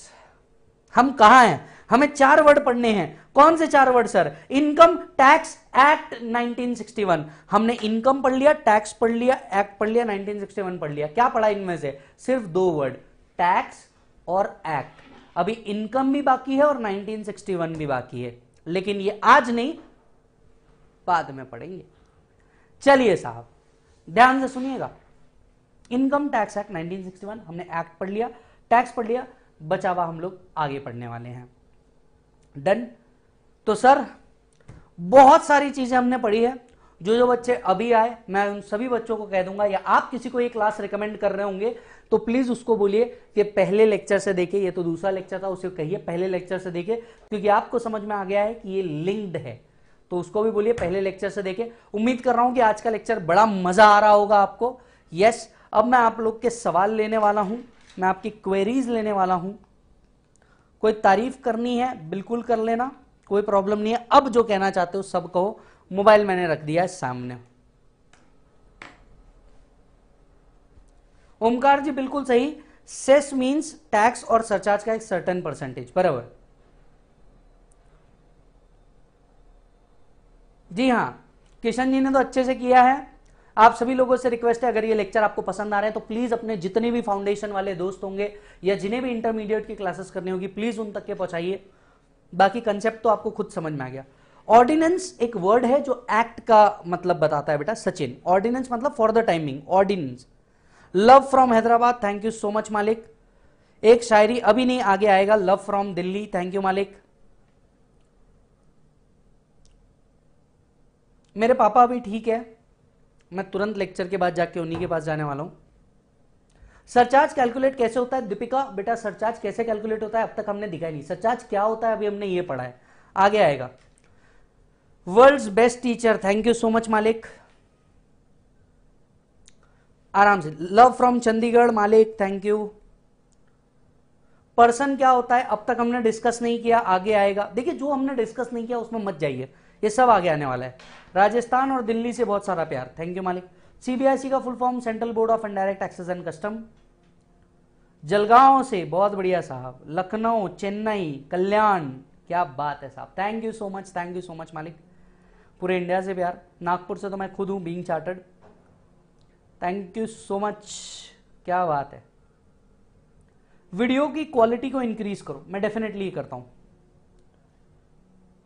हम कहा हैं हमें चार वर्ड पढ़ने हैं कौन से चार word sir income tax act 1961 हमने इनकम पढ़ लिया टैक्स पढ़ लिया एक्ट पढ़ लिया 1961 पढ़ लिया क्या पढ़ा इनमें से सिर्फ दो वर्ड टैक्स और एक्ट अभी इनकम भी बाकी है और 1961 भी बाकी है लेकिन ये आज नहीं बाद में पढ़ेंगे चलिए साहब ध्यान से सुनिएगा इनकम टैक्स एक्ट 1961 हमने एक्ट पढ़ लिया टैक्स पढ़ लिया बचा हुआ हम लोग आगे पढ़ने वाले हैं डन तो सर बहुत सारी चीजें हमने पढ़ी है जो जो बच्चे अभी आए मैं उन सभी बच्चों को कह दूंगा या आप किसी को ये क्लास रिकमेंड कर रहे होंगे तो प्लीज उसको बोलिए कि पहले लेक्चर से देखिए ये तो दूसरा लेक्चर था उसे कहिए पहले लेक्चर से देखिए क्योंकि आपको समझ में आ गया है कि ये लिंक्ड है तो उसको भी बोलिए पहले लेक्चर से देखें उम्मीद कर रहा हूं कि आज का लेक्चर बड़ा मजा आ रहा होगा आपको यस अब मैं आप लोग के सवाल लेने वाला हूं मैं आपकी क्वेरीज लेने वाला हूं कोई तारीफ करनी है बिल्कुल कर लेना कोई प्रॉब्लम नहीं है अब जो कहना चाहते हो सब कहो मोबाइल मैंने रख दिया है सामने ओमकार जी बिल्कुल सही सेस मीन्स टैक्स और सरचार्ज का एक सर्टन परसेंटेज बराबर जी हाँ किशन जी ने तो अच्छे से किया है आप सभी लोगों से रिक्वेस्ट है अगर ये लेक्चर आपको पसंद आ रहे हैं तो प्लीज़ अपने जितने भी फाउंडेशन वाले दोस्त होंगे या जिन्हें भी इंटरमीडिएट की क्लासेस करनी होगी प्लीज़ उन तक के पहुंचाइए बाकी कंसेप्ट तो आपको खुद समझ में आ गया ऑर्डिनेंस एक वर्ड है जो एक्ट का मतलब बताता है बेटा सचिन ऑर्डिनेंस मतलब for the timing ordinance love from Hyderabad thank you so much मालिक एक शायरी अभी नहीं आगे आएगा love from Delhi thank you मालिक मेरे पापा अभी ठीक है मैं तुरंत लेक्चर के बाद जाके उन्हीं के पास जाने वाला हूं सरचार्ज कैलकुलेट कैसे होता है दीपिका बेटा सरचार्ज कैसे कैलकुलेट होता है अब तक हमने दिखाई नहीं सरचार्ज क्या होता है अभी हमने ये पढ़ा है आगे आएगा world's best teacher thank you so much मालिक आराम से लव फ्रॉम चंडीगढ़ मालिक थैंक यू पर्सन क्या होता है अब तक हमने डिस्कस नहीं किया आगे आएगा देखिए जो हमने डिस्कस नहीं किया उसमें मत जाइए ये सब आगे आने वाला है राजस्थान और दिल्ली से बहुत सारा प्यार थैंक यू मालिक सीबीआईसी का full form central board of indirect taxes and custom Jalgaon से बहुत बढ़िया साहब लखनऊ चेन्नई कल्याण क्या बात है साहब thank you so much thank you so much मालिक पूरे इंडिया से प्यार नागपुर से तो मैं खुद हूँ being chartered thank you so much क्या बात है वीडियो की क्वालिटी को इंक्रीज करो मैं डेफिनेटली करता हूं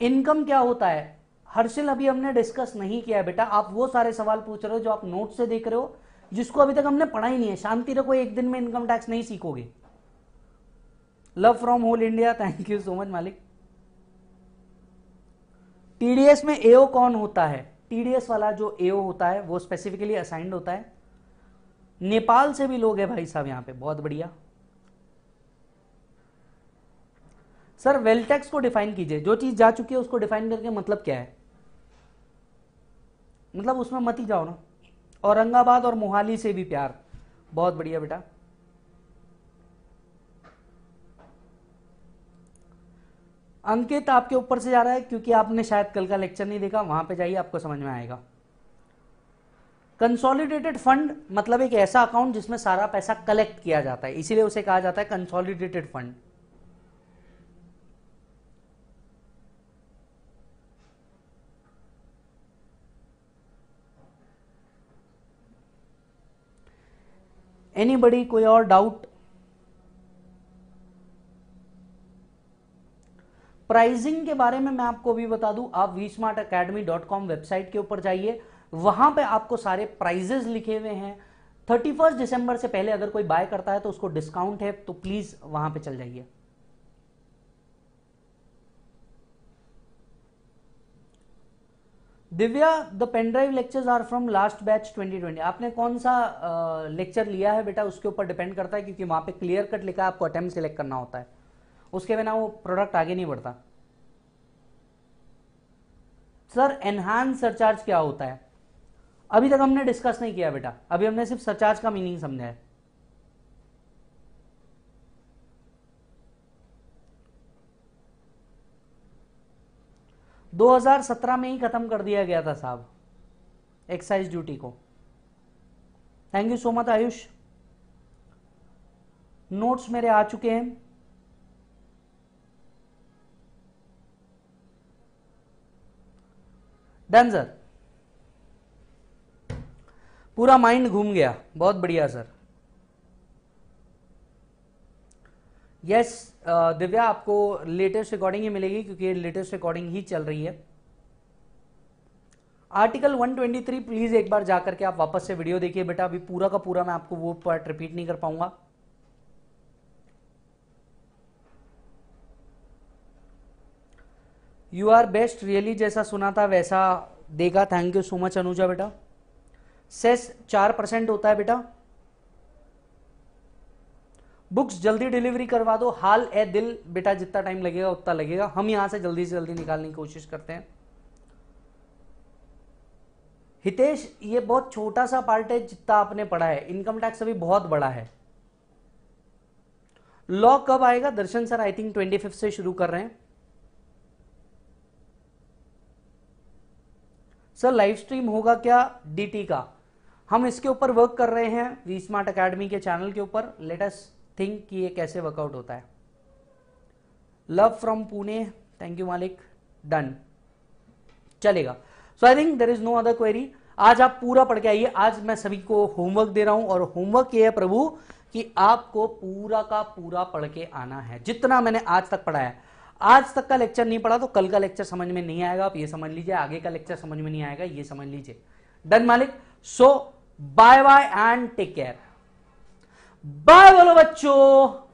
इनकम क्या होता है हर्षिल अभी हमने डिस्कस नहीं किया है बेटा आप वो सारे सवाल पूछ रहे हो जो आप नोट से देख रहे हो जिसको अभी तक हमने पढ़ा ही नहीं है शांति रखो एक दिन में इनकम टैक्स नहीं सीखोगे love from whole India thank you so much मालिक टीडीएस में एओ कौन होता है टीडीएस वाला जो एओ होता है वो स्पेसिफिकली असाइंड होता है नेपाल से भी लोग हैं भाई साहब यहां पे बहुत बढ़िया सर टैक्स को डिफाइन कीजिए जो चीज जा चुकी है उसको डिफाइन करके मतलब क्या है मतलब उसमें मत ही जाओ ना औरंगाबाद और मोहाली से भी प्यार बहुत बढ़िया बेटा अंकित आपके ऊपर से जा रहा है क्योंकि आपने शायद कल का लेक्चर नहीं देखा वहां पे जाइए आपको समझ में आएगा कंसोलिडेटेड फंड मतलब एक ऐसा अकाउंट जिसमें सारा पैसा कलेक्ट किया जाता है इसीलिए उसे कहा जाता है कंसोलिडेटेड फंड एनीबडी कोई और डाउट प्राइजिंग के बारे में मैं आपको भी बता दूं आप V smart academy dot com website के ऊपर जाइए वहां पे आपको सारे प्राइजेस लिखे हुए हैं थर्टी फर्स्ट दिसंबर से पहले अगर कोई बाय करता है तो उसको डिस्काउंट है तो प्लीज वहां पे चल जाइए Divya the pendrive lectures are from last batch 2020 आपने कौन सा लेक्चर uh, लिया है बेटा उसके ऊपर डिपेंड करता है क्योंकि वहां पे क्लियर कट लिखा है आपको अटैम्प सिलेक्ट करना होता है उसके बिना वो प्रोडक्ट आगे नहीं बढ़ता सर एनहांस सरचार्ज क्या होता है अभी तक हमने डिस्कस नहीं किया बेटा अभी हमने सिर्फ सरचार्ज का मीनिंग समझा है 2017 में ही खत्म कर दिया गया था साहब एक्साइज ड्यूटी को thank you so much Ayush notes मेरे आ चुके हैं डन सर पूरा माइंड घूम गया बहुत बढ़िया sir yes yes, uh, Divya आपको लेटेस्ट रिकॉर्डिंग ही मिलेगी क्योंकि लेटेस्ट रिकॉर्डिंग ही चल रही है आर्टिकल 123 प्लीज एक बार जाकर के आप वापस से वीडियो देखिए बेटा अभी पूरा का पूरा मैं आपको वो पार्ट रिपीट नहीं कर पाऊंगा यू आर बेस्ट रियली जैसा सुना था वैसा देगा thank you so much Anuja बेटा सेस चार परसेंट होता है बेटा बुक्स जल्दी डिलीवरी करवा दो हाल ए दिल बेटा जितना टाइम लगेगा उतना लगेगा हम यहां से जल्दी से जल्दी निकालने की कोशिश करते हैं हितेश ये बहुत छोटा सा पार्ट है जितना आपने पढ़ा है इनकम टैक्स अभी बहुत बड़ा है लॉ कब आएगा Darshan sir I think twenty fifth से शुरू कर रहे हैं सर लाइव स्ट्रीम होगा क्या डीटी का हम इसके ऊपर वर्क कर रहे हैं वी स्मार्ट अकेडमी के चैनल के ऊपर लेटेस्ट थिंक कि ये कैसे वर्कआउट होता है love from Pune thank you मालिक डन चलेगा so I think there is no other query आज आप पूरा पढ़ के आइए आज मैं सभी को होमवर्क दे रहा हूं और होमवर्क ये है प्रभु कि आपको पूरा का पूरा पढ़ के आना है जितना मैंने आज तक पढ़ाया आज तक का लेक्चर नहीं पढ़ा तो कल का लेक्चर समझ में नहीं आएगा आप ये समझ लीजिए आगे का लेक्चर समझ में नहीं आएगा ये समझ लीजिए डन मालिक so bye bye and take care bye बोलो बच्चों